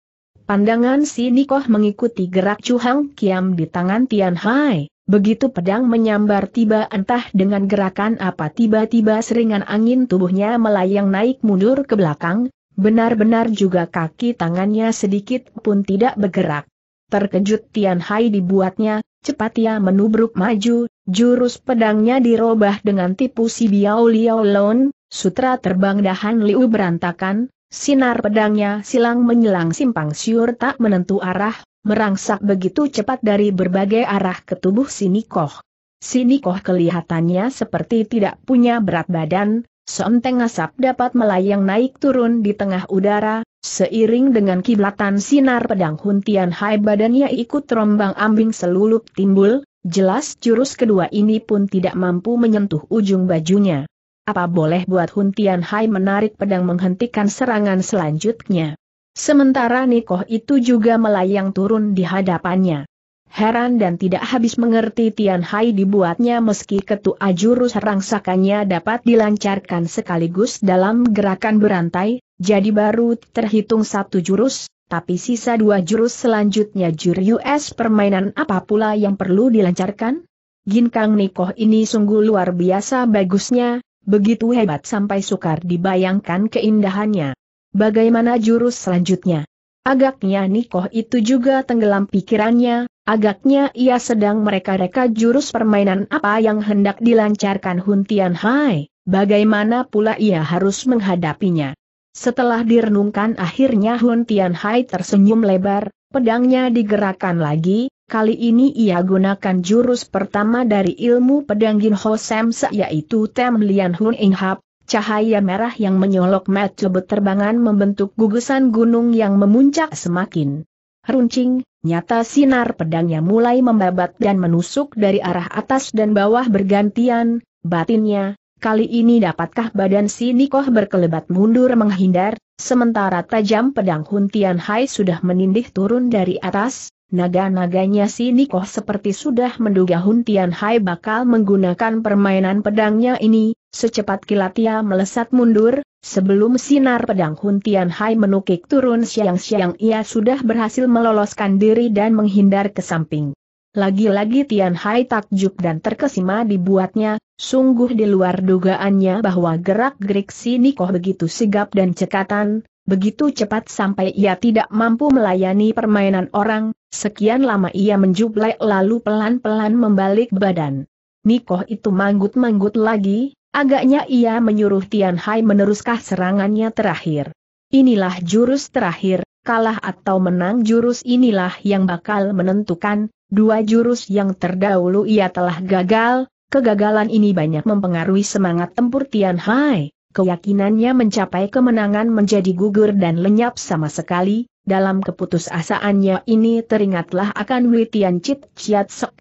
Pandangan si Nikoh mengikuti gerak Chu Hang Kiam di tangan Tian Hai. Begitu pedang menyambar tiba entah dengan gerakan apa tiba-tiba seringan angin tubuhnya melayang naik mundur ke belakang, benar-benar juga kaki tangannya sedikit pun tidak bergerak. Terkejut Tian Hai dibuatnya, cepat ia menubruk maju, jurus pedangnya dirobah dengan tipu si Biao Liao Lon, sutra terbang dahan Liu berantakan, sinar pedangnya silang menyelang simpang siur tak menentu arah, merangsak begitu cepat dari berbagai arah ke tubuh Sinikoh. Sinikoh kelihatannya seperti tidak punya berat badan, seenteng asap dapat melayang naik turun di tengah udara, seiring dengan kiblatan sinar pedang Huntian Hai badannya ikut terombang ambing selulup timbul, jelas jurus kedua ini pun tidak mampu menyentuh ujung bajunya. Apa boleh buat Huntian Hai menarik pedang menghentikan serangan selanjutnya? Sementara Nikoh itu juga melayang turun di hadapannya. Heran dan tidak habis mengerti Tian Hai dibuatnya meski ketua jurus rangsakannya dapat dilancarkan sekaligus dalam gerakan berantai, jadi baru terhitung satu jurus, tapi sisa dua jurus selanjutnya US permainan apa pula yang perlu dilancarkan? Ginkang Nikoh ini sungguh luar biasa bagusnya, begitu hebat sampai sukar dibayangkan keindahannya. Bagaimana jurus selanjutnya? Agaknya Nikoh itu juga tenggelam pikirannya, agaknya ia sedang mereka-reka jurus permainan apa yang hendak dilancarkan Hun Tian Hai, bagaimana pula ia harus menghadapinya. Setelah direnungkan akhirnya Hun Tian Hai tersenyum lebar, pedangnya digerakkan lagi, kali ini ia gunakan jurus pertama dari ilmu pedang Gin Ho Sam yaitu Tem Lian Hun Ing Hap, Cahaya merah yang menyolok mata berterbangan membentuk gugusan gunung yang memuncak semakin runcing, nyata sinar pedangnya mulai membabat dan menusuk dari arah atas dan bawah bergantian, batinnya, kali ini dapatkah badan si Nikoh berkelebat mundur menghindar, sementara tajam pedang Huntian Hai sudah menindih turun dari atas, Naga-naganya si Nikoh seperti sudah menduga Huntian Hai bakal menggunakan permainan pedangnya ini, Secepat kilat ia melesat mundur, sebelum sinar pedang Hun Tian Hai menukik turun siang-siang ia sudah berhasil meloloskan diri dan menghindar ke samping. Lagi-lagi Tian Hai takjub dan terkesima dibuatnya, sungguh di luar dugaannya bahwa gerak-gerik si Nikoh begitu sigap dan cekatan, begitu cepat sampai ia tidak mampu melayani permainan orang, sekian lama ia menjublai lalu pelan-pelan membalik badan. Nikoh itu manggut-manggut lagi, Agaknya ia menyuruh Tian Hai meneruskan serangannya terakhir. Inilah jurus terakhir, kalah atau menang jurus inilah yang bakal menentukan, dua jurus yang terdahulu ia telah gagal, kegagalan ini banyak mempengaruhi semangat tempur Tian Hai. Keyakinannya mencapai kemenangan menjadi gugur dan lenyap sama sekali, dalam keputusasaannya ini teringatlah akan Wei Tian Chit Chiat Sok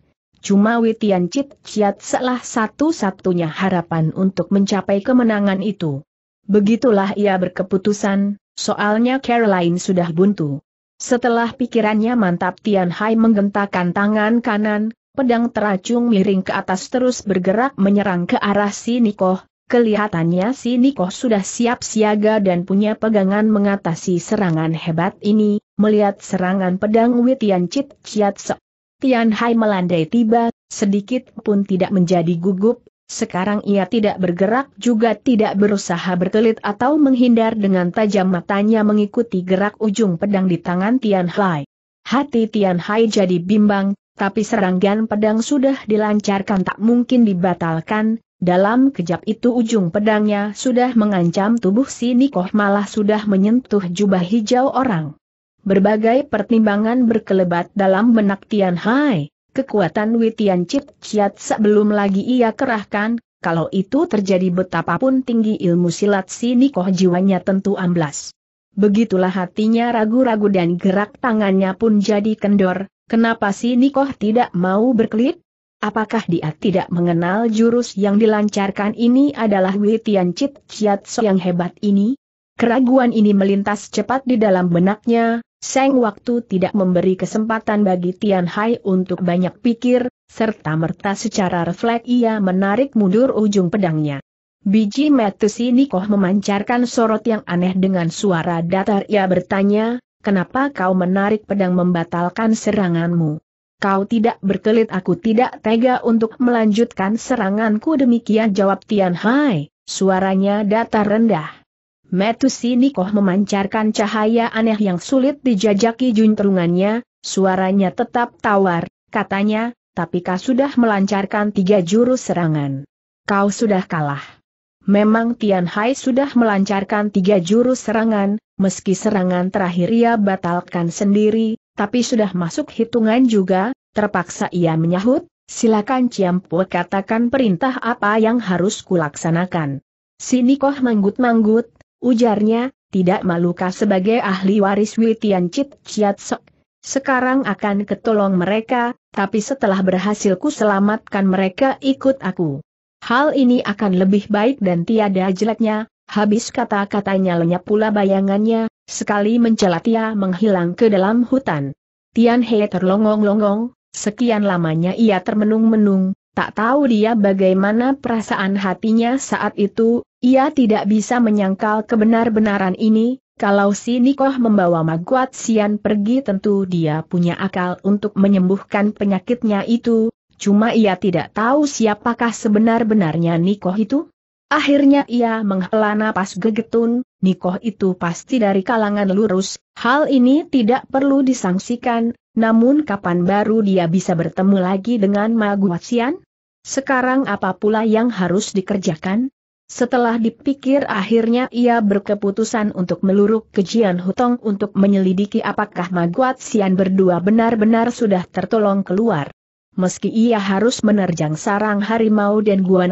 Cuma Witian Chit Chiat salah satu-satunya harapan untuk mencapai kemenangan itu. Begitulah ia berkeputusan, soalnya Caroline sudah buntu. Setelah pikirannya mantap Tian Hai menggentakkan tangan kanan, pedang teracung miring ke atas terus bergerak menyerang ke arah si Nikoh, Kelihatannya si Nikoh sudah siap siaga dan punya pegangan mengatasi serangan hebat ini, melihat serangan pedang Witian Chit Chiat Se Tian Hai melandai tiba, sedikit pun tidak menjadi gugup, sekarang ia tidak bergerak juga tidak berusaha berkelit atau menghindar dengan tajam matanya mengikuti gerak ujung pedang di tangan Tian Hai. Hati Tian Hai jadi bimbang, tapi serangan pedang sudah dilancarkan tak mungkin dibatalkan, dalam kejap itu ujung pedangnya sudah mengancam tubuh si Nikoh malah sudah menyentuh jubah hijau orang. Berbagai pertimbangan berkelebat dalam benak Tian Hai. Kekuatan Witian Chip Chiat sebelum lagi ia kerahkan, kalau itu terjadi betapapun tinggi ilmu silat si Nikoh jiwanya tentu amblas. Begitulah hatinya ragu-ragu dan gerak tangannya pun jadi kendor, kenapa si Nikoh tidak mau berkelit? Apakah dia tidak mengenal jurus yang dilancarkan ini adalah Witian Chip Chiat yang hebat ini? Keraguan ini melintas cepat di dalam benaknya, Seng waktu tidak memberi kesempatan bagi Tian Hai untuk banyak pikir, serta merta secara refleks ia menarik mundur ujung pedangnya. Biji metusi Nikoh memancarkan sorot yang aneh dengan suara datar ia bertanya, kenapa kau menarik pedang membatalkan seranganmu? Kau tidak berkelit aku tidak tega untuk melanjutkan seranganku demikian jawab Tian Hai, suaranya datar rendah. Metusinikoh memancarkan cahaya aneh yang sulit dijajaki juntrungannya, suaranya tetap tawar, katanya, tapi kau sudah melancarkan tiga jurus serangan. Kau sudah kalah. Memang Tian Hai sudah melancarkan tiga jurus serangan, meski serangan terakhir ia batalkan sendiri, tapi sudah masuk hitungan juga, terpaksa ia menyahut, silakan Ciampu katakan perintah apa yang harus kulaksanakan. Sini koh manggut-manggut, ujarnya, tidak malukah sebagai ahli waris Witian Chit Chiat Sok. Sekarang akan ketolong mereka, tapi setelah berhasil ku selamatkan mereka ikut aku. Hal ini akan lebih baik dan tiada jeleknya, habis kata-katanya lenyap pula bayangannya, sekali mencela Tia menghilang ke dalam hutan. Tian He terlongong-longong, sekian lamanya ia termenung-menung, tak tahu dia bagaimana perasaan hatinya saat itu, ia tidak bisa menyangkal kebenar-benaran ini, kalau si Nikoh membawa Maguat Sian pergi tentu dia punya akal untuk menyembuhkan penyakitnya itu, cuma ia tidak tahu siapakah sebenar-benarnya Nikoh itu. Akhirnya ia menghela napas gegetun, Nikoh itu pasti dari kalangan lurus, hal ini tidak perlu disangsikan, namun kapan baru dia bisa bertemu lagi dengan Maguat Sian? Sekarang apa pula yang harus dikerjakan? Setelah dipikir akhirnya ia berkeputusan untuk meluruk ke Jian Hutong untuk menyelidiki apakah Maguat Sian berdua benar-benar sudah tertolong keluar. Meski ia harus menerjang sarang harimau dan gua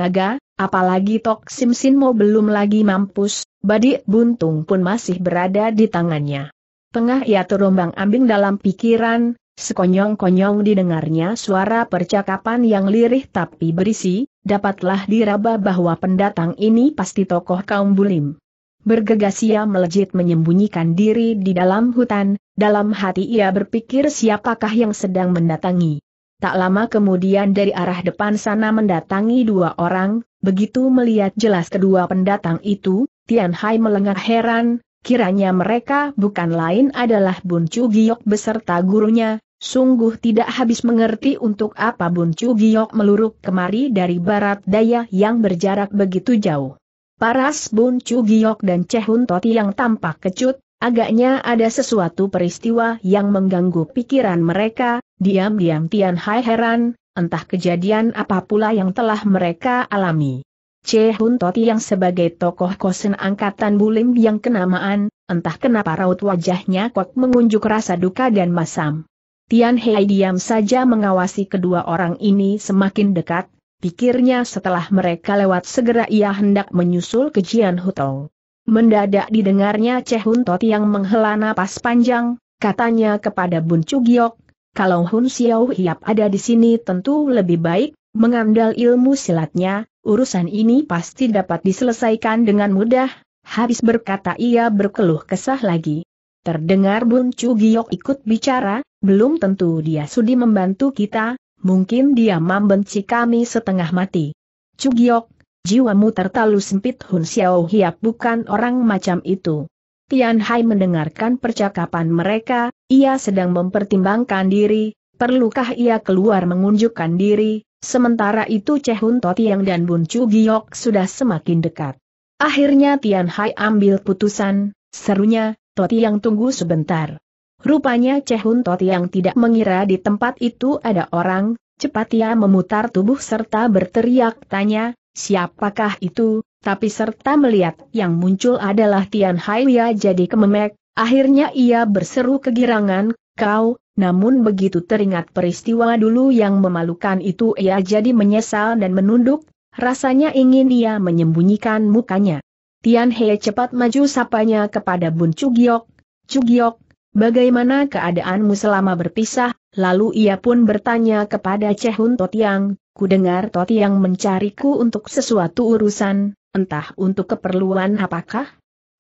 apalagi Tok Sim Sinmo belum lagi mampus, badik buntung pun masih berada di tangannya. Tengah ia terombang ambing dalam pikiran, sekonyong-konyong didengarnya suara percakapan yang lirih tapi berisi, dapatlah diraba bahwa pendatang ini pasti tokoh kaum bulim. Bergegas ia melejit menyembunyikan diri di dalam hutan, dalam hati ia berpikir siapakah yang sedang mendatangi. Tak lama kemudian dari arah depan sana mendatangi dua orang, begitu melihat jelas kedua pendatang itu, Tian Hai melengah heran, kiranya mereka bukan lain adalah Bun Chu Giok beserta gurunya, Sungguh tidak habis mengerti untuk apa Bun Chu Giok meluruk kemari dari barat daya yang berjarak begitu jauh. Paras Bun Chu Giok dan Cehun Toti yang tampak kecut, agaknya ada sesuatu peristiwa yang mengganggu pikiran mereka, diam-diam Tian Hai heran, entah kejadian apa pula yang telah mereka alami. Cehun Toti yang sebagai tokoh kosen angkatan bulim yang kenamaan, entah kenapa raut wajahnya kok mengunjuk rasa duka dan masam. Tian Hei diam saja mengawasi kedua orang ini semakin dekat, pikirnya setelah mereka lewat segera ia hendak menyusul ke Jian Hutong. Mendadak didengarnya Ceh Hun Tot yang menghela napas panjang, katanya kepada Bun Cugiok, kalau Hun Xiao Hiap ada di sini tentu lebih baik, mengandal ilmu silatnya, urusan ini pasti dapat diselesaikan dengan mudah, habis berkata ia berkeluh kesah lagi. Terdengar Bun Cugiok ikut bicara, belum tentu dia sudi membantu kita, mungkin dia membenci kami setengah mati. Cugiok, jiwamu terlalu sempit Hun Xiao Hiap bukan orang macam itu. Tian Hai mendengarkan percakapan mereka, ia sedang mempertimbangkan diri, perlukah ia keluar mengunjukkan diri, sementara itu Cheh Hun Totiang dan Bun Chu Giok sudah semakin dekat. Akhirnya Tian Hai ambil putusan, serunya, Totiang tunggu sebentar. Rupanya Cehun Tot yang tidak mengira di tempat itu ada orang, cepat ia memutar tubuh serta berteriak tanya, siapakah itu, tapi serta melihat yang muncul adalah Tian Haiya jadi kememek, akhirnya ia berseru kegirangan, kau, namun begitu teringat peristiwa dulu yang memalukan itu ia jadi menyesal dan menunduk, rasanya ingin ia menyembunyikan mukanya. Tian Hai cepat maju sapanya kepada Bun Cugiok, Cugiok, Bagaimana keadaanmu selama berpisah? Lalu ia pun bertanya kepada Cehun Totiang, ku dengar Totiang mencariku untuk sesuatu urusan, entah untuk keperluan apakah?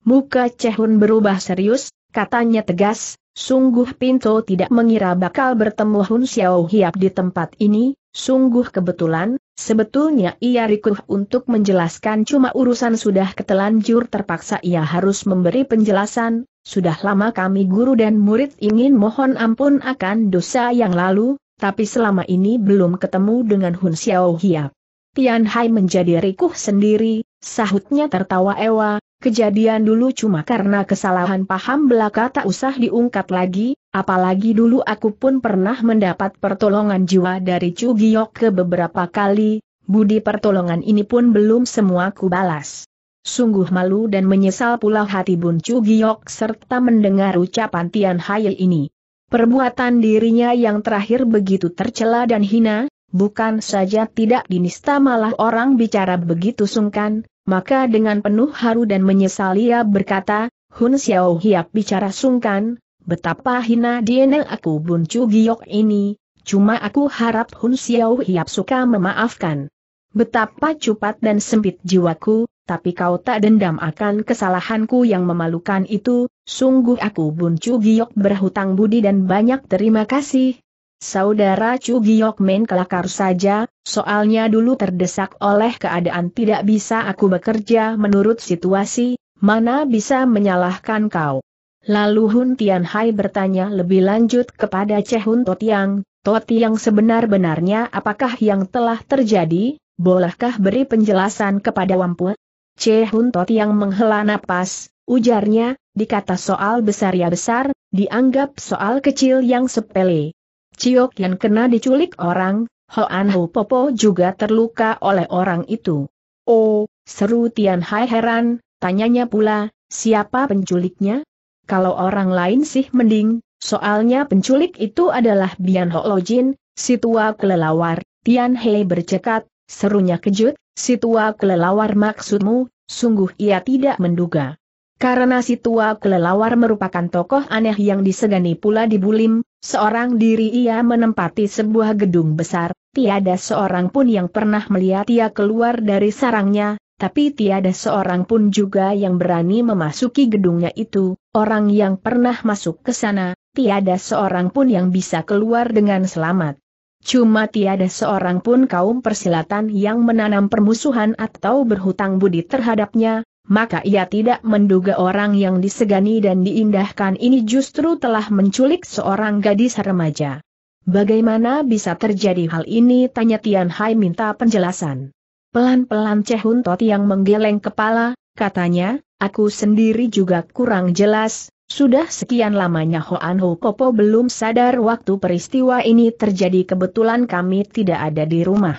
Muka Cehun berubah serius, katanya tegas, sungguh Pinto tidak mengira bakal bertemu Hun Xiao Hiap di tempat ini, sungguh kebetulan, sebetulnya ia rikuh untuk menjelaskan cuma urusan sudah ketelanjur terpaksa ia harus memberi penjelasan, sudah lama kami guru dan murid ingin mohon ampun akan dosa yang lalu, tapi selama ini belum ketemu dengan Hun Xiao Hiap. Tian Hai menjadi rikuh sendiri, sahutnya tertawa ewa, kejadian dulu cuma karena kesalahan paham belaka tak usah diungkap lagi, apalagi dulu aku pun pernah mendapat pertolongan jiwa dari Chu Giok ke beberapa kali, budi pertolongan ini pun belum semua kubalas. Sungguh malu dan menyesal pula hati Bun Chu Giok serta mendengar ucapan Tian Hai ini. Perbuatan dirinya yang terakhir begitu tercela dan hina, bukan saja tidak dinista malah orang bicara begitu sungkan, maka dengan penuh haru dan menyesal ia berkata, Hun Xiao Hiap bicara sungkan, betapa hina dieneng aku Bun Chu Giok ini, cuma aku harap Hun Xiao Hiap suka memaafkan. Betapa cupat dan sempit jiwaku, tapi kau tak dendam akan kesalahanku yang memalukan itu, sungguh aku Bun Chu Giyok berhutang budi dan banyak terima kasih. Saudara Chu Giok main kelakar saja, soalnya dulu terdesak oleh keadaan tidak bisa aku bekerja menurut situasi, mana bisa menyalahkan kau. Lalu Hun Tian Hai bertanya lebih lanjut kepada Che Hun Totiang, Totiang sebenar-benarnya apakah yang telah terjadi, bolehkah beri penjelasan kepada Wampu? C. Tot yang menghela napas, ujarnya, dikata soal besar ya besar, dianggap soal kecil yang sepele. Ciok yang kena diculik orang, Hoan Ho Popo juga terluka oleh orang itu. Oh, seru Tian Hai heran, tanyanya pula, siapa penculiknya? Kalau orang lain sih mending, soalnya penculik itu adalah Bian Ho Lo Jin, si tua kelelawar, Tian Hei bercekat, serunya kejut, Si tua kelelawar maksudmu, sungguh ia tidak menduga. Karena si tua kelelawar merupakan tokoh aneh yang disegani pula di Bulim, seorang diri ia menempati sebuah gedung besar, tiada seorang pun yang pernah melihat ia keluar dari sarangnya, tapi tiada seorang pun juga yang berani memasuki gedungnya itu, orang yang pernah masuk ke sana, tiada seorang pun yang bisa keluar dengan selamat. Cuma tiada seorang pun kaum persilatan yang menanam permusuhan atau berhutang budi terhadapnya, maka ia tidak menduga orang yang disegani dan diindahkan ini justru telah menculik seorang gadis remaja. Bagaimana bisa terjadi hal ini? Tanya Tian Hai minta penjelasan. Pelan-pelan Cehun Huntot yang menggeleng kepala, katanya, aku sendiri juga kurang jelas, sudah sekian lamanya Hoan Ho Popo belum sadar waktu peristiwa ini terjadi kebetulan kami tidak ada di rumah.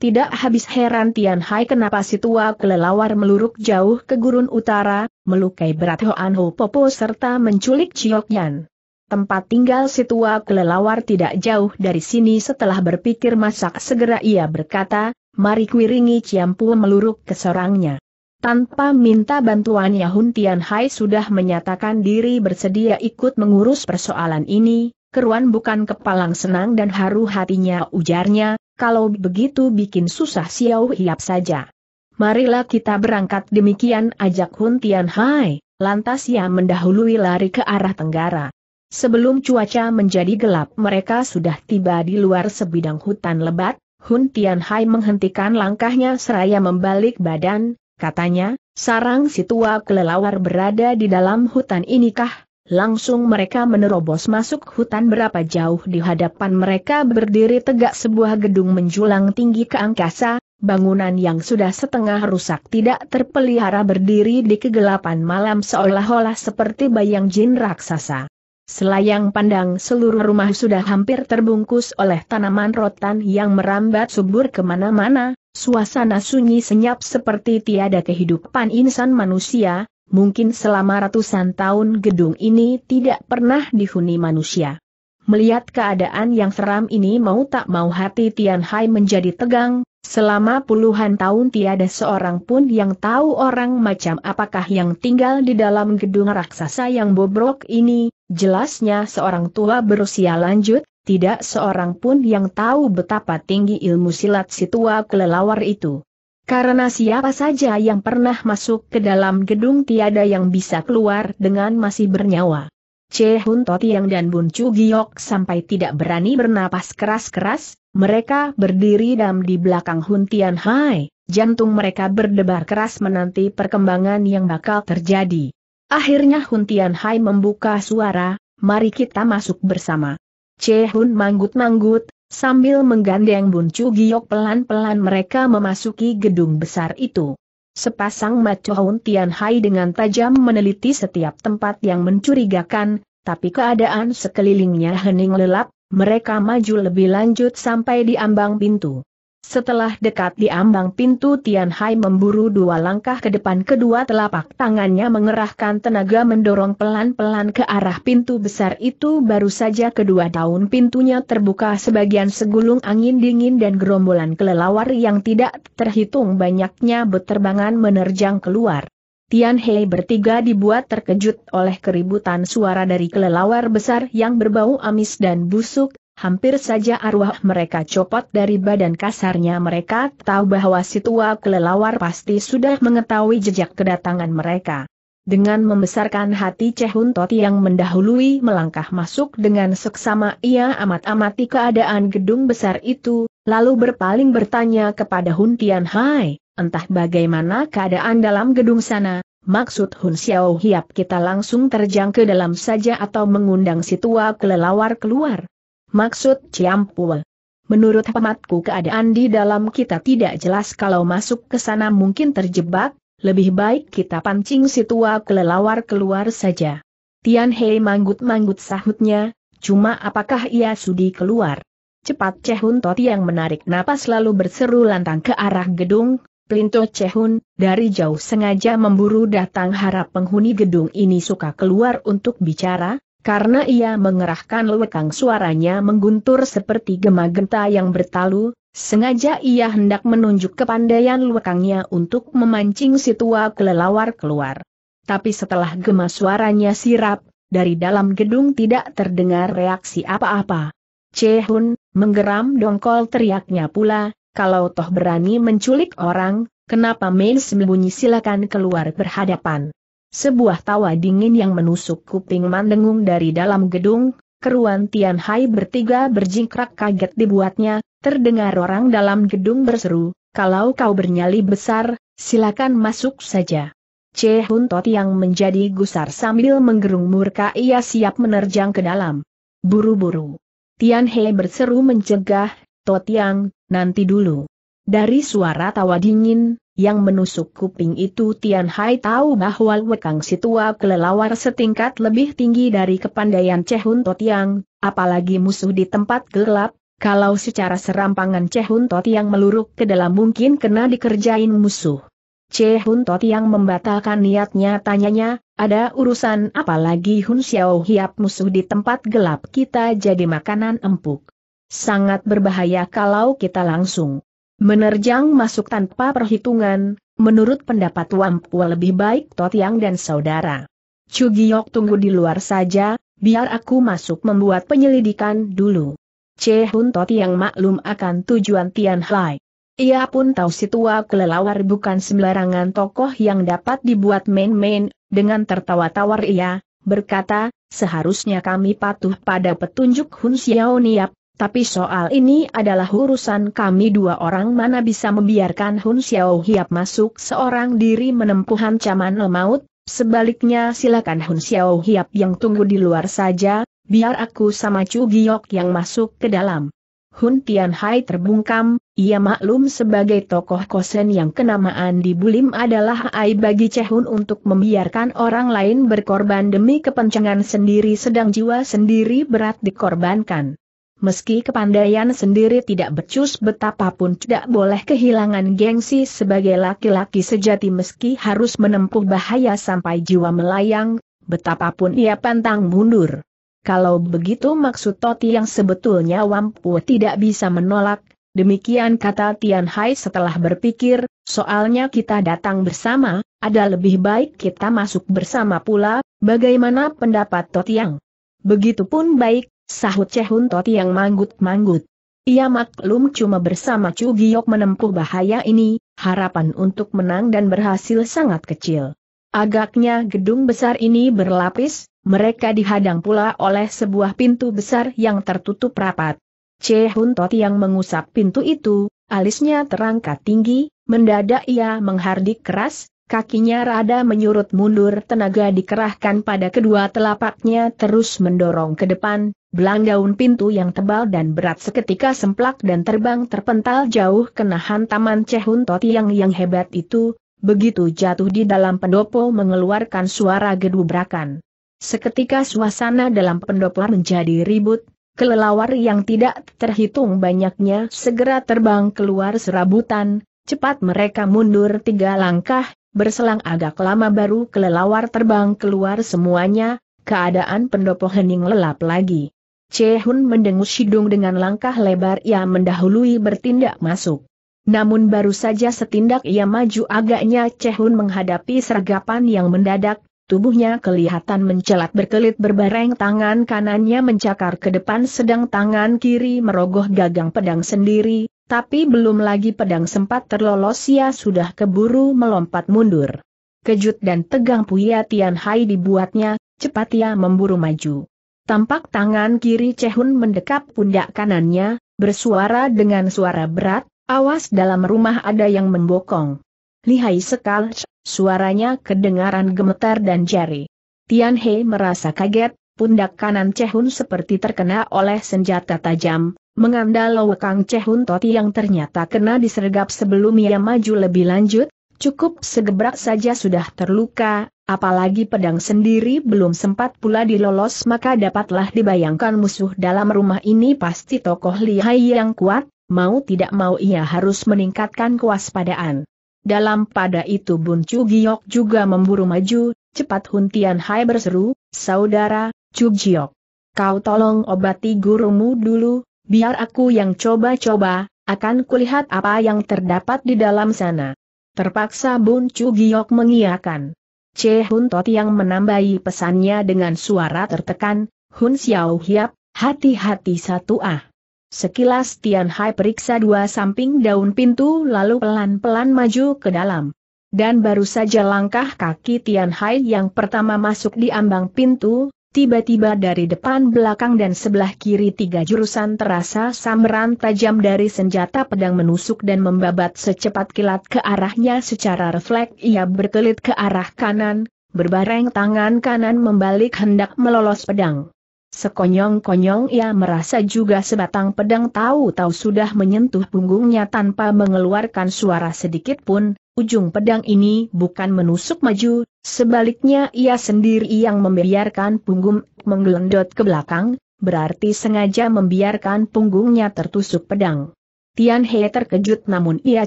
Tidak habis heran Tian Hai kenapa si tua kelelawar meluruk jauh ke gurun utara, melukai berat Hoan Ho Popo serta menculik Chiok Yan. Tempat tinggal si tua kelelawar tidak jauh dari sini setelah berpikir masak segera ia berkata, mari kuiringi Ciampu meluruk ke sorangnya. Tanpa minta bantuannya Hun Tianhai sudah menyatakan diri bersedia ikut mengurus persoalan ini, keruan bukan kepalang senang dan haru hatinya ujarnya, kalau begitu bikin susah Xiao Hiap saja. Marilah kita berangkat demikian ajak Hun Tianhai, lantas ia mendahului lari ke arah tenggara. Sebelum cuaca menjadi gelap mereka sudah tiba di luar sebidang hutan lebat, Hun Tianhai menghentikan langkahnya seraya membalik badan, Katanya, sarang si tua kelelawar berada di dalam hutan inikah? Langsung mereka menerobos masuk hutan berapa jauh di hadapan mereka berdiri tegak sebuah gedung menjulang tinggi ke angkasa, bangunan yang sudah setengah rusak tidak terpelihara berdiri di kegelapan malam seolah-olah seperti bayang jin raksasa. Selayang pandang seluruh rumah sudah hampir terbungkus oleh tanaman rotan yang merambat subur kemana-mana, suasana sunyi senyap seperti tiada kehidupan insan manusia, mungkin selama ratusan tahun gedung ini tidak pernah dihuni manusia. Melihat keadaan yang seram ini mau tak mau hati Tian Hai menjadi tegang, Selama puluhan tahun tiada seorang pun yang tahu orang macam apakah yang tinggal di dalam gedung raksasa yang bobrok ini, jelasnya seorang tua berusia lanjut, tidak seorang pun yang tahu betapa tinggi ilmu silat si tua kelelawar itu. Karena siapa saja yang pernah masuk ke dalam gedung tiada yang bisa keluar dengan masih bernyawa. Che Hun Totiang dan Bun Chu Giok sampai tidak berani bernapas keras-keras, mereka berdiri dam di belakang Hun Tian Hai, jantung mereka berdebar keras menanti perkembangan yang bakal terjadi. Akhirnya Hun Tian Hai membuka suara, mari kita masuk bersama. Che Hun manggut-manggut, sambil menggandeng Bun Chu Giok pelan-pelan mereka memasuki gedung besar itu. Sepasang mata Hun Tian Hai dengan tajam meneliti setiap tempat yang mencurigakan, tapi keadaan sekelilingnya hening lelap, mereka maju lebih lanjut sampai di ambang pintu. Setelah dekat di ambang pintu Tian Hai memburu dua langkah ke depan kedua telapak tangannya mengerahkan tenaga mendorong pelan-pelan ke arah pintu besar itu baru saja kedua daun pintunya terbuka sebagian segulung angin dingin dan gerombolan kelelawar yang tidak terhitung banyaknya beterbangan menerjang keluar. Tian Hai bertiga dibuat terkejut oleh keributan suara dari kelelawar besar yang berbau amis dan busuk Hampir saja arwah mereka copot dari badan kasarnya mereka tahu bahwa si tua kelelawar pasti sudah mengetahui jejak kedatangan mereka. Dengan membesarkan hati Cehun Toti yang mendahului melangkah masuk dengan seksama ia amat-amati keadaan gedung besar itu, lalu berpaling bertanya kepada Hun Tian Hai, entah bagaimana keadaan dalam gedung sana, Maksud Hun Xiao Hiap kita langsung terjang ke dalam saja atau mengundang si tua kelelawar keluar maksud Ciampul. Menurut hematku keadaan di dalam kita tidak jelas kalau masuk ke sana mungkin terjebak, lebih baik kita pancing si tua kelelawar keluar saja. Tian Hei manggut-manggut sahutnya, cuma apakah ia sudi keluar? Cepat Cehun Toti yang menarik napas lalu berseru lantang ke arah gedung, Plinto Cehun, dari jauh sengaja memburu datang harap penghuni gedung ini suka keluar untuk bicara, karena ia mengerahkan lewekang suaranya mengguntur seperti gema genta yang bertalu, sengaja ia hendak menunjuk kepandaian lewekangnya untuk memancing si tua kelelawar keluar. Tapi setelah gema suaranya sirap, dari dalam gedung tidak terdengar reaksi apa-apa. Cehun, menggeram dongkol teriaknya pula, kalau toh berani menculik orang, kenapa main sembunyi silakan keluar berhadapan. Sebuah tawa dingin yang menusuk kuping mandengung dari dalam gedung, keruan Tian Hai bertiga berjingkrak kaget dibuatnya, terdengar orang dalam gedung berseru, kalau kau bernyali besar, silakan masuk saja. Che Hun Tot yang menjadi gusar sambil menggerung murka ia siap menerjang ke dalam. Buru-buru. Tian He berseru mencegah, Tot yang, nanti dulu. Dari suara tawa dingin, yang menusuk kuping itu Tian Hai tahu bahwa Wekang Situa kelelawar setingkat lebih tinggi dari kepandaian Cehun Totiang, apalagi musuh di tempat gelap, kalau secara serampangan Cehun Totiang meluruk ke dalam mungkin kena dikerjain musuh. Cehun Totiang membatalkan niatnya tanyanya, ada urusan apalagi Hun Xiao Hiap musuh di tempat gelap kita jadi makanan empuk. Sangat berbahaya kalau kita langsung Menerjang masuk tanpa perhitungan, menurut pendapat Wampu lebih baik Totiang dan saudara. Cugiok tunggu di luar saja, biar aku masuk membuat penyelidikan dulu. Cehun Totiang maklum akan tujuan Tian Hai. Ia pun tahu si tua kelelawar bukan sembarangan tokoh yang dapat dibuat main-main, dengan tertawa tawar ia, berkata, seharusnya kami patuh pada petunjuk Hun Xiao Niap, tapi soal ini adalah urusan kami dua orang mana bisa membiarkan Hun Xiao Hiap masuk seorang diri menempuh ancaman maut, sebaliknya silakan Hun Xiao Hiap yang tunggu di luar saja, biar aku sama Chu Giok yang masuk ke dalam. Hun Tian Hai terbungkam, ia maklum sebagai tokoh kosen yang kenamaan di Bulim adalah aib bagi Cehun untuk membiarkan orang lain berkorban demi kepencangan sendiri sedang jiwa sendiri berat dikorbankan. Meski kepandaian sendiri tidak becus betapapun tidak boleh kehilangan gengsi sebagai laki-laki sejati meski harus menempuh bahaya sampai jiwa melayang, betapapun ia pantang mundur. Kalau begitu maksud Toti yang sebetulnya Wampu tidak bisa menolak, demikian kata Tian Hai setelah berpikir, soalnya kita datang bersama, ada lebih baik kita masuk bersama pula, bagaimana pendapat Toti yang? Begitupun baik, Sahut Cehun Toti yang manggut-manggut. Ia maklum cuma bersama Chu Giok menempuh bahaya ini, harapan untuk menang dan berhasil sangat kecil. Agaknya gedung besar ini berlapis, mereka dihadang pula oleh sebuah pintu besar yang tertutup rapat. Cehun Toti yang mengusap pintu itu, alisnya terangkat tinggi, mendadak ia menghardik keras, Kakinya rada menyurut mundur tenaga dikerahkan pada kedua telapaknya terus mendorong ke depan, belang daun pintu yang tebal dan berat seketika semplak dan terbang terpental jauh kena hantaman Cehun Toti yang yang hebat itu, begitu jatuh di dalam pendopo mengeluarkan suara gedubrakan. Seketika suasana dalam pendopo menjadi ribut, kelelawar yang tidak terhitung banyaknya segera terbang keluar serabutan, cepat mereka mundur tiga langkah, Berselang agak lama baru kelelawar terbang keluar semuanya, keadaan pendopo hening lelap lagi. Cehun mendengus hidung dengan langkah lebar ia mendahului bertindak masuk. Namun baru saja setindak ia maju agaknya Cehun menghadapi sergapan yang mendadak, Tubuhnya kelihatan mencelat berkelit berbareng tangan kanannya mencakar ke depan sedang tangan kiri merogoh gagang pedang sendiri, tapi belum lagi pedang sempat terlolos ia sudah keburu melompat mundur. Kejut dan tegang Puya Tian Hai dibuatnya, cepat ia memburu maju. Tampak tangan kiri Cehun mendekap pundak kanannya, bersuara dengan suara berat, awas dalam rumah ada yang membokong. Lihai sekali, suaranya kedengaran gemetar dan jari. Tian Hai merasa kaget, pundak kanan Cehun seperti terkena oleh senjata tajam, mengandal Kang Cehun Toti yang ternyata kena disergap sebelum ia maju lebih lanjut, cukup segebrak saja sudah terluka, apalagi pedang sendiri belum sempat pula dilolos maka dapatlah dibayangkan musuh dalam rumah ini pasti tokoh lihai yang kuat, mau tidak mau ia harus meningkatkan kewaspadaan. Dalam pada itu Bun Chu Giok juga memburu maju, cepat Huntian Hai berseru, saudara, Cugjiok. Kau tolong obati gurumu dulu, biar aku yang coba-coba, akan kulihat apa yang terdapat di dalam sana. Terpaksa Bun Cugjiok mengiakan. Che Hun Tot yang menambahi pesannya dengan suara tertekan, Hun Xiao Hiap, hati-hati satu ah. Sekilas Tian Hai periksa dua samping daun pintu lalu pelan-pelan maju ke dalam. Dan baru saja langkah kaki Tian Hai yang pertama masuk di ambang pintu, Tiba-tiba dari depan belakang dan sebelah kiri tiga jurusan terasa sambaran tajam dari senjata pedang menusuk dan membabat secepat kilat ke arahnya secara refleks ia bertelit ke arah kanan, berbareng tangan kanan membalik hendak melolos pedang. Sekonyong-konyong ia merasa juga sebatang pedang tahu-tahu sudah menyentuh punggungnya tanpa mengeluarkan suara sedikit pun, ujung pedang ini bukan menusuk maju, sebaliknya ia sendiri yang membiarkan punggung menggelendot ke belakang, berarti sengaja membiarkan punggungnya tertusuk pedang. Tian He terkejut namun ia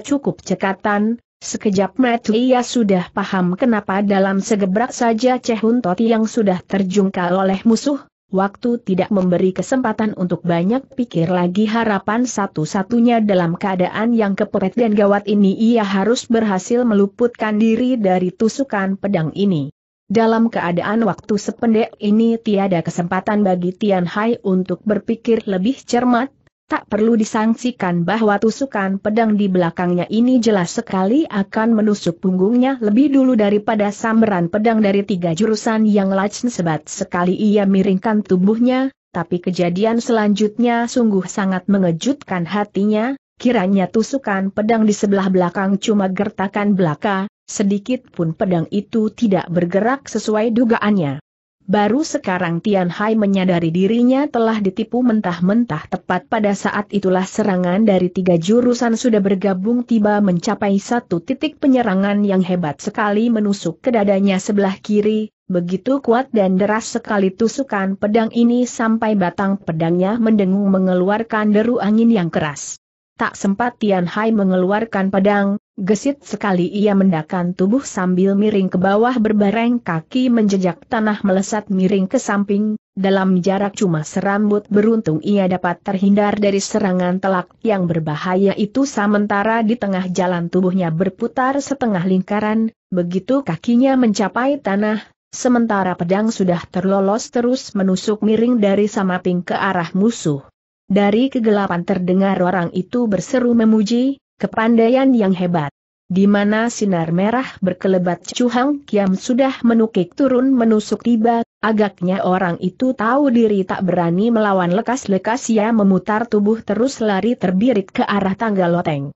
cukup cekatan, Sekejap mati ia sudah paham kenapa dalam segebrak saja Cehun Toti yang sudah terjungkal oleh musuh, waktu tidak memberi kesempatan untuk banyak pikir lagi harapan satu-satunya dalam keadaan yang kepepet dan gawat ini ia harus berhasil meluputkan diri dari tusukan pedang ini. Dalam keadaan waktu sependek ini tiada kesempatan bagi Tian Hai untuk berpikir lebih cermat, tak perlu disangsikan bahwa tusukan pedang di belakangnya ini jelas sekali akan menusuk punggungnya lebih dulu daripada samberan pedang dari tiga jurusan yang lacen sebat sekali ia miringkan tubuhnya, tapi kejadian selanjutnya sungguh sangat mengejutkan hatinya, kiranya tusukan pedang di sebelah belakang cuma gertakan belaka, sedikit pun pedang itu tidak bergerak sesuai dugaannya. Baru sekarang Tian Hai menyadari dirinya telah ditipu mentah-mentah tepat pada saat itulah serangan dari tiga jurusan sudah bergabung tiba mencapai satu titik penyerangan yang hebat sekali menusuk ke dadanya sebelah kiri, begitu kuat dan deras sekali tusukan pedang ini sampai batang pedangnya mendengung mengeluarkan deru angin yang keras. Tak sempat Tian Hai mengeluarkan pedang, Gesit sekali ia mendakan tubuh sambil miring ke bawah berbareng kaki menjejak tanah melesat miring ke samping, dalam jarak cuma serambut beruntung ia dapat terhindar dari serangan telak yang berbahaya itu sementara di tengah jalan tubuhnya berputar setengah lingkaran, begitu kakinya mencapai tanah, sementara pedang sudah terlolos terus menusuk miring dari samping ke arah musuh. Dari kegelapan terdengar orang itu berseru memuji, kepandaian yang hebat. Di mana sinar merah berkelebat Cuhang Kiam sudah menukik turun menusuk tiba, agaknya orang itu tahu diri tak berani melawan lekas-lekas ia memutar tubuh terus lari terbirit ke arah tangga loteng.